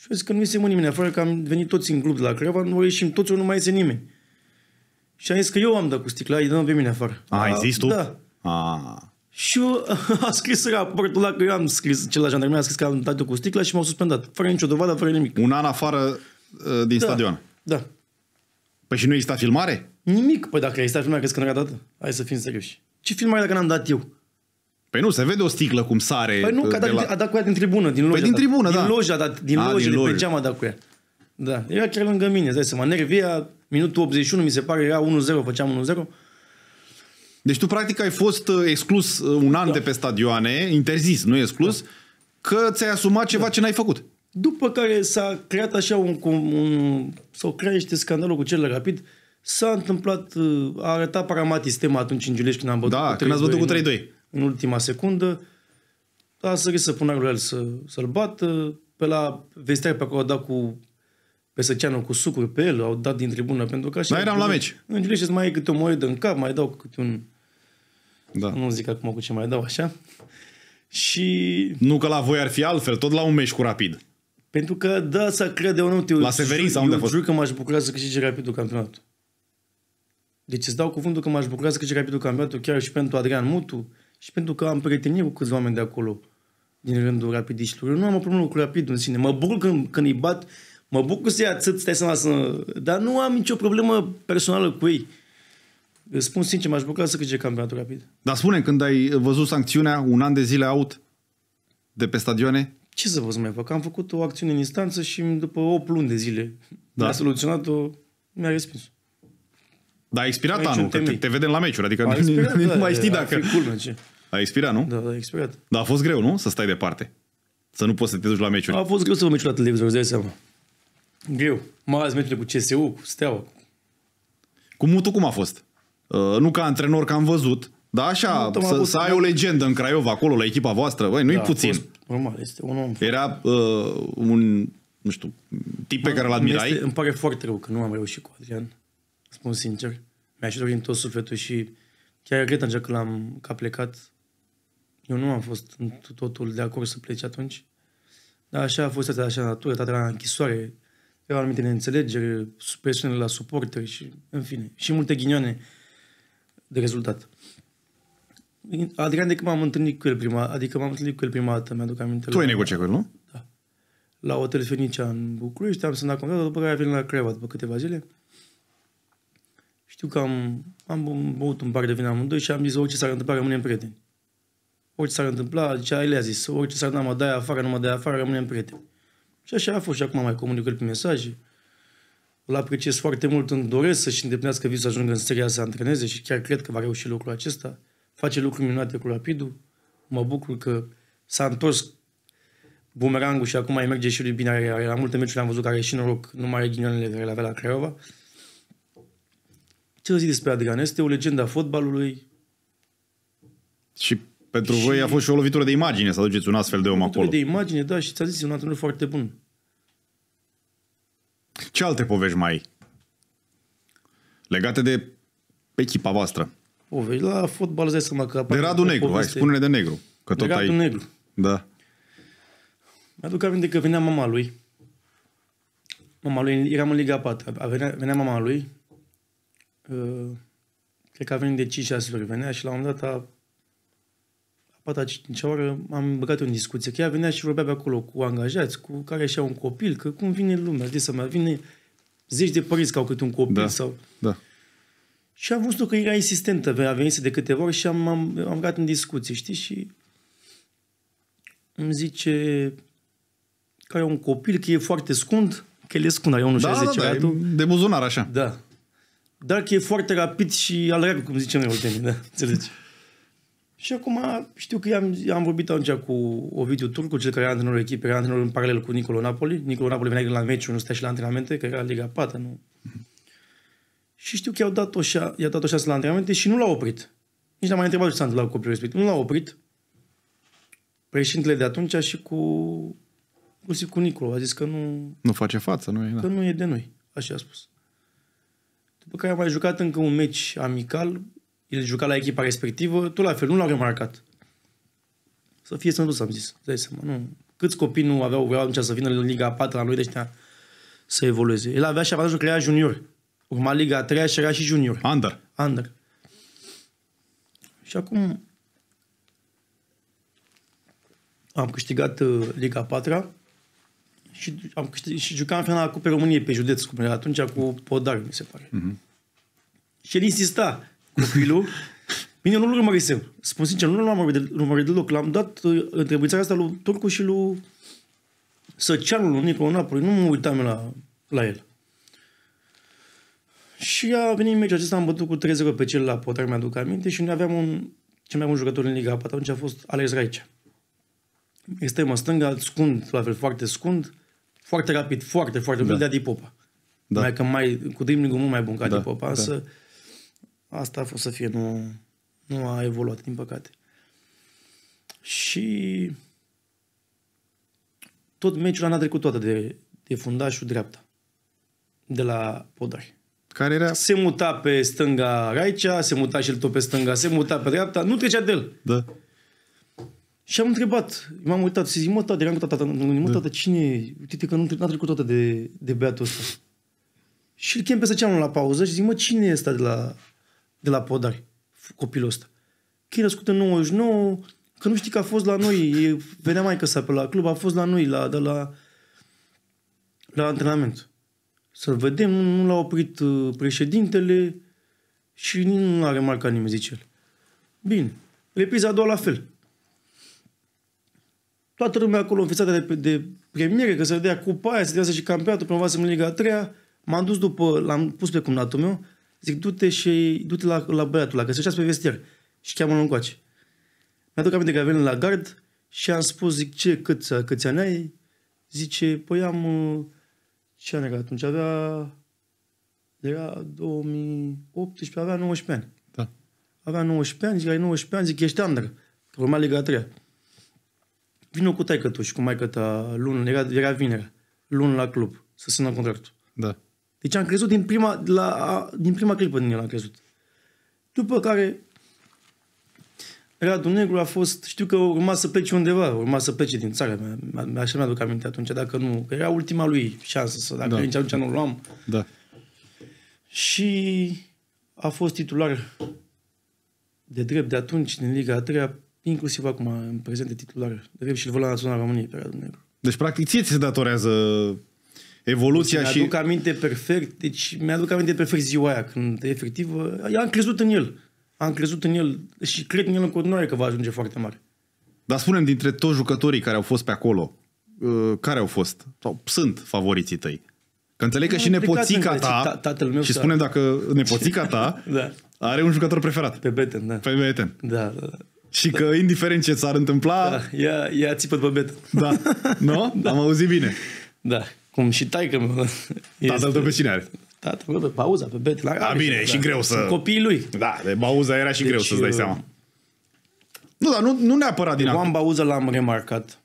Și eu zic că nu mai nimeni afară, că am venit toți în club de la Creva, nu ieșim toți, nu mai iese nimeni. Și a zis că eu am dat cu sticla, îi dăm pe mine afară. A, ai zis tu? Da. A. Și eu a scris raportul la că eu am scris, cel la jandarmerie a scris că am dat cu sticla și m-au suspendat. Fără nicio dovadă, fără nimic. Un an afară uh, din da, stadion. Da. Păi și nu exista filmare? Nimic. Păi dacă exista filmare, crezi că nu era dată? Hai să fim serioși. Ce filmare dacă n-am dat eu? Păi nu, se vede o sticlă cum sare. Păi nu, uh, că a dat, la... a dat cu ea din tribună, din loja. Păi din da. tribună, da. Din loja, da, din loja, de pe păi geam a dat cu ea. Da, era chiar lângă mine, îți dai seama. Nervia, minutul 81, mi se pare, era 1-0, făceam 1-0. Deci tu practic ai fost uh, exclus uh, un an da. de pe stadioane, interzis, nu exclus, da. că ți-ai asumat ceva da. ce n-ai făcut. După care s-a creat așa un, un, un sau crește scandalul cu cel rapid, s-a întâmplat, uh, a arătat paramat sistemul atunci în Giulești când am bătut da, cu 3-2. când ați bătut cu 3-2. În, în ultima secundă, a sărit să pună el să, să-l bată, pe la vestea pe acolo a dat cu Pesăceanu cu sucuri pe el, au dat din tribună pentru că așa... Mai eram la meci. În Giulești mai e câte o moedă în cap, mai dau câte un da. Nu zic acum cu ce mai dau așa. Și... Nu că la voi ar fi altfel, tot la un meci cu rapid. Pentru că, da, să crede o nu, te La Severin sau unde a fost? jur că m-aș bucura să câștige rapidul campionatul. Deci îți dau cuvântul că m-aș bucura să câștige rapidul campionatul chiar și pentru Adrian Mutu și pentru că am prietenit cu câți oameni de acolo din rândul rapidiștilor. Eu nu am o problemă cu rapidul în sine. Mă bucur când, când îi bat, mă bucur să-i atât, stai seama să... Dar nu am nicio problemă personală cu ei. Îți spun sincer, m-aș bucura să câștige campionatul rapid. Dar spune, când ai văzut sancțiunea, un an de zile out de pe stadioane? Ce să vă mai fac? Am făcut o acțiune în instanță și după 8 luni de zile da. a soluționat-o, mi-a respins. Dar a expirat Aici anul, că te, te vedem la meciuri, adică a expirat, nu, da, nu mai știi dacă... Culme, ce. A expirat, nu? Da, a expirat. Dar a fost greu, nu? Să stai departe. Să nu poți să te duci la meciuri. A fost greu să vă meciul la televizor, îți dai seama. Greu. Mai ales meciurile cu CSU, cu Steaua. Cu Mutu cum a fost? Uh, nu ca antrenor că am văzut, dar așa, nu, să, să ai o legendă în Craiova, acolo, la echipa voastră, băi, nu-i da, puțin. Fost, normal, este un om. Era uh, un, nu știu, tip pe care l-admirai. Este, îmi pare foarte rău că nu am reușit cu Adrian, spun sincer. Mi-aș dori în tot sufletul și chiar regret atunci că l-am că a plecat. Eu nu am fost totul de acord să plece atunci. Dar așa a fost, așa natură, tatăl la închisoare, erau anumite neînțelegeri, presiune la suporteri și, în fine, și multe ghinioane de rezultat. Adrian, de când m-am întâlnit cu el prima, adică m-am întâlnit cu el prima dată, mi-aduc aminte. Tu ai negociat cu el, nu? Da. La Hotel Fenicia în București, am semnat contractul, după care a venit la Creva după câteva zile. Știu că am, am băut un par de vin amândoi și am zis orice s-ar întâmpla, rămânem prieteni. Orice s-ar întâmpla, zicea, el a zis, orice s-ar întâmpla, mă dai afară, nu mă dai afară, rămânem prieteni. Și așa a fost și acum mai comunic cu el mesaje îl apreciez foarte mult, îmi doresc să-și îndeplinească visul să ajungă în seria să antreneze și chiar cred că va reuși lucrul acesta. Face lucruri minunate cu Rapidul. Mă bucur că s-a întors bumerangul și acum mai merge și lui bine. Are, are, la multe meciuri am văzut că are și noroc, nu mai are ghinionele care le avea la Craiova. Ce să zic despre Adrian? Este o legendă a fotbalului. Și pentru și voi a fost și o lovitură de imagine să aduceți un astfel de om acolo. de imagine, da, și ți-a zis, un antrenor foarte bun. Ce alte povești mai ai? Legate de echipa voastră. Povești la fotbal, zic dai seama că... De Radu Negru, hai, spune-ne de Negru. Că de tot Radu ai... Negru. Da. Mi-aduc aminte că venea mama lui. Mama lui, eram în Liga 4. A venea, venea mama lui. Uh, cred că a venit de 5-6 ori venea și la un moment dat a pata oară, am băgat în discuție, că ea venea și vorbea pe acolo cu angajați, cu care și un copil, că cum vine lumea, de să mai vine zeci de părinți că au câte un copil da, sau... Da. Și am văzut că era insistentă, a venit de câteva ori și am, am, am gat în discuție, știi? Și îmi zice că are un copil, că e foarte scund, că e scund, are 1,60 da, da, da, da, de buzunar așa. Da. Dar că e foarte rapid și alergă, cum zicem noi, ultimii, da, înțelegi? Și acum știu că am, am vorbit atunci cu Ovidiu Turcu, cel care era antrenorul echipei, era antrenor în paralel cu Nicolo Napoli. Nicolo Napoli venea la meciul, nu stă și la antrenamente, că era Liga 4, nu? Mm-hmm. Și știu că i-au dat o, șa- i-a dat o șansă la antrenamente și nu l-a oprit. Nici n-am mai întrebat ce s-a întâmplat cu copilul respectiv. Nu l-a oprit. Președintele de atunci și cu inclusiv cu Nicolo. A zis că nu... Nu face față, nu e? Da. Că nu e de noi. Așa a spus. După care am mai jucat încă un meci amical el juca la echipa respectivă, tu la fel, nu l-au remarcat. Să fie sănătos, am zis. Dai seama, nu. Câți copii nu aveau, vreau atunci să vină în Liga 4 la noi de ăștia să evolueze. El avea și avantajul că era junior. Urma Liga 3 și era și junior. Under. Under. Și acum am câștigat uh, Liga 4 și, am câștigat, și jucam finala Cupei României pe județ, cum era atunci, cu Podar, mi se pare. Mm-hmm. Și el insista copilul. Bine, eu nu-l urmărisem. Spun sincer, nu l-am urmărit, urmărit deloc. L-am dat uh, întrebuințarea asta lui Turcu și lui Săceanul, lui Nicol Napoli. Nu mă uitam la, la el. Și a venit meciul acesta, am bătut cu 30 pe cel la Potar, mi-aduc aminte, și noi aveam un, cel mai bun jucător în Liga 4, atunci a fost Alex Raicea. Extremă stângă, scund, la fel, foarte scund, foarte rapid, foarte, foarte da. de Adi Popa. Da. Mai că mai, cu dribbling mult mai bun ca da. Adi Popa, da. însă Asta a fost să fie, nu, nu a evoluat, din păcate. Și tot meciul a trecut toată de, de fundașul dreapta, de la Podari. Care era? Se muta pe stânga Raicea, se muta și el tot pe stânga, se muta pe dreapta, nu trecea de el. Da. Și am întrebat, m-am uitat, să zic, mă, tată, eram cu tata, mă, da. tata, cine, uite că nu a trecut toată de, de beatul ăsta. Și îl chem pe Săceanu la pauză și zic, mă, cine e ăsta de la, de la podari, copilul ăsta. Că e născut în 99, că nu știi că a fost la noi, venea mai sa pe la club, a fost la noi, la, de la, la antrenament. Să-l vedem, nu, nu l-a oprit uh, președintele și nu a remarcat nimeni, zice el. Bine, repriza a doua la fel. Toată lumea acolo înfițată de, de premiere, că se vedea cupa aia, se dea și campionatul, promovase în Liga a treia M-am dus după, l-am pus pe cumnatul meu, Zic, du-te și du-te la, la băiatul la că se pe vestier și cheamă-l încoace. Mi-aduc aminte că venit la gard și am spus, zic, ce, câți, câți ani ai? Zice, păi am, uh, ce ani era atunci? Avea, era 2018, avea 19 ani. Da. Avea 19 ani, zic, ai 19 ani, zic, ești under, că urma Liga 3 Vină cu taică tu și cu maică ta luni, era, era vinerea, luni la club, să semnă contractul. Da. Deci am crezut din prima, la, din prima clipă din el am crezut. După care Radu Negru a fost, știu că urma să plece undeva, urma să plece din țara mea, așa mi-aduc aminte atunci, dacă nu, că era ultima lui șansă, să, dacă da. nici atunci nu luam. Da. Și a fost titular de drept de atunci, din Liga a treia, inclusiv acum, în prezent de titular, drept și-l văd la Național României pe Radu Negru. Deci, practic, ție ți se datorează Evoluția deci, și... Mi-aduc aminte perfect, deci mi-aduc aminte perfect ziua aia, când efectiv, uh, eu am crezut în el. Am crezut în el și cred în el în continuare că va ajunge foarte mare. Dar spunem, dintre toți jucătorii care au fost pe acolo, uh, care au fost? Sau sunt favoriții tăi? Că înțeleg că și nepoțica ta, tatăl meu și spunem dacă nepoțica ta da. are un jucător preferat. Pe Beten, da. Pe Beten. Da, da. Și că indiferent ce s-ar întâmpla... Da, ea, ea țipă pe Beten. Da, nu? Da. Am auzit bine. Da cum și tai că Tatăl tău pe cine are? Tatăl meu pe Bauza, pe Bet. La, da, a, bine, și, e și da. greu să... Copiii lui. Da, de Bauza era și deci, greu să-ți dai uh, seama. Nu, dar nu, nu neapărat din... Oan Bauza l-am remarcat.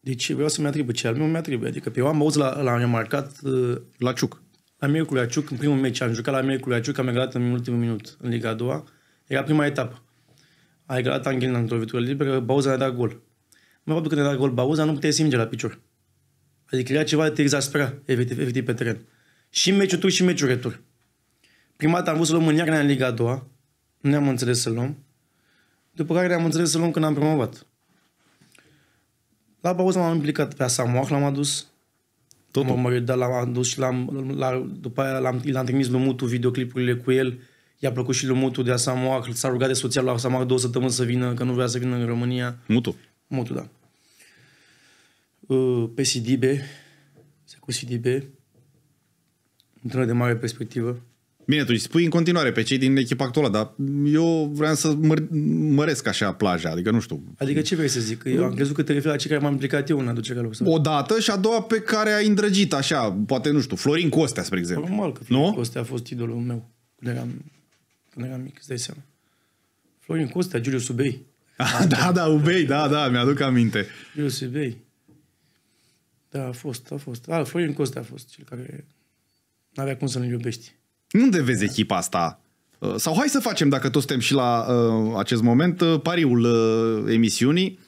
Deci vreau să-mi atribu ce al meu mi atribuie. Adică pe Oan Bauza l-am remarcat... Uh, la Ciuc. La Miercurea Ciuc, în primul meci, am jucat la la Ciuc, am egalat în ultimul minut în Liga a doua. Era prima etapă. A egalat Anghelina într-o vitură liberă, Bauza ne-a dat gol. Mă faptul că ne-a dat gol Bauza, nu puteai să la picior. Adică era ceva de te exaspera, efectiv, efectiv pe teren. Și meciul tur și meciul retur. Prima dată am vrut să luăm în iarna în Liga a doua, nu ne-am înțeles să luăm. După care ne-am înțeles să luăm când am promovat. La pauză m-am implicat pe Asamoah, l-am adus. Tot m-am mărit, dar l-am adus și l-am, după aia l-am, l-am trimis lui Mutu videoclipurile cu el. I-a plăcut și lui Mutu de Asamoah, s-a rugat de soția lui Asamoah două săptămâni să vină, că nu vrea să vină în România. Mutu? Mutu, da. Ă, pe Sidibe, cu Sidibe, într o de mare perspectivă. Bine, tu îi spui în continuare pe cei din echipa actuală, dar eu vreau să măr- măresc așa plaja, adică nu știu. Adică ce vrei să zic? Eu am crezut că te referi la cei care m-am implicat eu în aducerea lor. O dată și a doua pe care ai îndrăgit așa, poate nu știu, Florin Costea, spre exemplu. Normal că Florin nu? Costea a fost idolul meu când eram, când eram mic, îți dai seama. Florin Costea, Giulio Subei. da, da, Ubei, da, da, mi-aduc aminte. Giulio Subei. Da, a fost, a fost. Da, Florin Costa a fost cel care n-avea cum să nu iubești. Unde vezi echipa asta? Uh, sau hai să facem, dacă toți suntem și la uh, acest moment, uh, pariul uh, emisiunii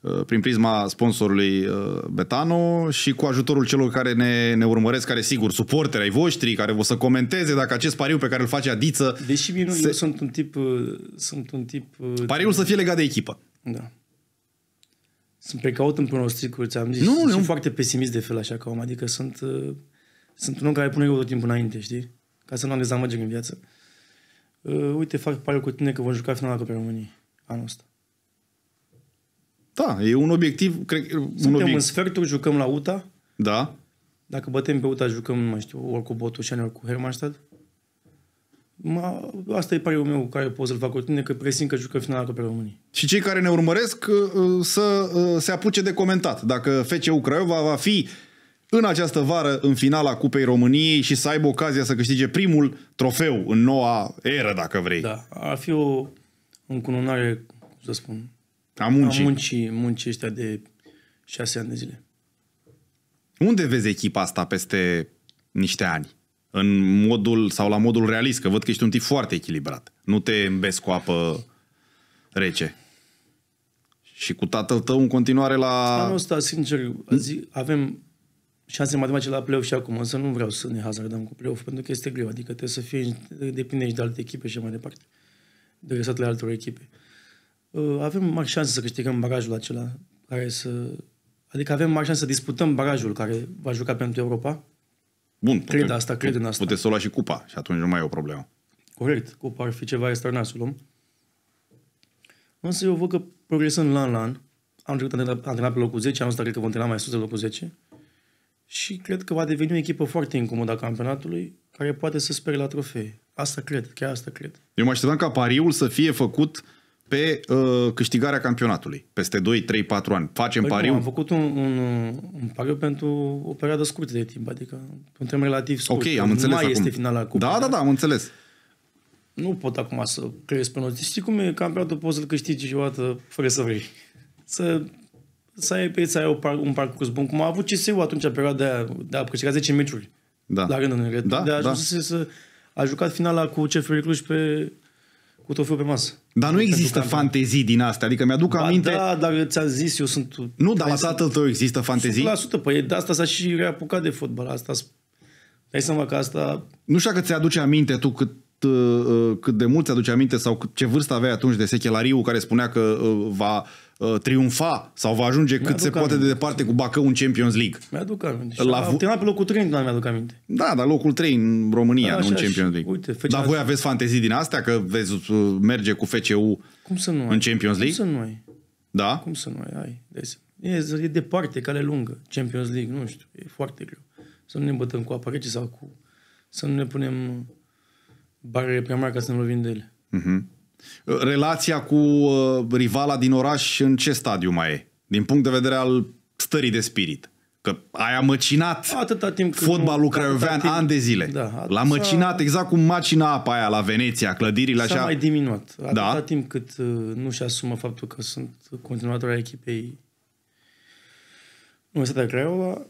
uh, prin prisma sponsorului uh, Betano și cu ajutorul celor care ne, ne urmăresc, care sigur, suporteri ai voștri, care o să comenteze dacă acest pariu pe care îl face Adiță... Deși minu, se... eu sunt un tip... sunt un tip pariul pariul să fie legat de echipă. Da. Sunt precaut în pronosticuri, ți-am zis. Nu, nu, sunt nu. foarte pesimist de fel așa ca om, adică sunt, uh, sunt un om care pune eu tot timpul înainte, știi? Ca să nu am dezamăgiri în viață. Uh, uite, fac pariu cu tine că vom juca finala Cupei României anul ăsta. Da, e un obiectiv, cred Suntem un obiectiv. în sferturi, jucăm la UTA. Da. Dacă bătem pe UTA, jucăm, mai știu, ori cu Botușani, ori cu Hermannstadt. Ma, asta e pariul meu care pot să-l fac cu tine, că presim că jucă finala Cupei României. Și cei care ne urmăresc uh, uh, să uh, se apuce de comentat dacă FCU Craiova va fi în această vară în finala Cupei României și să aibă ocazia să câștige primul trofeu în noua eră, dacă vrei. Da, ar fi o încununare, cum să spun, a muncii. A muncii, muncii ăștia de șase ani de zile. Unde vezi echipa asta peste niște ani? în modul sau la modul realist, că văd că ești un tip foarte echilibrat. Nu te îmbesc cu apă rece. Și cu tatăl tău în continuare la... Anul da, ăsta, sincer, azi avem șanse matematice la play și acum, însă nu vreau să ne hazardăm cu play pentru că este greu, adică trebuie să fie depinde și de alte echipe și mai departe, de resatele altor echipe. Uh, avem mari șanse să câștigăm barajul acela, care să... Adică avem mari șanse să disputăm barajul care va juca pentru Europa, Bun, cred putem, asta, cred în asta. Puteți să o luați și cupa și atunci nu mai e o problemă. Corect, cupa ar fi ceva extraordinar să luăm. Însă eu văd că progresând la an la an, am trecut antrenat pe locul 10, am ăsta cred că vom antrena mai sus de locul 10 și cred că va deveni o echipă foarte incomodă a campionatului care poate să spere la trofee. Asta cred, chiar asta cred. Eu mă așteptam ca pariul să fie făcut uh, pe uh, câștigarea campionatului peste 2, 3, 4 ani. Facem păi pariu? Nu, am făcut un, un, un pariu pentru o perioadă scurtă de timp, adică un termen relativ scurt. Ok, am înțeles Mai acum. este finala cu. Da, da, da, da, am înțeles. Nu pot acum să creez noi. Știi cum e? Campionatul poți să-l câștigi și o dată fără să vrei. Să, să ai să ai par, un parcurs bun, cum a avut CSU atunci, perioada aia, de a câștiga 10 meciuri. Da. La rând în da, de a ajuns da. să, să a jucat finala cu CFR Cluj pe cu tot felul pe masă. Dar nu există fantezii din astea, adică mi-aduc aminte... da, dar ți-am zis, eu sunt... Nu, dar la tatăl tău există fantezii? 100%, păi de asta s-a și reapucat de fotbal, asta... Dai seama că asta... Nu știu că ți-aduce aminte tu cât uh, uh, cât de mult ți-aduce aminte sau ce vârstă aveai atunci de sechelariu care spunea că uh, va triunfa uh, triumfa sau va ajunge mi-aduc cât se aminte. poate de departe cu Bacău în Champions League. Mi-aduc aminte. la v- terminat pe locul 3, nu mi-aduc aminte. Da, dar locul 3 în România, da, nu în Champions League. Uite, FCA... Dar voi aveți fantezii din astea că vezi uh, merge cu FCU Cum să nu în Champions League? Cum să nu ai? Da? Cum să nu ai? ai. Deci, e, e departe, cale lungă. Champions League, nu știu, e foarte greu. Să nu ne bătăm cu apă rece sau cu... Să nu ne punem barele prea mari ca să ne lovim de ele. Uh-huh. Relația cu uh, rivala din oraș în ce stadiu mai e? Din punct de vedere al stării de spirit. Că ai amăcinat atâta timp fotbalul craiovean ani de zile. Da, L-a măcinat exact cum macina apa aia la Veneția, clădirile așa. S-a mai diminuat. Da. Atâta da? timp cât uh, nu-și asumă faptul că sunt continuator al echipei Universitatea Craiova,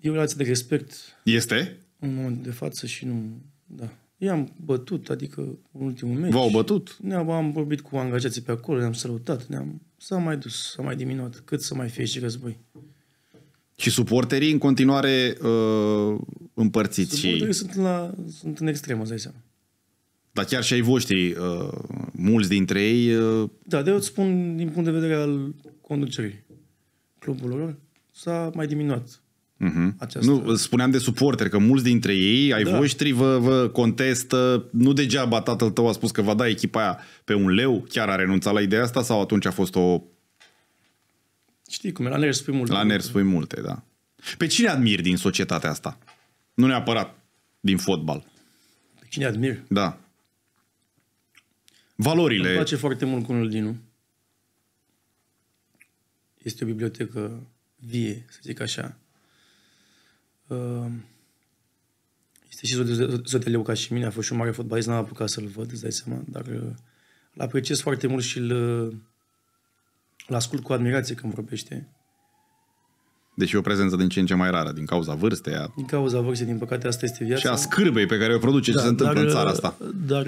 e o relație de respect. Este? În momentul de față și nu... Da. I-am bătut, adică în ultimul meci. V-au bătut? Ne-am am vorbit cu angajații pe acolo, ne-am salutat, ne-am... S-a mai dus, s-a mai diminuat. Cât să mai fie și război. Și suporterii în continuare uh, împărțiți suporterii și... sunt, la, sunt în extremă, îți seama. Dar chiar și ai voștri, uh, mulți dintre ei... Uh... Da, de eu îți spun din punct de vedere al conducerii clubului lor, s-a mai diminuat Uh-huh. Această... Nu, spuneam de suporteri, că mulți dintre ei, ai da. voștri, vă, vă contestă. Nu degeaba tatăl tău a spus că va da echipa aia pe un leu, chiar a renunțat la ideea asta sau atunci a fost o... Știi cum e, la ner spui multe. La ner spui multe, da. Pe cine admiri din societatea asta? Nu neapărat din fotbal. Pe cine admir? Da. Valorile. Îmi place foarte mult cu unul dinu. Este o bibliotecă vie, să zic așa Ehm, este și Zotele Luca și mine, a fost și un mare fotbalist, n-am apucat să-l văd, îți dai seama, dar uh, îl apreciez foarte mult și îl, uh, îl ascult cu admirație când vorbește. Deși e o prezență din ce în ce mai rară, din cauza vârstei. A... Din cauza vârstei, din păcate, asta este viața. Și a scârbei pe care o produce, da, ce se întâmplă dar, în uh, țara asta. Dar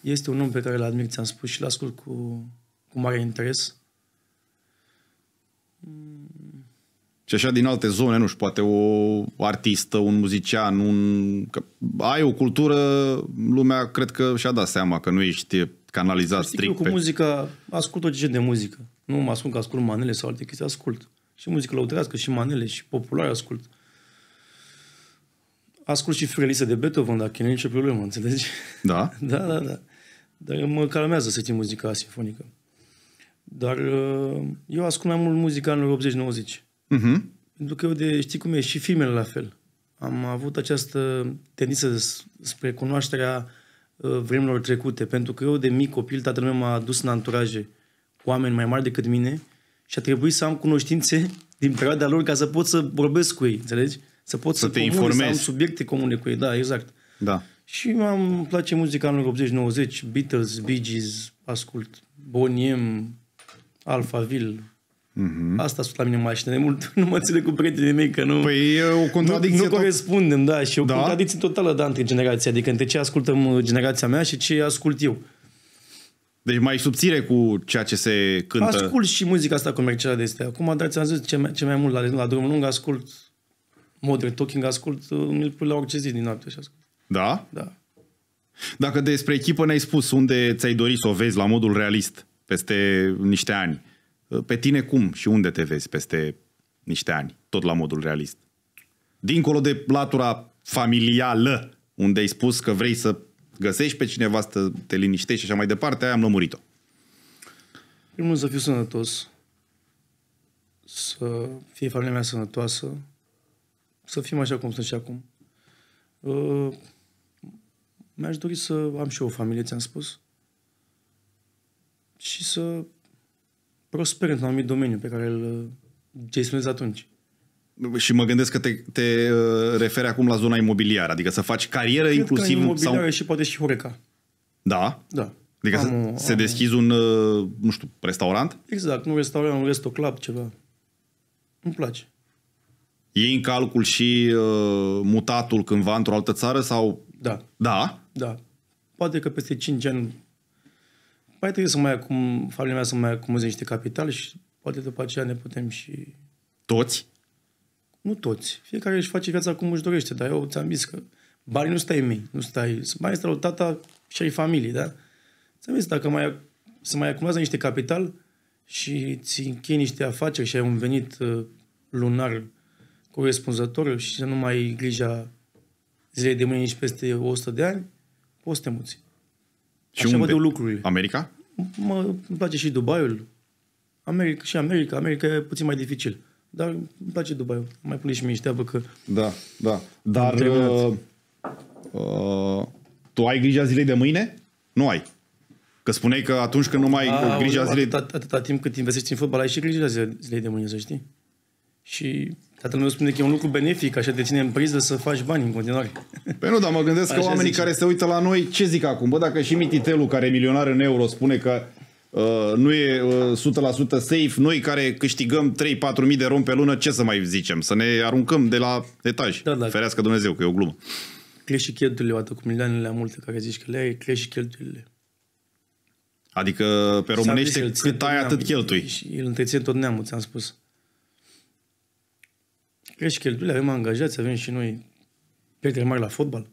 este un om pe care îl admir, ți-am spus, și îl ascult cu, cu mare interes și așa din alte zone, nu știu, poate o artistă, un muzician, un... Că ai o cultură, lumea cred că și-a dat seama că nu ești canalizat strict. Eu cu pe... muzica, ascult orice gen de muzică. Nu mă ascund că ascult manele sau alte chestii, ascult. Și muzică lăutărească, și manele, și populare ascult. Ascult și Fiorelise de Beethoven, dacă nu e nicio problemă, înțelegi? Da? da, da, da. Dar mă calmează să țin muzica sinfonică. Dar uh, eu ascult mai mult muzica anilor 80-90. Uh-huh. Pentru că eu de, știi cum e, și filmele la fel. Am avut această tendință spre cunoașterea uh, vremurilor trecute, pentru că eu de mic copil, tatăl meu m-a dus în anturaje cu oameni mai mari decât mine și a trebuit să am cunoștințe din perioada lor ca să pot să vorbesc cu ei, înțelegi? Să pot să, să te informezi. să am subiecte comune cu ei, da, exact. Da. Și îmi place muzica anilor 80-90, Beatles, Bee Gees, ascult Boniem, Alphaville, Mm-hmm. Asta sunt la mine în mașină. De mult nu mă ține cu prietenii mei că nu... Păi e o contradicție... Nu, nu tot... corespundem, da, și o da? contradicție totală, da, între generații. Adică între ce ascultăm uh, generația mea și ce ascult eu. Deci mai subțire cu ceea ce se cântă. Ascult și muzica asta comercială de este. Acum, dar ți-am zis, ce mai, ce mai mult la, la drum lung ascult modern talking, ascult, uh, îl pui la orice zi din noapte și ascult. Da? Da. Dacă despre echipă ne-ai spus unde ți-ai dorit să o vezi la modul realist peste niște ani, pe tine cum și unde te vezi peste niște ani, tot la modul realist? Dincolo de latura familială, unde ai spus că vrei să găsești pe cineva, să te liniștești și așa mai departe, aia am lămurit-o. Primul să fiu sănătos, să fie familia mea sănătoasă, să fim așa cum sunt și acum. Uh, mi-aș dori să am și eu o familie, ți-am spus. Și să prosper într-un anumit domeniu pe care îl uh, gestionezi atunci. Și mă gândesc că te, te uh, referi acum la zona imobiliară, adică să faci carieră Cred inclusiv... Că imobiliară sau... și poate și Horeca. Da? Da. Adică am, să, am... se deschizi un, uh, nu știu, restaurant? Exact, un restaurant, un resto club, ceva. Îmi place. E în calcul și uh, mutatul cândva într-o altă țară sau... Da. Da? Da. Poate că peste 5 ani mai păi, trebuie să mai acum, familia mea să mai acumuleze niște capital și poate după aceea ne putem și... Toți? Nu toți. Fiecare își face viața cum își dorește, dar eu ți-am zis că banii nu stai mei, nu stai... Banii stai la tata și ai familie, da? Ți-am zis, dacă mai, să mai acumulează niște capital și ți închei niște afaceri și ai un venit uh, lunar corespunzător și să nu mai ai grija zilei de mâine nici peste 100 de ani, poți să te muți. Și Așa unde? văd eu lucruri. America? Mă îmi place și Dubaiul. America, și America. America e puțin mai dificil. Dar îmi place Dubaiul. Mai pune și mie că... Da, da. Dar... Uh, uh, tu ai grija zilei de mâine? Nu ai. Că spuneai că atunci când nu mai ai grija zilei... Atâta, atâta timp cât investești în fotbal, ai și grija zilei de mâine, să știi. Și tatăl meu spune că e un lucru benefic, așa te ține în priză să faci bani în continuare. Păi nu, dar mă gândesc așa că oamenii zice. care se uită la noi, ce zic acum? Bă, dacă și Mititelu, care e milionar în euro, spune că Uh, nu e uh, 100% safe. Noi care câștigăm 3-4 mii de rom pe lună, ce să mai zicem? Să ne aruncăm de la etaj. Da, da. Ferească Dumnezeu, că e o glumă. Crești și cheltuielile, odată cu milioanele multe care zici că le ai, crești și cheltuielile. Adică pe românește cât ai atât cheltui. Și el întreține tot neamul, ți-am spus crești cheltuielile, avem angajați, avem și noi pierderi mari la fotbal.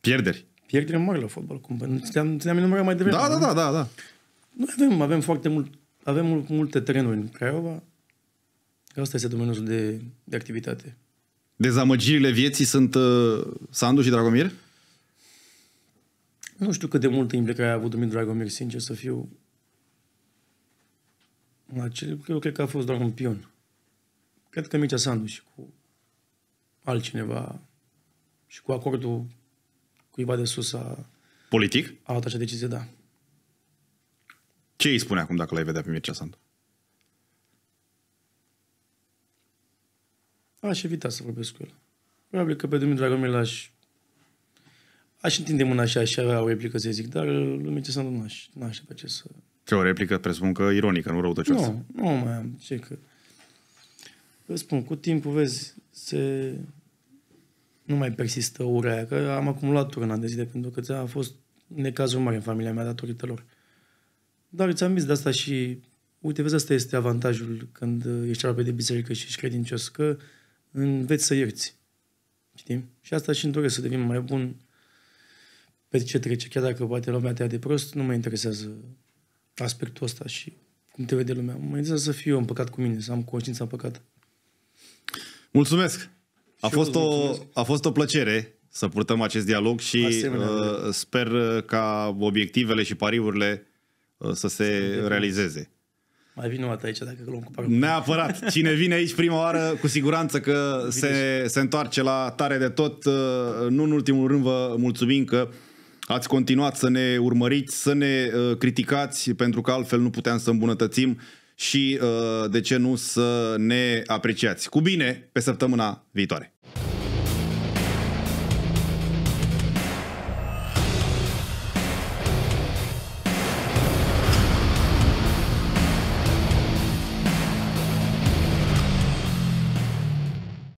Pierderi? Pierderi mari la fotbal. Cum? Nu Ți-am, ți-am mai devreme. Da, da, da, da, da. Noi avem, avem foarte mult, avem mult, multe terenuri în Craiova. Asta este domeniul de, de activitate. Dezamăgirile vieții sunt uh, Sandu și Dragomir? Nu știu cât de multă implicare a avut Dumitru Dragomir, sincer să fiu. La cel, eu cred că a fost doar un pion cred că Mircea Sandu și cu altcineva și cu acordul cuiva de sus a... Politic? A luat acea decizie, da. Ce îi spune acum dacă l-ai vedea pe Mircea Sandu? Aș evita să vorbesc cu el. Probabil că pe Dumitru Dragomir l-aș... Aș întinde mâna și aș avea o replică să zic, dar lui Mircea Sandu n-aș, n-aș ce să... Ce o replică presupun că ironică, nu răutăcioasă. Nu, nu mai am, ce că... Îți spun, cu timpul, vezi, se... nu mai persistă ura aia, că am acumulat ura în an de zile, pentru că a fost necazul mare în familia mea datorită lor. Dar ți-am zis de asta și, uite, vezi, asta este avantajul când ești aproape de biserică și ești credincios, că înveți să ierți. Știi? Și asta și îmi doresc să devin mai bun pe ce trece, chiar dacă poate lumea te de prost, nu mă interesează aspectul ăsta și cum te vede lumea. Mă interesează să fiu eu împăcat cu mine, să am conștiința împăcată. Mulțumesc! A fost, o, a fost o plăcere să purtăm acest dialog și uh, sper uh, ca obiectivele și pariurile uh, să se realizeze. Mai vin o dată aici dacă luăm cu pariul. Neapărat. Cine vine aici prima oară, cu siguranță că se, se întoarce la tare de tot. Uh, nu în ultimul rând vă mulțumim că ați continuat să ne urmăriți, să ne uh, criticați, pentru că altfel nu puteam să îmbunătățim și uh, de ce nu să ne apreciați. Cu bine, pe săptămâna viitoare!